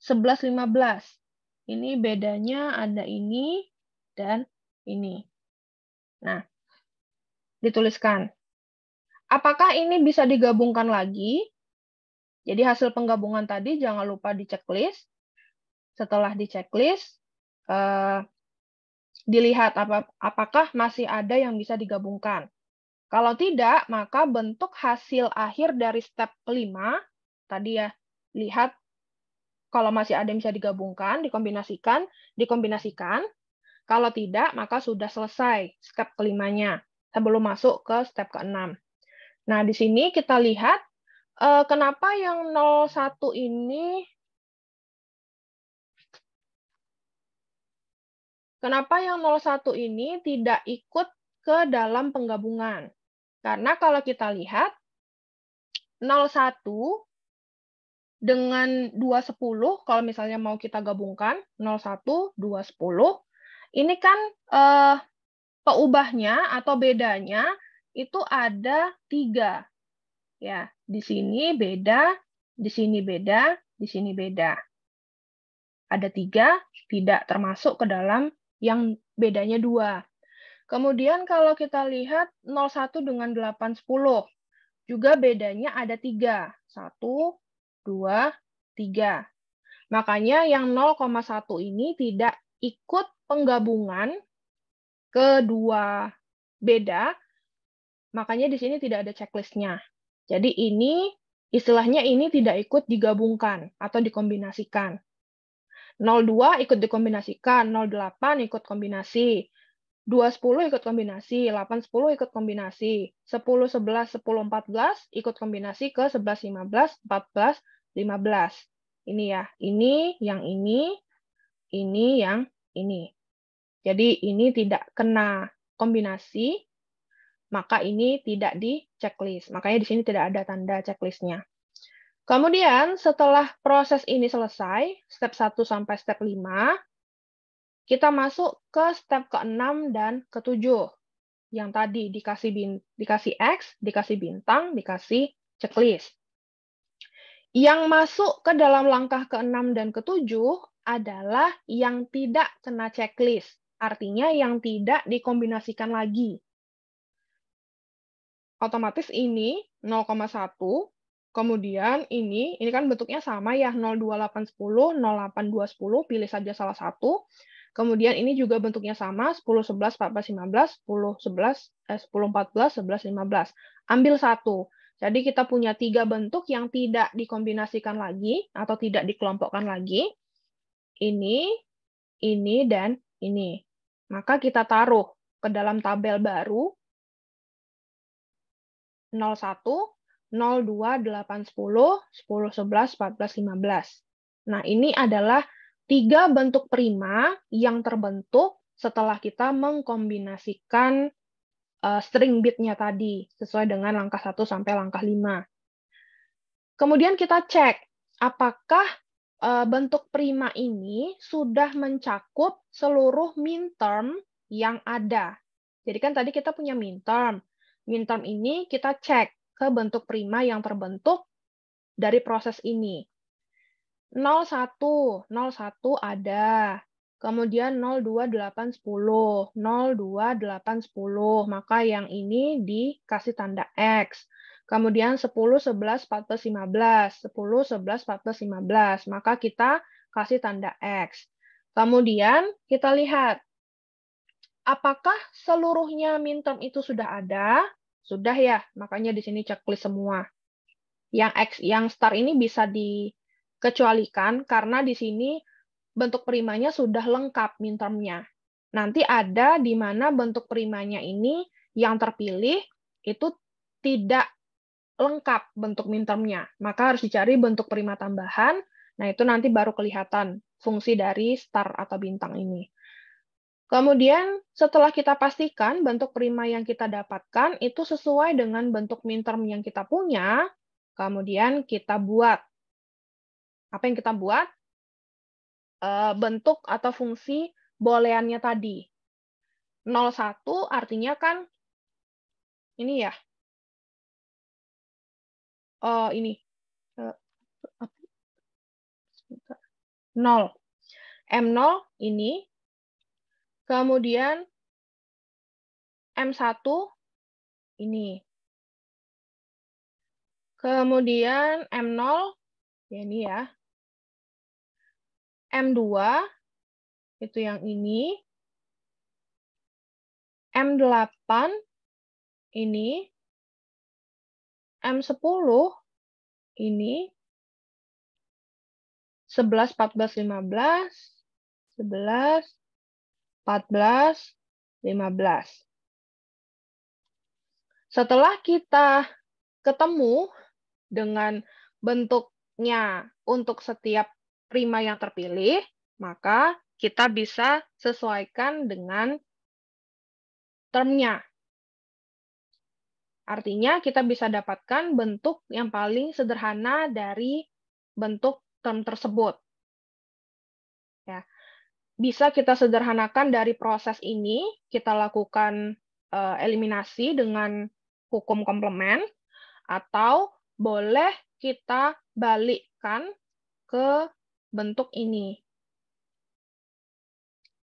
S1: 11, 15. Ini bedanya ada ini dan ini. Nah, dituliskan. Apakah ini bisa digabungkan lagi? Jadi hasil penggabungan tadi jangan lupa di checklist. Setelah di checklist, eh, dilihat apa, apakah masih ada yang bisa digabungkan. Kalau tidak, maka bentuk hasil akhir dari step kelima tadi ya, lihat kalau masih ada yang bisa digabungkan, dikombinasikan, dikombinasikan. Kalau tidak, maka sudah selesai step kelimanya sebelum masuk ke step keenam. Nah, di sini kita lihat eh, kenapa yang 01 ini Kenapa yang 01 ini tidak ikut ke dalam penggabungan? Karena kalau kita lihat 01 dengan 210 kalau misalnya mau kita gabungkan 01 210 ini kan eh, peubahnya atau bedanya itu ada tiga ya di sini beda di sini beda di sini beda ada tiga tidak termasuk ke dalam yang bedanya dua kemudian kalau kita lihat 01 dengan 810 juga bedanya ada tiga satu 2, 3. Makanya yang 0,1 ini tidak ikut penggabungan kedua beda, makanya di sini tidak ada checklistnya. Jadi ini istilahnya ini tidak ikut digabungkan atau dikombinasikan. 02 ikut dikombinasikan, 08 ikut kombinasi, 210 ikut kombinasi, 810 ikut kombinasi, 10 11 10 14 ikut kombinasi ke 11 15 14 15. Ini ya, ini, yang ini, ini, yang ini. Jadi ini tidak kena kombinasi, maka ini tidak di checklist. Makanya di sini tidak ada tanda checklistnya. Kemudian setelah proses ini selesai, step 1 sampai step 5, kita masuk ke step ke-6 dan ke-7. Yang tadi dikasih bin, dikasih X, dikasih bintang, dikasih checklist. Yang masuk ke dalam langkah ke-6 dan ke-7 adalah yang tidak kena checklist, artinya yang tidak dikombinasikan lagi. Otomatis ini 0,1, kemudian ini, ini kan bentuknya sama ya, 02810, 08210, pilih saja salah satu. Kemudian ini juga bentuknya sama, 10, 11, 14, 15, 10, 11, eh, 10, 14, 11, 15. Ambil satu. Jadi kita punya tiga bentuk yang tidak dikombinasikan lagi atau tidak dikelompokkan lagi. Ini, ini, dan ini. Maka kita taruh ke dalam tabel baru 01, 02, 8, 10, 10, 11, 14, 15. Nah, ini adalah tiga bentuk prima yang terbentuk setelah kita mengkombinasikan uh, string bitnya tadi sesuai dengan langkah 1 sampai langkah 5. Kemudian kita cek apakah uh, bentuk prima ini sudah mencakup seluruh minterm yang ada. Jadi kan tadi kita punya minterm. Minterm ini kita cek ke bentuk prima yang terbentuk dari proses ini. 01, 01 ada kemudian 02810, 02810, maka yang ini dikasih tanda X. Kemudian 10, 11, 14, 15, 10, 11, 14, 15, maka kita kasih tanda X. Kemudian kita lihat, apakah seluruhnya term itu sudah ada? Sudah ya, makanya di sini checklist semua. Yang X, yang star ini bisa dikecualikan karena di sini bentuk primanya sudah lengkap minternya. Nanti ada di mana bentuk primanya ini yang terpilih itu tidak lengkap bentuk midtermnya. Maka harus dicari bentuk prima tambahan. Nah, itu nanti baru kelihatan fungsi dari star atau bintang ini. Kemudian setelah kita pastikan bentuk prima yang kita dapatkan itu sesuai dengan bentuk midterm yang kita punya, kemudian kita buat. Apa yang kita buat? uh, bentuk atau fungsi booleannya tadi. 01 artinya kan ini ya.
S2: Oh, ini. Eh, nol M0 ini. Kemudian M1 ini. Kemudian M0 ya ini ya. M2 itu yang ini. M8 ini. M10 ini.
S1: 11, 14, 15. 11, 14, 15. Setelah kita ketemu dengan bentuknya untuk setiap prima yang terpilih, maka kita bisa sesuaikan dengan termnya. Artinya kita bisa dapatkan bentuk yang paling sederhana dari bentuk term tersebut. Ya. Bisa kita sederhanakan dari proses ini, kita lakukan uh, eliminasi dengan hukum komplement, atau boleh kita balikkan ke bentuk ini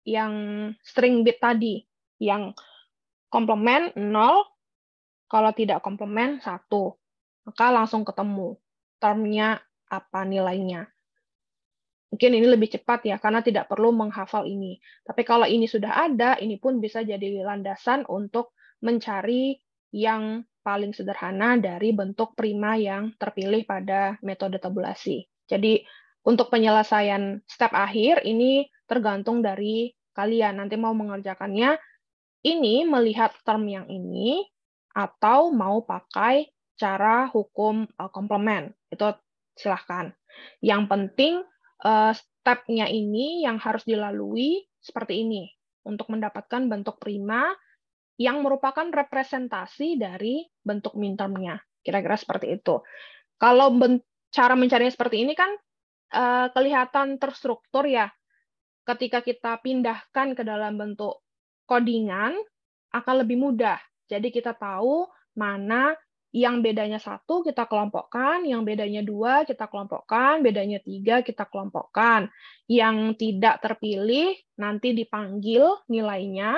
S1: yang string bit tadi yang komplement 0 kalau tidak komplement 1 maka langsung ketemu termnya apa nilainya mungkin ini lebih cepat ya karena tidak perlu menghafal ini tapi kalau ini sudah ada ini pun bisa jadi landasan untuk mencari yang paling sederhana dari bentuk prima yang terpilih pada metode tabulasi jadi untuk penyelesaian step akhir ini tergantung dari kalian nanti mau mengerjakannya ini melihat term yang ini atau mau pakai cara hukum eh, komplement. Itu silahkan. Yang penting eh, stepnya ini yang harus dilalui seperti ini untuk mendapatkan bentuk prima yang merupakan representasi dari bentuk mintermnya. Kira-kira seperti itu. Kalau cara mencarinya seperti ini kan uh, kelihatan terstruktur ya. Ketika kita pindahkan ke dalam bentuk kodingan akan lebih mudah. Jadi kita tahu mana yang bedanya satu kita kelompokkan, yang bedanya dua kita kelompokkan, bedanya tiga kita kelompokkan. Yang tidak terpilih nanti dipanggil nilainya,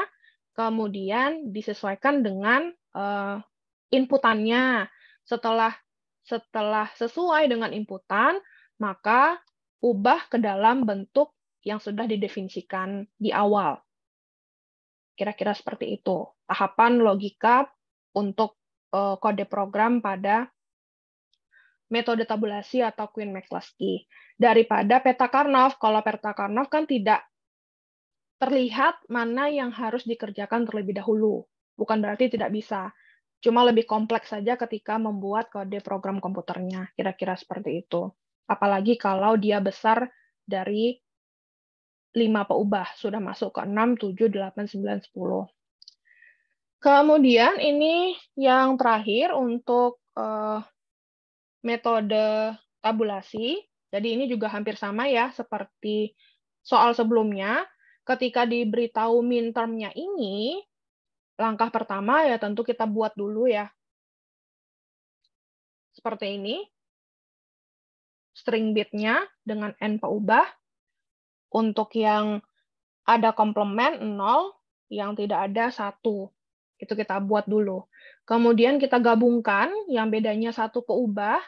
S1: kemudian disesuaikan dengan eh, inputannya. Setelah setelah sesuai dengan inputan, maka ubah ke dalam bentuk yang sudah didefinisikan di awal. Kira-kira seperti itu. Tahapan logika untuk eh, kode program pada metode tabulasi atau Queen McCluskey. Daripada peta Karnov, kalau peta Karnov kan tidak terlihat mana yang harus dikerjakan terlebih dahulu. Bukan berarti tidak bisa, cuma lebih kompleks saja ketika membuat kode program komputernya, kira-kira seperti itu apalagi kalau dia besar dari 5 peubah, sudah masuk ke 6, 7, 8, 9, 10. Kemudian ini yang terakhir untuk uh, metode tabulasi. Jadi ini juga hampir sama ya seperti soal sebelumnya. Ketika diberitahu min termnya ini, langkah pertama ya tentu kita buat dulu ya.
S2: Seperti ini string bitnya dengan n
S1: peubah. Untuk yang ada komplement 0, yang tidak ada 1 Itu kita buat dulu. Kemudian kita gabungkan yang bedanya 1 peubah,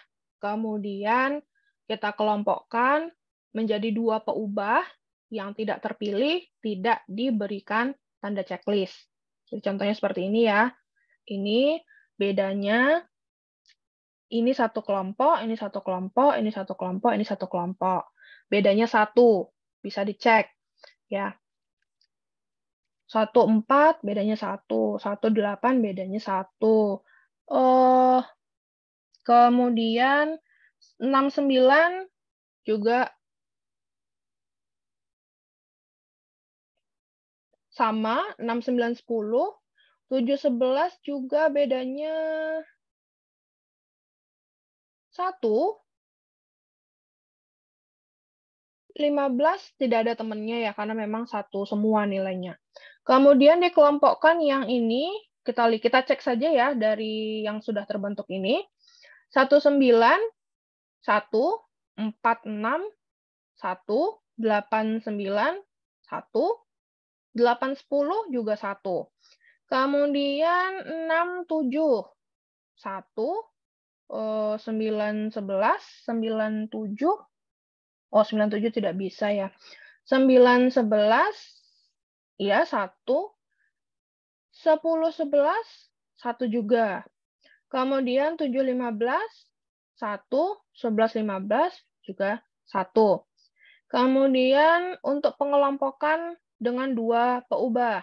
S1: kemudian kita kelompokkan menjadi dua peubah yang tidak terpilih tidak diberikan tanda checklist. Jadi contohnya seperti ini ya. Ini bedanya ini satu kelompok, ini satu kelompok, ini satu kelompok, ini satu kelompok. Bedanya satu, bisa dicek. ya. Satu empat bedanya satu, satu delapan bedanya satu. Uh, kemudian enam sembilan juga
S2: sama, Enam sembilan sepuluh, tujuh sebelas juga bedanya satu,
S1: 15 tidak ada temannya ya, karena memang satu semua nilainya. Kemudian dikelompokkan yang ini, kita kita cek saja ya dari yang sudah terbentuk ini. 19, 1, 46, 1, 89, 1, 810 juga 1. Kemudian 6, 7, 1, Oh, sembilan sebelas sembilan tujuh oh sembilan tujuh tidak bisa ya sembilan sebelas iya satu sepuluh sebelas satu juga kemudian tujuh lima belas satu sebelas lima belas juga satu kemudian untuk pengelompokan dengan dua peubah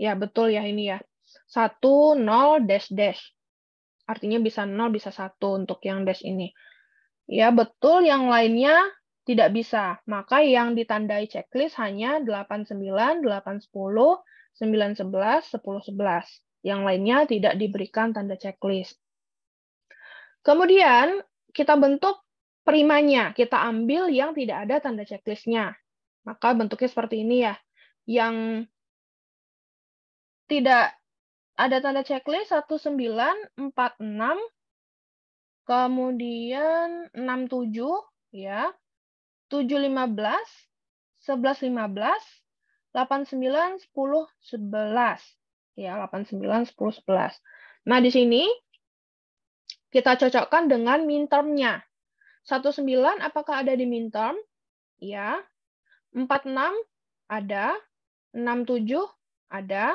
S1: Ya, betul ya ini ya. satu nol dash, dash. Artinya bisa nol bisa satu untuk yang dash ini. Ya, betul yang lainnya tidak bisa. Maka yang ditandai checklist hanya 89, delapan sepuluh sembilan sebelas sepuluh sebelas Yang lainnya tidak diberikan tanda checklist. Kemudian kita bentuk primanya Kita ambil yang tidak ada tanda checklistnya. Maka bentuknya seperti ini ya. Yang tidak ada tanda checklist 1946 kemudian 67 ya 715 1115 89 10 11 ya 89 10 11 nah di sini kita cocokkan dengan mintermnya 19 apakah ada di minterm ya 46 ada 67 ada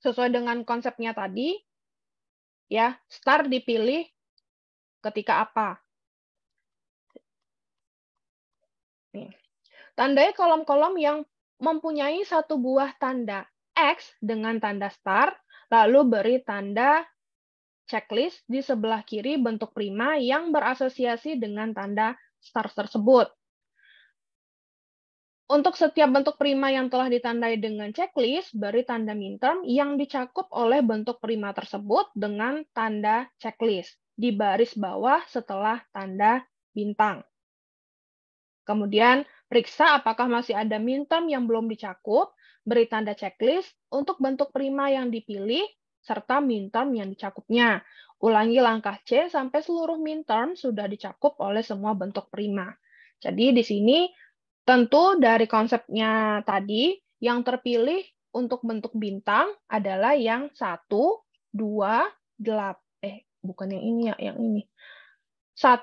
S1: sesuai dengan konsepnya tadi, ya start dipilih ketika apa. tanda Tandai kolom-kolom yang mempunyai satu buah tanda X dengan tanda start, lalu beri tanda checklist di sebelah kiri bentuk prima yang berasosiasi dengan tanda start tersebut. Untuk setiap bentuk prima yang telah ditandai dengan checklist, beri tanda minterm yang dicakup oleh bentuk prima tersebut dengan tanda checklist di baris bawah setelah tanda bintang. Kemudian, periksa apakah masih ada minterm yang belum dicakup, beri tanda checklist untuk bentuk prima yang dipilih, serta minterm yang dicakupnya. Ulangi langkah C sampai seluruh minterm sudah dicakup oleh semua bentuk prima. Jadi di sini Tentu dari konsepnya tadi, yang terpilih untuk bentuk bintang adalah yang 1, 2, 8. Eh, bukan yang ini ya, yang ini. 1,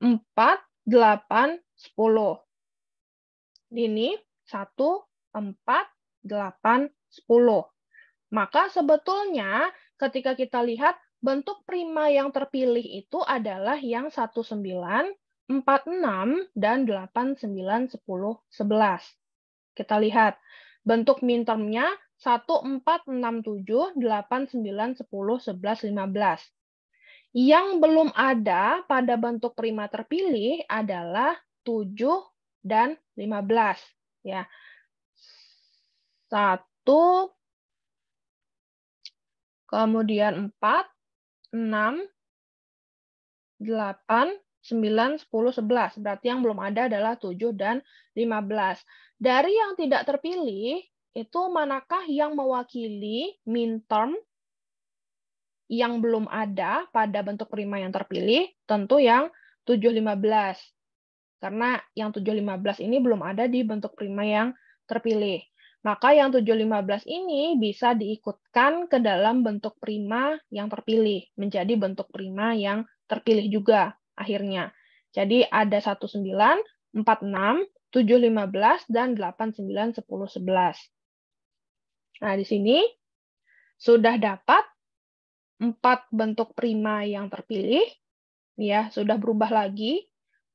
S1: 4, 8, 10. Ini 1, 4, 8, 10. Maka sebetulnya ketika kita lihat bentuk prima yang terpilih itu adalah yang 19, 19, 46, dan 8, 9, 10, 11. Kita lihat bentuk mintermnya 1, 4, 6, 7, 8, 9, 10, 11, 15. Yang belum ada pada bentuk prima terpilih adalah 7 dan 15. Ya. 1, kemudian 4, 6, 8, 9, 10, 11. Berarti yang belum ada adalah 7 dan 15. Dari yang tidak terpilih, itu manakah yang mewakili midterm yang belum ada pada bentuk prima yang terpilih? Tentu yang belas Karena yang belas ini belum ada di bentuk prima yang terpilih. Maka yang 715 ini bisa diikutkan ke dalam bentuk prima yang terpilih, menjadi bentuk prima yang terpilih juga akhirnya. Jadi ada 19, 46, 7, 15, dan 8, 9, 10, 11. Nah, di sini sudah dapat empat bentuk prima yang terpilih, ya sudah berubah lagi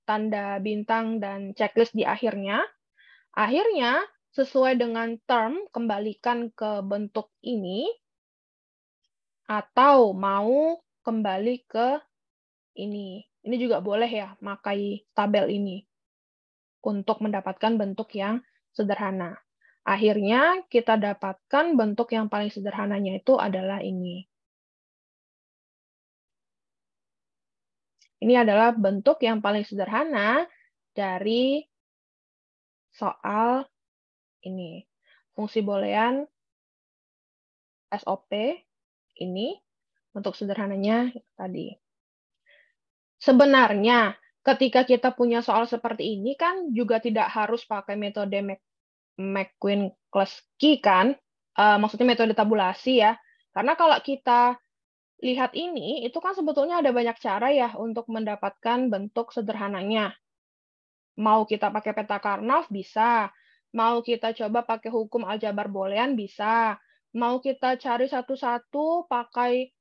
S1: tanda bintang dan checklist di akhirnya. Akhirnya, sesuai dengan term, kembalikan ke bentuk ini, atau mau kembali ke ini. Ini juga boleh ya makai tabel ini untuk mendapatkan bentuk yang sederhana. Akhirnya kita dapatkan bentuk yang paling sederhananya itu adalah ini. Ini adalah bentuk yang paling sederhana dari soal ini. Fungsi boolean SOP ini bentuk sederhananya tadi. Sebenarnya ketika kita punya soal seperti ini kan juga tidak harus pakai metode McQueen-Klesky kan, uh, maksudnya metode tabulasi ya. Karena kalau kita lihat ini, itu kan sebetulnya ada banyak cara ya untuk mendapatkan bentuk sederhananya. Mau kita pakai peta Karnov bisa, mau kita coba pakai hukum aljabar bolehan bisa, mau kita cari satu-satu pakai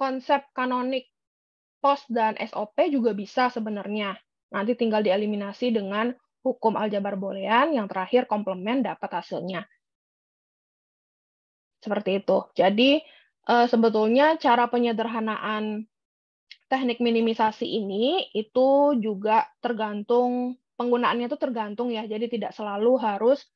S1: konsep kanonik POS dan SOP juga bisa sebenarnya. Nanti tinggal dieliminasi dengan hukum aljabar boolean yang terakhir komplement dapat hasilnya. Seperti itu. Jadi eh, sebetulnya cara penyederhanaan teknik minimisasi ini itu juga tergantung penggunaannya itu tergantung ya. Jadi tidak selalu harus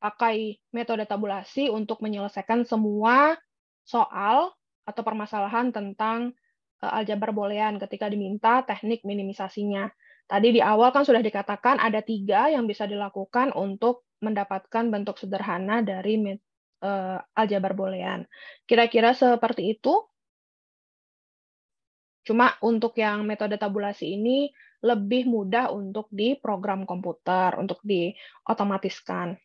S1: pakai metode tabulasi untuk menyelesaikan semua soal atau permasalahan tentang Eh, aljabar bolehan, ketika diminta teknik minimisasinya. Tadi di awal kan sudah dikatakan ada tiga yang bisa dilakukan untuk mendapatkan bentuk sederhana dari eh, aljabar bolehan. Kira-kira seperti itu. Cuma untuk yang metode tabulasi ini lebih mudah untuk di program komputer, untuk diotomatiskan.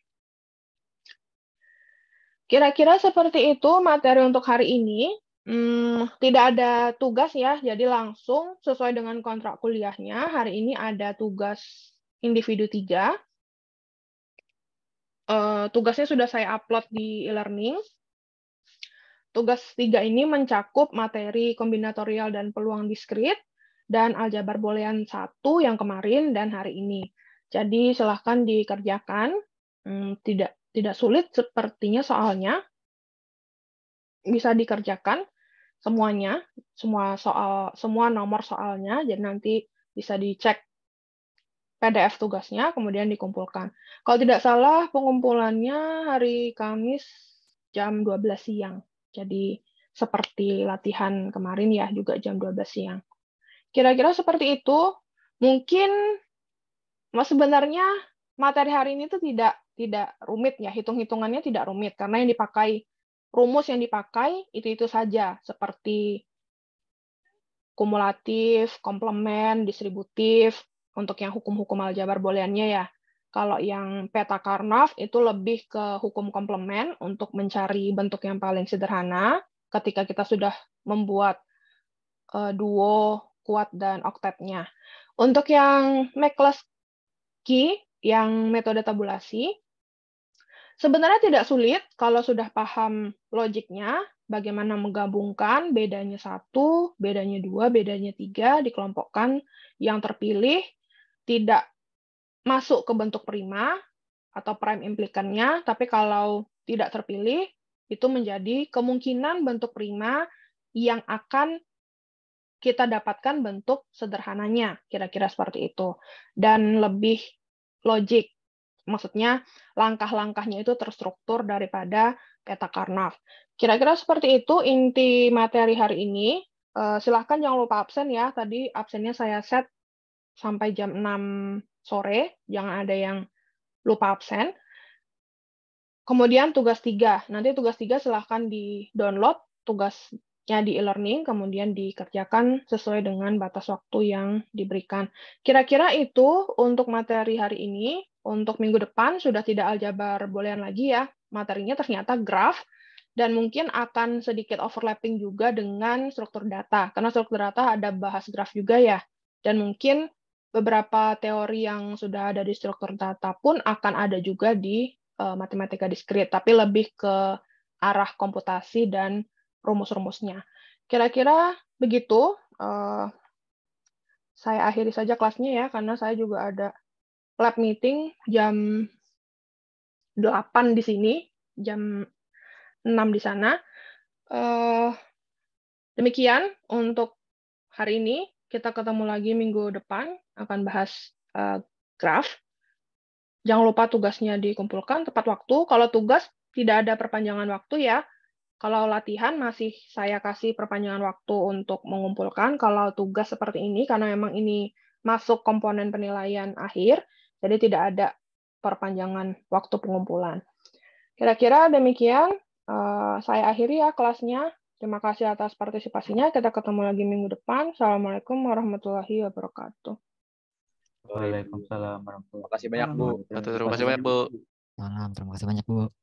S1: Kira-kira seperti itu materi untuk hari ini. Hmm, tidak ada tugas ya, jadi langsung sesuai dengan kontrak kuliahnya. Hari ini ada tugas individu tiga. Uh, tugasnya sudah saya upload di e-learning. Tugas tiga ini mencakup materi kombinatorial dan peluang diskrit, dan aljabar boolean satu yang kemarin dan hari ini. Jadi silahkan dikerjakan, hmm, tidak tidak sulit sepertinya soalnya bisa dikerjakan semuanya, semua soal, semua nomor soalnya. Jadi nanti bisa dicek PDF tugasnya, kemudian dikumpulkan. Kalau tidak salah, pengumpulannya hari Kamis jam 12 siang. Jadi seperti latihan kemarin ya, juga jam 12 siang. Kira-kira seperti itu. Mungkin sebenarnya materi hari ini itu tidak tidak rumit ya, hitung-hitungannya tidak rumit karena yang dipakai rumus yang dipakai itu-itu saja, seperti kumulatif, komplement, distributif, untuk yang hukum-hukum aljabar booleannya ya. Kalau yang peta Karnov itu lebih ke hukum komplement untuk mencari bentuk yang paling sederhana ketika kita sudah membuat eh, duo, kuat, dan oktetnya. Untuk yang McCluskey, yang metode tabulasi, Sebenarnya tidak sulit kalau sudah paham logiknya, bagaimana menggabungkan bedanya satu, bedanya dua, bedanya tiga, dikelompokkan yang terpilih tidak masuk ke bentuk prima atau prime implikannya, tapi kalau tidak terpilih itu menjadi kemungkinan bentuk prima yang akan kita dapatkan bentuk sederhananya, kira-kira seperti itu. Dan lebih logik Maksudnya langkah-langkahnya itu terstruktur daripada peta Karnaf. Kira-kira seperti itu inti materi hari ini. Eh, silahkan jangan lupa absen ya. Tadi absennya saya set sampai jam 6 sore. Jangan ada yang lupa absen. Kemudian tugas 3. Nanti tugas 3 silahkan di-download tugasnya di e-learning, kemudian dikerjakan sesuai dengan batas waktu yang diberikan. Kira-kira itu untuk materi hari ini. Untuk minggu depan sudah tidak aljabar boolean lagi ya, materinya ternyata graf, dan mungkin akan sedikit overlapping juga dengan struktur data, karena struktur data ada bahas graf juga ya. Dan mungkin beberapa teori yang sudah ada di struktur data pun akan ada juga di uh, matematika diskrit, tapi lebih ke arah komputasi dan rumus-rumusnya. Kira-kira begitu. Uh, saya akhiri saja kelasnya ya, karena saya juga ada lab meeting jam 8 di sini, jam 6 di sana. Uh, demikian untuk hari ini. Kita ketemu lagi minggu depan akan bahas uh, graf. Jangan lupa tugasnya dikumpulkan tepat waktu. Kalau tugas tidak ada perpanjangan waktu ya. Kalau latihan masih saya kasih perpanjangan waktu untuk mengumpulkan. Kalau tugas seperti ini karena memang ini masuk komponen penilaian akhir, jadi tidak ada perpanjangan waktu pengumpulan. Kira-kira demikian eh, saya akhiri ya kelasnya. Terima kasih atas partisipasinya. Kita ketemu lagi minggu depan. Assalamualaikum warahmatullahi wabarakatuh.
S2: Waalaikumsalam warahmatullahi wabarakatuh. Terima kasih banyak Bu. Terima kasih banyak Bu. terima kasih banyak Bu.